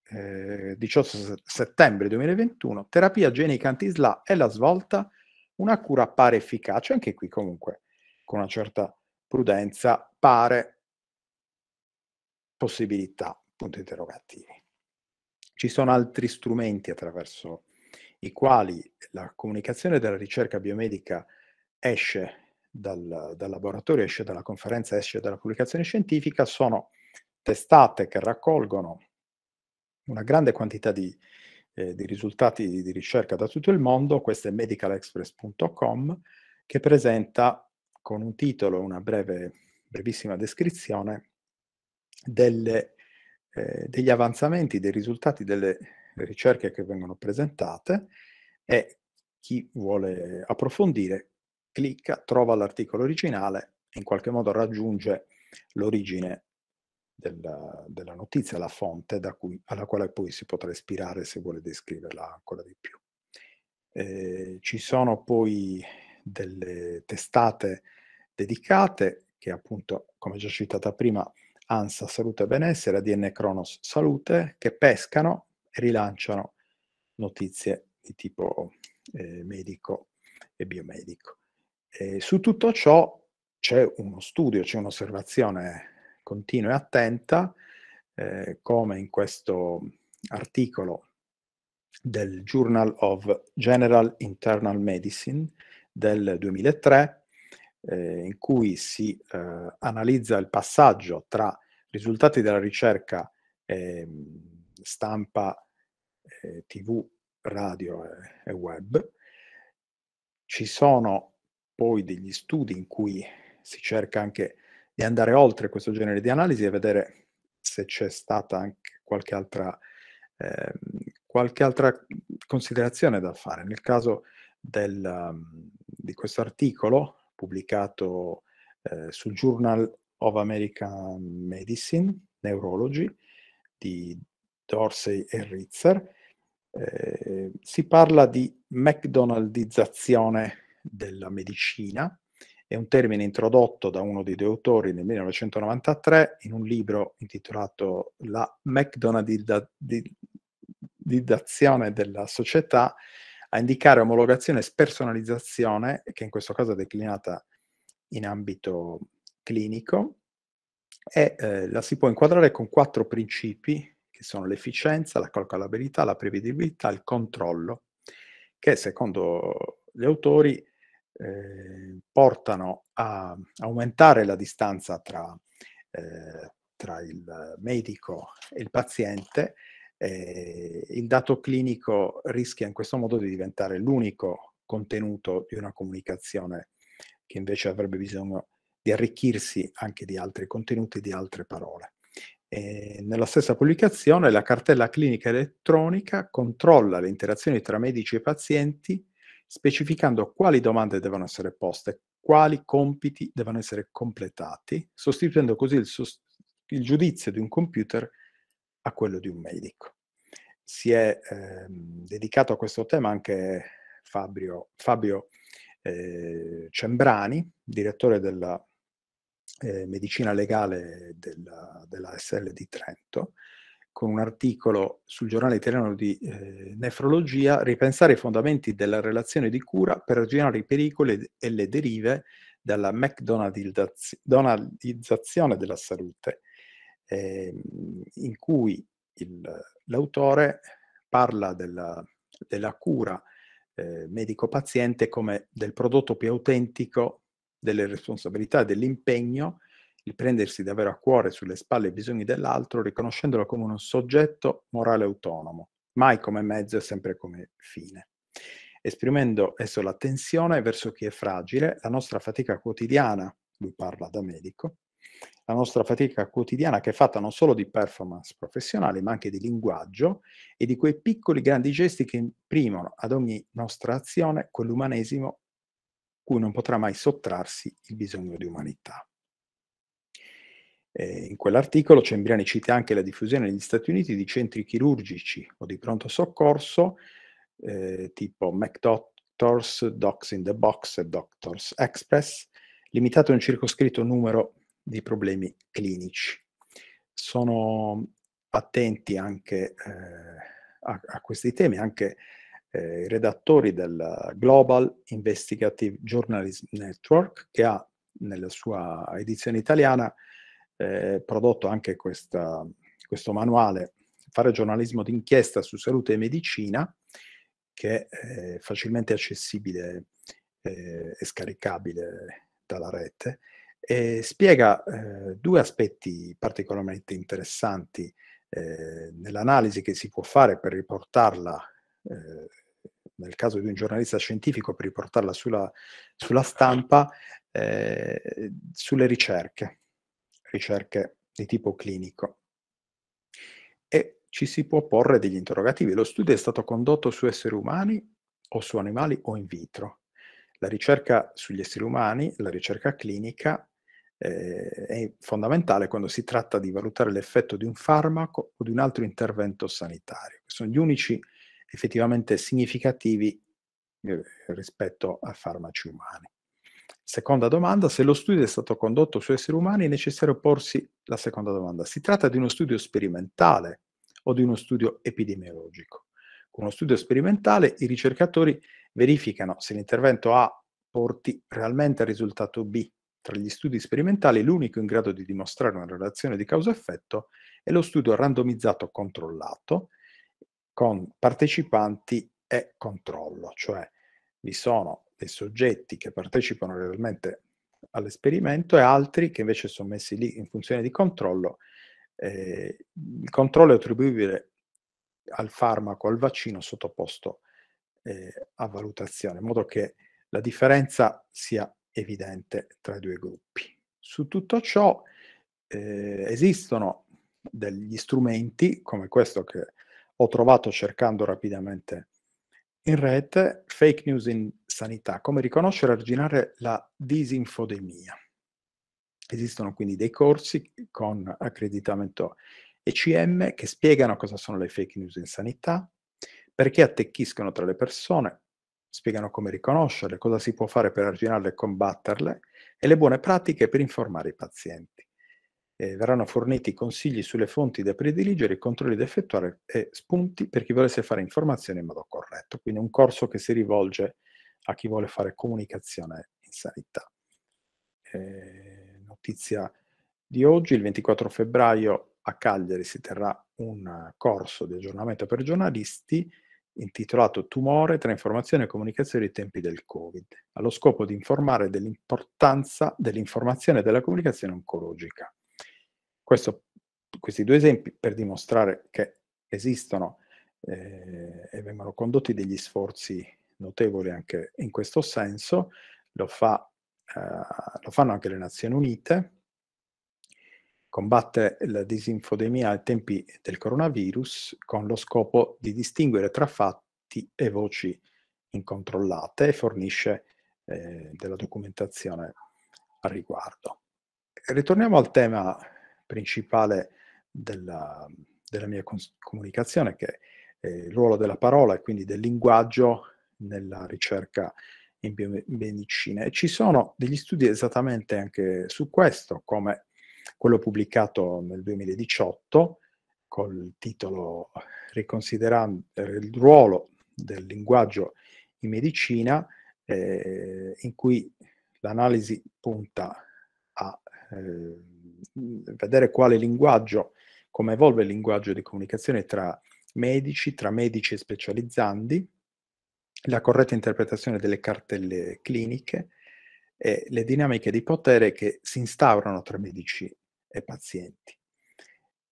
A: eh, 18 settembre 2021, terapia genica anti-SLA è la svolta una cura pare efficace, anche qui comunque con una certa prudenza pare possibilità, punti interrogativi. Ci sono altri strumenti attraverso i quali la comunicazione della ricerca biomedica esce dal, dal laboratorio, esce dalla conferenza, esce dalla pubblicazione scientifica, sono testate che raccolgono una grande quantità di, eh, di risultati di ricerca da tutto il mondo, questo è medicalexpress.com che presenta con un titolo, una breve, brevissima descrizione delle, eh, degli avanzamenti, dei risultati delle ricerche che vengono presentate e chi vuole approfondire clicca, trova l'articolo originale e in qualche modo raggiunge l'origine della, della notizia, la fonte cui, alla quale poi si potrà ispirare se vuole descriverla ancora di più. Eh, ci sono poi delle testate dedicate che appunto, come già citata prima, ANSA Salute e Benessere, ADN Cronos Salute, che pescano e rilanciano notizie di tipo eh, medico e biomedico. E su tutto ciò c'è uno studio, c'è un'osservazione continua e attenta, eh, come in questo articolo del Journal of General Internal Medicine del 2003, eh, in cui si eh, analizza il passaggio tra risultati della ricerca ehm, stampa, eh, tv, radio e, e web. Ci sono poi degli studi in cui si cerca anche di andare oltre questo genere di analisi e vedere se c'è stata anche qualche altra, eh, qualche altra considerazione da fare. Nel caso del, um, di questo articolo pubblicato eh, sul Journal of American Medicine, Neurology, di Dorsey e Ritzer, eh, si parla di McDonaldizzazione della medicina è un termine introdotto da uno dei due autori nel 1993 in un libro intitolato La McDonaldizzazione della società a indicare omologazione e spersonalizzazione, che in questo caso è declinata in ambito clinico, e eh, la si può inquadrare con quattro principi, che sono l'efficienza, la calcolabilità, la prevedibilità, il controllo, che secondo gli autori eh, portano a aumentare la distanza tra, eh, tra il medico e il paziente, eh, il dato clinico rischia in questo modo di diventare l'unico contenuto di una comunicazione che invece avrebbe bisogno di arricchirsi anche di altri contenuti, di altre parole. E nella stessa pubblicazione la cartella clinica elettronica controlla le interazioni tra medici e pazienti specificando quali domande devono essere poste, quali compiti devono essere completati, sostituendo così il, sost- il giudizio di un computer a quello di un medico. Si è eh, dedicato a questo tema anche Fabio, Fabio eh, Cembrani, direttore della eh, medicina legale della, della SL di Trento, con un articolo sul giornale italiano di eh, nefrologia, ripensare i fondamenti della relazione di cura per arginare i pericoli e le derive dalla McDonaldizzazione della salute, eh, in cui il, l'autore parla della, della cura eh, medico-paziente come del prodotto più autentico delle responsabilità e dell'impegno il prendersi davvero a cuore sulle spalle i bisogni dell'altro, riconoscendolo come un soggetto morale autonomo, mai come mezzo e sempre come fine. Esprimendo esso l'attenzione verso chi è fragile, la nostra fatica quotidiana, lui parla da medico, la nostra fatica quotidiana che è fatta non solo di performance professionali, ma anche di linguaggio e di quei piccoli grandi gesti che imprimono ad ogni nostra azione quell'umanesimo cui non potrà mai sottrarsi il bisogno di umanità. Eh, in quell'articolo Cembriani cita anche la diffusione negli Stati Uniti di centri chirurgici o di pronto soccorso eh, tipo McDoctors, Docs in the Box e Doctors Express, limitato a un circoscritto numero di problemi clinici. Sono attenti anche eh, a, a, questi temi, anche eh, i redattori del Global Investigative Journalism Network, che ha nella sua edizione italiana eh, prodotto anche questa, questo manuale Fare giornalismo d'inchiesta su salute e medicina, che è eh, facilmente accessibile eh, e scaricabile dalla rete, e spiega eh, due aspetti particolarmente interessanti eh, nell'analisi che si può fare per riportarla, eh, nel caso di un giornalista scientifico, per riportarla sulla, sulla stampa, eh, sulle ricerche ricerche di tipo clinico. E ci si può porre degli interrogativi. Lo studio è stato condotto su esseri umani o su animali o in vitro. La ricerca sugli esseri umani, la ricerca clinica, eh, è fondamentale quando si tratta di valutare l'effetto di un farmaco o di un altro intervento sanitario. Sono gli unici effettivamente significativi eh, rispetto a farmaci umani. Seconda domanda, se lo studio è stato condotto su esseri umani è necessario porsi la seconda domanda. Si tratta di uno studio sperimentale o di uno studio epidemiologico? Con uno studio sperimentale i ricercatori verificano se l'intervento A porti realmente al risultato B. Tra gli studi sperimentali l'unico in grado di dimostrare una relazione di causa-effetto è lo studio randomizzato controllato con partecipanti e controllo, cioè vi sono dei soggetti che partecipano realmente all'esperimento e altri che invece sono messi lì in funzione di controllo. Eh, il controllo è attribuibile al farmaco, al vaccino sottoposto eh, a valutazione, in modo che la differenza sia evidente tra i due gruppi. Su tutto ciò eh, esistono degli strumenti come questo che ho trovato cercando rapidamente in rete, fake news in sanità, come riconoscere e arginare la disinfodemia. Esistono quindi dei corsi con accreditamento ECM che spiegano cosa sono le fake news in sanità, perché attecchiscono tra le persone, spiegano come riconoscerle, cosa si può fare per arginarle e combatterle e le buone pratiche per informare i pazienti eh, verranno forniti consigli sulle fonti da prediligere, controlli da effettuare e spunti per chi volesse fare informazione in modo corretto. Quindi un corso che si rivolge a chi vuole fare comunicazione in sanità. Eh, notizia di oggi, il 24 febbraio a Cagliari si terrà un corso di aggiornamento per giornalisti intitolato Tumore tra informazione e comunicazione ai tempi del Covid, allo scopo di informare dell'importanza dell'informazione e della comunicazione oncologica. Questo, questi due esempi per dimostrare che esistono eh, e vengono condotti degli sforzi notevoli anche in questo senso, lo, fa, eh, lo fanno anche le Nazioni Unite, combatte la disinfodemia ai tempi del coronavirus con lo scopo di distinguere tra fatti e voci incontrollate e fornisce eh, della documentazione al riguardo. Ritorniamo al tema principale della, della mia cons- comunicazione, che è il ruolo della parola e quindi del linguaggio nella ricerca in biomedicina. E ci sono degli studi esattamente anche su questo, come quello pubblicato nel 2018 col titolo Riconsiderando eh, il ruolo del linguaggio in medicina, eh, in cui l'analisi punta a eh, vedere quale linguaggio, come evolve il linguaggio di comunicazione tra medici, tra medici e specializzandi, la corretta interpretazione delle cartelle cliniche e le dinamiche di potere che si instaurano tra medici e pazienti.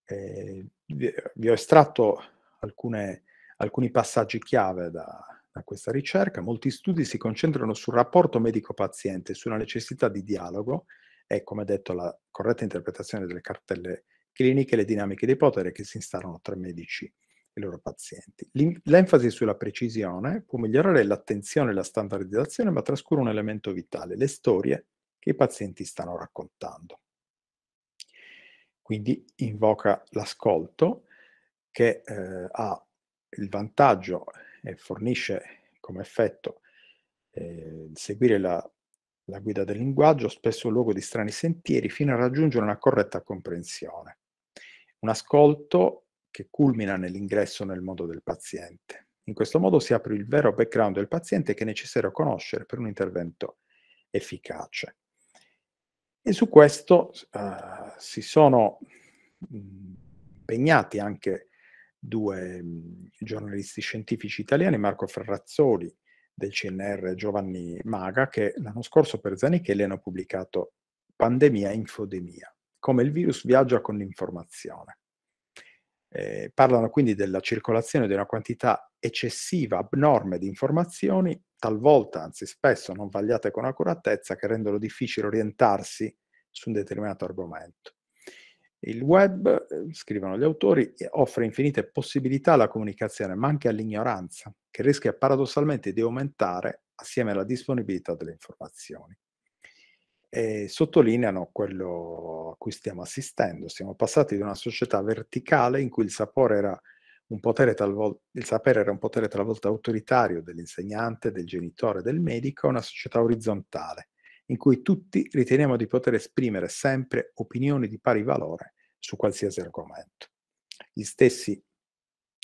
A: Eh, vi, ho estratto alcune, alcuni passaggi chiave da, da questa ricerca. Molti studi si concentrano sul rapporto medico-paziente, sulla necessità di dialogo è, come detto, la corretta interpretazione delle cartelle cliniche e le dinamiche di potere che si installano tra medici e i loro pazienti. L'enfasi sulla precisione può migliorare l'attenzione e la standardizzazione, ma trascura un elemento vitale, le storie che i pazienti stanno raccontando. Quindi invoca l'ascolto che eh, ha il vantaggio e fornisce come effetto eh, seguire la la guida del linguaggio, spesso luogo di strani sentieri, fino a raggiungere una corretta comprensione. Un ascolto che culmina nell'ingresso nel mondo del paziente. In questo modo si apre il vero background del paziente che è necessario conoscere per un intervento efficace. E su questo uh, si sono impegnati anche due giornalisti scientifici italiani, Marco Ferrazzoli del CNR Giovanni Maga che l'anno scorso per Zanichelli hanno pubblicato Pandemia e Infodemia, come il virus viaggia con l'informazione. Eh, parlano quindi della circolazione di una quantità eccessiva, abnorme di informazioni, talvolta, anzi spesso, non vagliate con accuratezza, che rendono difficile orientarsi su un determinato argomento. Il web, eh, scrivono gli autori, offre infinite possibilità alla comunicazione, ma anche all'ignoranza, che rischia paradossalmente di aumentare assieme alla disponibilità delle informazioni. E sottolineano quello a cui stiamo assistendo. Siamo passati da una società verticale in cui il sapore era un potere talvolta, il sapere era un potere talvolta autoritario dell'insegnante, del genitore, del medico, a una società orizzontale, in cui tutti riteniamo di poter esprimere sempre opinioni di pari valore su qualsiasi argomento. Gli stessi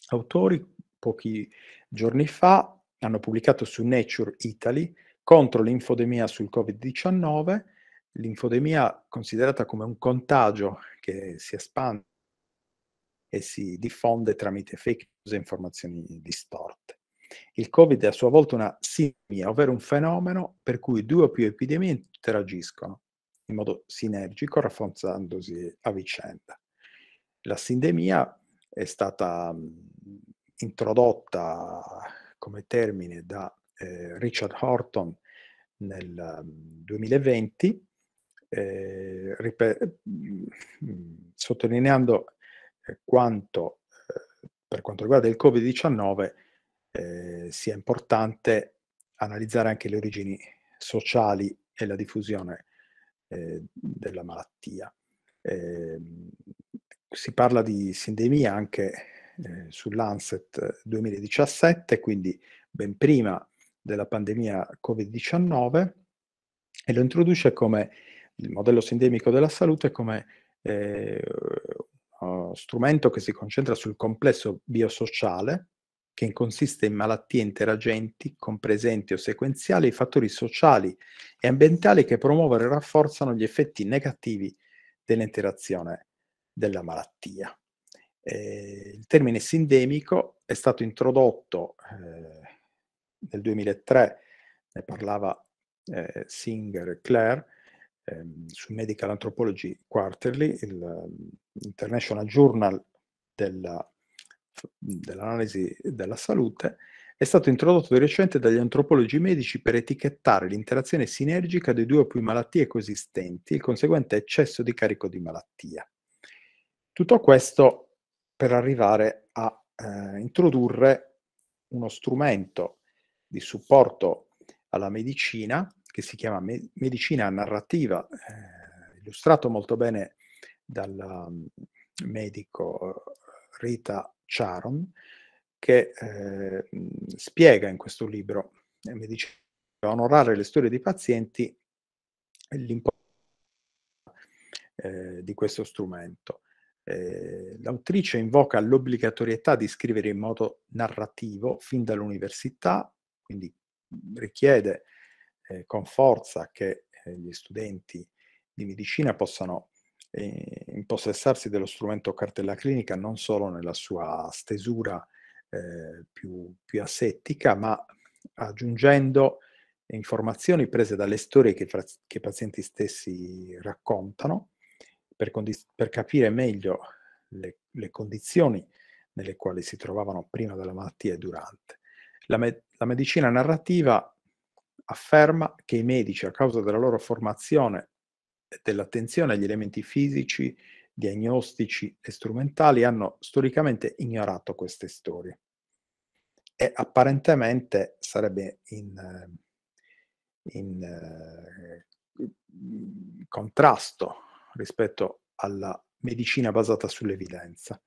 A: autori pochi giorni fa hanno pubblicato su Nature Italy contro l'infodemia sul Covid-19, l'infodemia considerata come un contagio che si espande e si diffonde tramite fake news e informazioni distorte. Il Covid è a sua volta una simia, ovvero un fenomeno per cui due o più epidemie interagiscono in modo sinergico, rafforzandosi a vicenda. La sindemia è stata introdotta come termine da eh, Richard Horton nel 2020, eh, ripet- sottolineando eh, quanto eh, per quanto riguarda il Covid-19 eh, sia importante analizzare anche le origini sociali e la diffusione eh, della malattia. Eh, si parla di sindemia anche eh, sull'Anset 2017, quindi ben prima della pandemia Covid-19, e lo introduce come il modello sindemico della salute come eh, strumento che si concentra sul complesso biosociale che consiste in malattie interagenti con presenti o sequenziali i fattori sociali e ambientali che promuovono e rafforzano gli effetti negativi dell'interazione della malattia. Eh, il termine sindemico è stato introdotto eh, nel 2003, ne parlava eh, Singer e Clare, ehm, su Medical Anthropology Quarterly, l'International mm, Journal della dell'analisi della salute è stato introdotto di recente dagli antropologi medici per etichettare l'interazione sinergica dei due o più malattie coesistenti e il conseguente eccesso di carico di malattia. Tutto questo per arrivare a eh, introdurre uno strumento di supporto alla medicina che si chiama me- medicina narrativa, eh, illustrato molto bene dal um, mm, medico eh, Rita Charon, che eh, spiega in questo libro, eh, mi dice, onorare le storie dei pazienti l'importanza eh, di questo strumento. Eh, l'autrice invoca l'obbligatorietà di scrivere in modo narrativo fin dall'università, quindi richiede eh, con forza che eh, gli studenti di medicina possano eh, impossessarsi dello strumento cartella clinica non solo nella sua stesura eh, più, più assettica, ma aggiungendo informazioni prese dalle storie che, che i pazienti stessi raccontano per, per capire meglio le, le, condizioni nelle quali si trovavano prima della malattia e durante. La, me la medicina narrativa afferma che i medici, a causa della loro formazione e dell'attenzione agli elementi fisici diagnostici e strumentali hanno storicamente ignorato queste storie e apparentemente sarebbe in, in, eh, contrasto rispetto alla medicina basata sull'evidenza,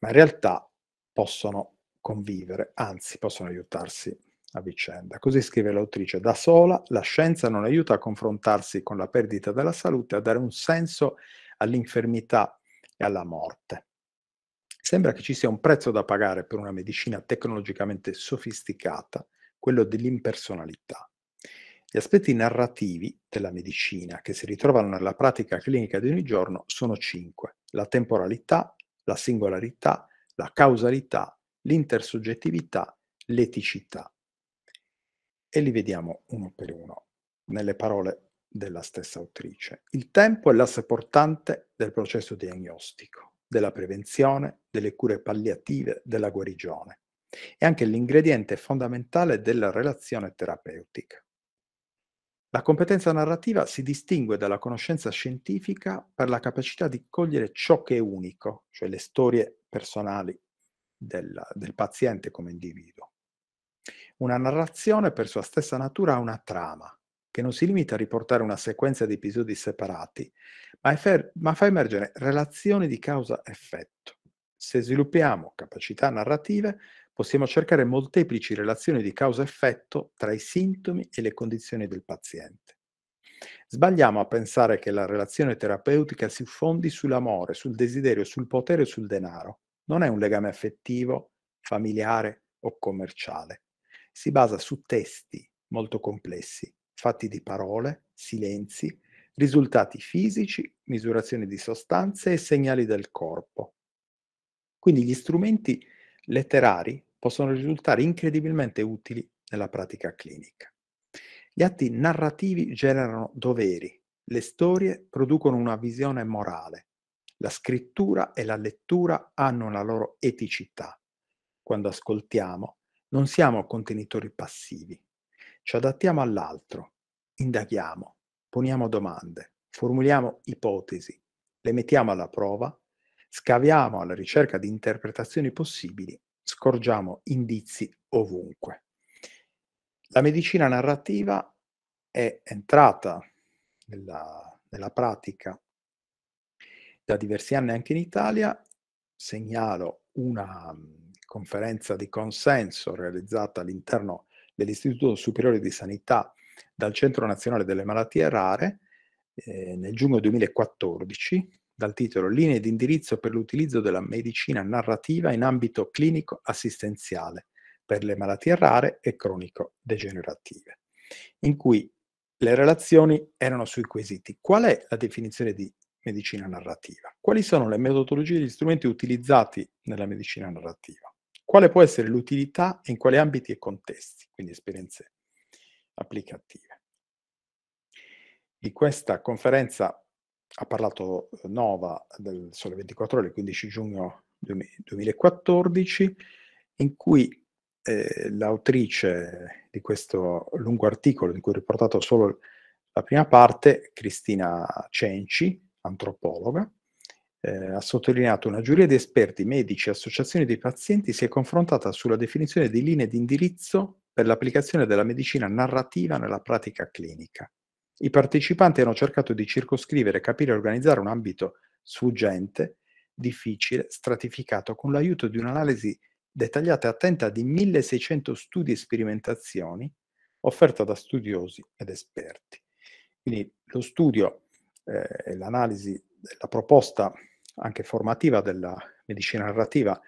A: ma in realtà possono convivere, anzi possono aiutarsi a vicenda. Così scrive l'autrice, da sola la scienza non aiuta a confrontarsi con la perdita della salute, a dare un senso a all'infermità e alla morte. Sembra che ci sia un prezzo da pagare per una medicina tecnologicamente sofisticata, quello dell'impersonalità. Gli aspetti narrativi della medicina che si ritrovano nella pratica clinica di ogni giorno sono cinque. La temporalità, la singolarità, la causalità, l'intersoggettività, l'eticità. E li vediamo uno per uno nelle parole della stessa autrice. Il tempo è l'asse portante del processo diagnostico, della prevenzione, delle cure palliative, della guarigione. È anche l'ingrediente fondamentale della relazione terapeutica. La competenza narrativa si distingue dalla conoscenza scientifica per la capacità di cogliere ciò che è unico, cioè le storie personali del, del paziente come individuo. Una narrazione per sua stessa natura ha una trama, che non si limita a riportare una sequenza di episodi separati, ma, fer- ma fa emergere relazioni di causa-effetto. Se sviluppiamo capacità narrative, possiamo cercare molteplici relazioni di causa-effetto tra i sintomi e le condizioni del paziente. Sbagliamo a pensare che la relazione terapeutica si fondi sull'amore, sul desiderio, sul potere e sul denaro. Non è un legame affettivo, familiare o commerciale. Si basa su testi molto complessi, fatti di parole, silenzi, risultati fisici, misurazioni di sostanze e segnali del corpo. Quindi gli strumenti letterari possono risultare incredibilmente utili nella pratica clinica. Gli atti narrativi generano doveri, le storie producono una visione morale, la scrittura e la lettura hanno una loro eticità. Quando ascoltiamo, non siamo contenitori passivi, ci adattiamo all'altro, indaghiamo, poniamo domande, formuliamo ipotesi, le mettiamo alla prova, scaviamo alla ricerca di interpretazioni possibili, scorgiamo indizi ovunque. La medicina narrativa è entrata nella, nella pratica da diversi anni anche in Italia, segnalo una mhmm, conferenza di consenso realizzata all'interno dell'Istituto Superiore di Sanità dal Centro Nazionale delle Malattie Rare eh, nel giugno 2014 dal titolo Linee di indirizzo per l'utilizzo della medicina narrativa in ambito clinico assistenziale per le malattie rare e cronico-degenerative, in cui le relazioni erano sui quesiti. Qual è la definizione di medicina narrativa? Quali sono le metodologie e gli strumenti utilizzati nella medicina narrativa? quale può essere l'utilità e in quali ambiti e contesti, quindi esperienze applicative. Di questa conferenza ha parlato Nova del Sole 24 ore, il 15 giugno 2014, in cui eh, l'autrice di questo lungo articolo, di cui ho riportato solo la prima parte, Cristina Cenci, antropologa, eh, ha sottolineato una giuria di esperti, medici e associazioni di pazienti si è confrontata sulla definizione di linee di indirizzo per l'applicazione della medicina narrativa nella pratica clinica. I partecipanti hanno cercato di circoscrivere, capire e organizzare un ambito sfuggente, difficile, stratificato, con l'aiuto di un'analisi dettagliata e attenta di 1600 studi e sperimentazioni offerta da studiosi ed esperti. Quindi lo studio eh, l'analisi della proposta anche formativa della medicina narrativa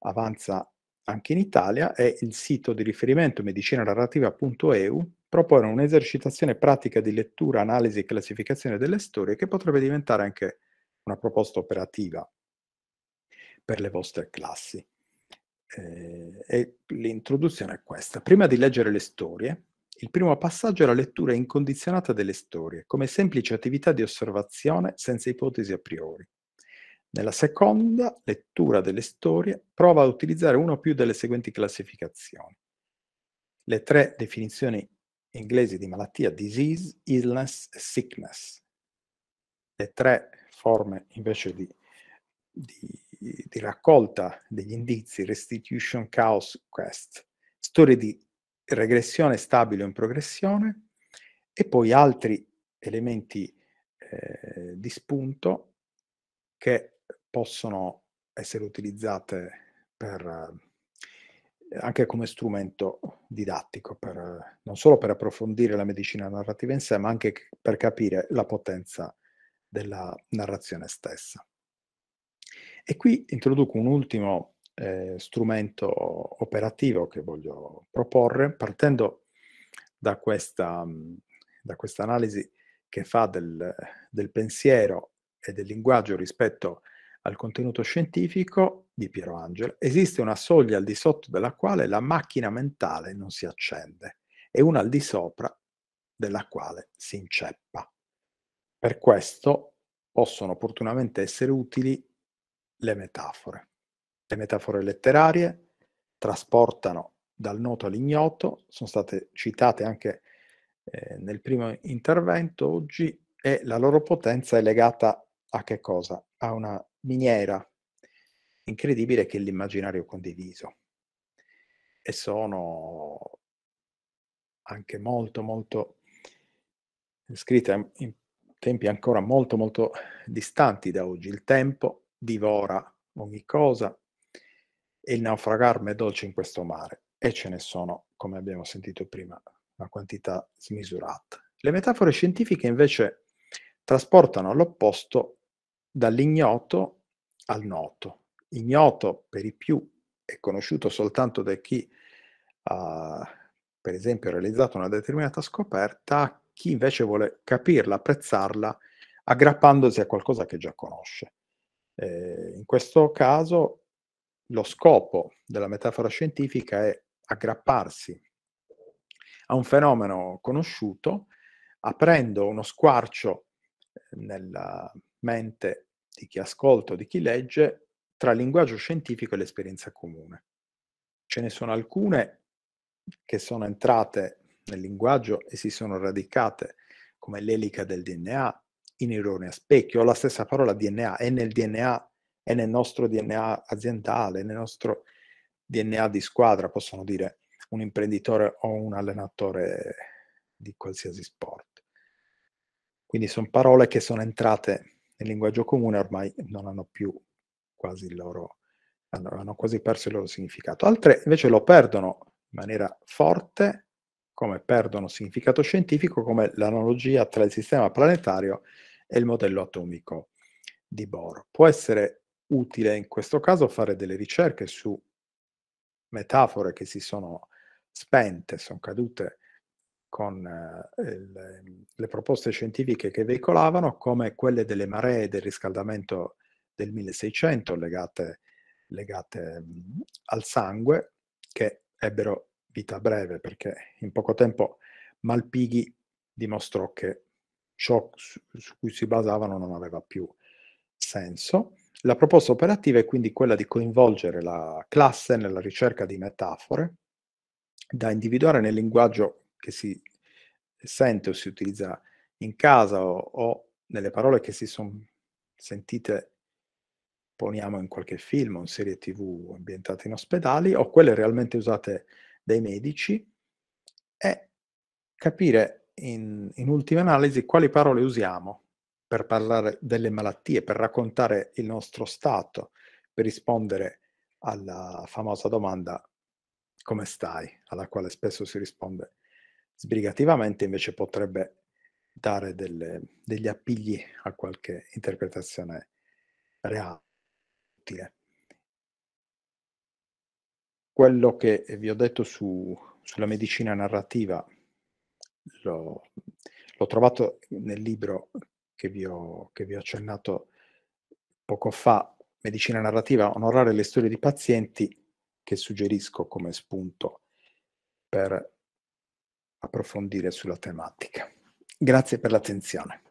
A: avanza anche in Italia e il sito di riferimento medicinanarrativa.eu propone un'esercitazione pratica di lettura, analisi e classificazione delle storie che potrebbe diventare anche una proposta operativa per le vostre classi. Eh, e l'introduzione è questa. Prima di leggere le storie, il primo passaggio è la lettura incondizionata delle storie, come semplice attività di osservazione senza ipotesi a priori. Nella seconda lettura delle storie prova ad utilizzare una o più delle seguenti classificazioni. Le tre definizioni inglesi di malattia, disease, illness e sickness. Le tre forme invece di, di, di raccolta degli indizi, restitution, chaos, quest, storie di regressione stabile o in progressione e poi altri elementi eh, di spunto che possono essere utilizzate per, eh, anche come strumento didattico, per, eh, non solo per approfondire la medicina narrativa in sé, ma anche per capire la potenza della narrazione stessa. E qui introduco un ultimo eh, strumento operativo che voglio proporre, partendo da questa, mm, da questa analisi che fa del, del pensiero e del linguaggio rispetto al contenuto scientifico di Piero Angela, esiste una soglia al di sotto della quale la macchina mentale non si accende e una al di sopra della quale si inceppa. Per questo possono opportunamente essere utili le metafore. Le metafore letterarie trasportano dal noto all'ignoto, sono state citate anche eh, nel primo intervento oggi, e la loro potenza è legata a che cosa? A una miniera incredibile che l'immaginario condiviso. E sono anche molto, molto scritte in tempi ancora molto, molto distanti da oggi. Il tempo divora ogni cosa e il naufragarme è dolce in questo mare. E ce ne sono, come abbiamo sentito prima, una quantità smisurata. Le metafore scientifiche invece trasportano all'opposto dall'ignoto al noto. Ignoto per i più è conosciuto soltanto da chi ha, per esempio, realizzato una determinata scoperta, chi invece vuole capirla, apprezzarla, aggrappandosi a qualcosa che già conosce. Eh, in questo caso lo scopo della metafora scientifica è aggrapparsi a un fenomeno conosciuto, aprendo uno squarcio nella, mente di chi ascolta o di chi legge tra il linguaggio scientifico e l'esperienza comune. Ce ne sono alcune che sono entrate nel linguaggio e si sono radicate come l'elica del DNA, i neuroni a specchio, la stessa parola DNA è nel DNA, è nel nostro DNA aziendale, nel nostro DNA di squadra, possono dire un imprenditore o un allenatore di qualsiasi sport. Quindi sono parole che sono entrate nel linguaggio comune ormai non hanno più quasi il loro, hanno, hanno quasi perso il loro significato. Altre invece lo perdono in maniera forte, come perdono significato scientifico, come l'analogia tra il sistema planetario e il modello atomico di Bohr. Può essere utile in questo caso fare delle ricerche su metafore che si sono spente, sono cadute con eh, le, le, proposte scientifiche che veicolavano, come quelle delle maree del riscaldamento del 1600 legate, legate mh, al sangue, che ebbero vita breve perché in poco tempo Malpighi dimostrò che ciò su, su cui si basavano non aveva più senso. La proposta operativa è quindi quella di coinvolgere la classe nella ricerca di metafore da individuare nel linguaggio che si sente o si utilizza in casa o, o nelle parole che si sono sentite, poniamo in qualche film o in serie tv ambientate in ospedali, o quelle realmente usate dai medici, e capire in, in ultima analisi quali parole usiamo per parlare delle malattie, per raccontare il nostro stato, per rispondere alla famosa domanda come stai, alla quale spesso si risponde sbrigativamente invece potrebbe dare delle, degli appigli a qualche interpretazione reale, utile. Quello che vi ho detto su, sulla medicina narrativa l'ho, l'ho trovato nel libro che vi, ho, che vi ho accennato poco fa, Medicina narrativa, onorare le storie di pazienti, che suggerisco come spunto per approfondire sulla tematica. Grazie per l'attenzione.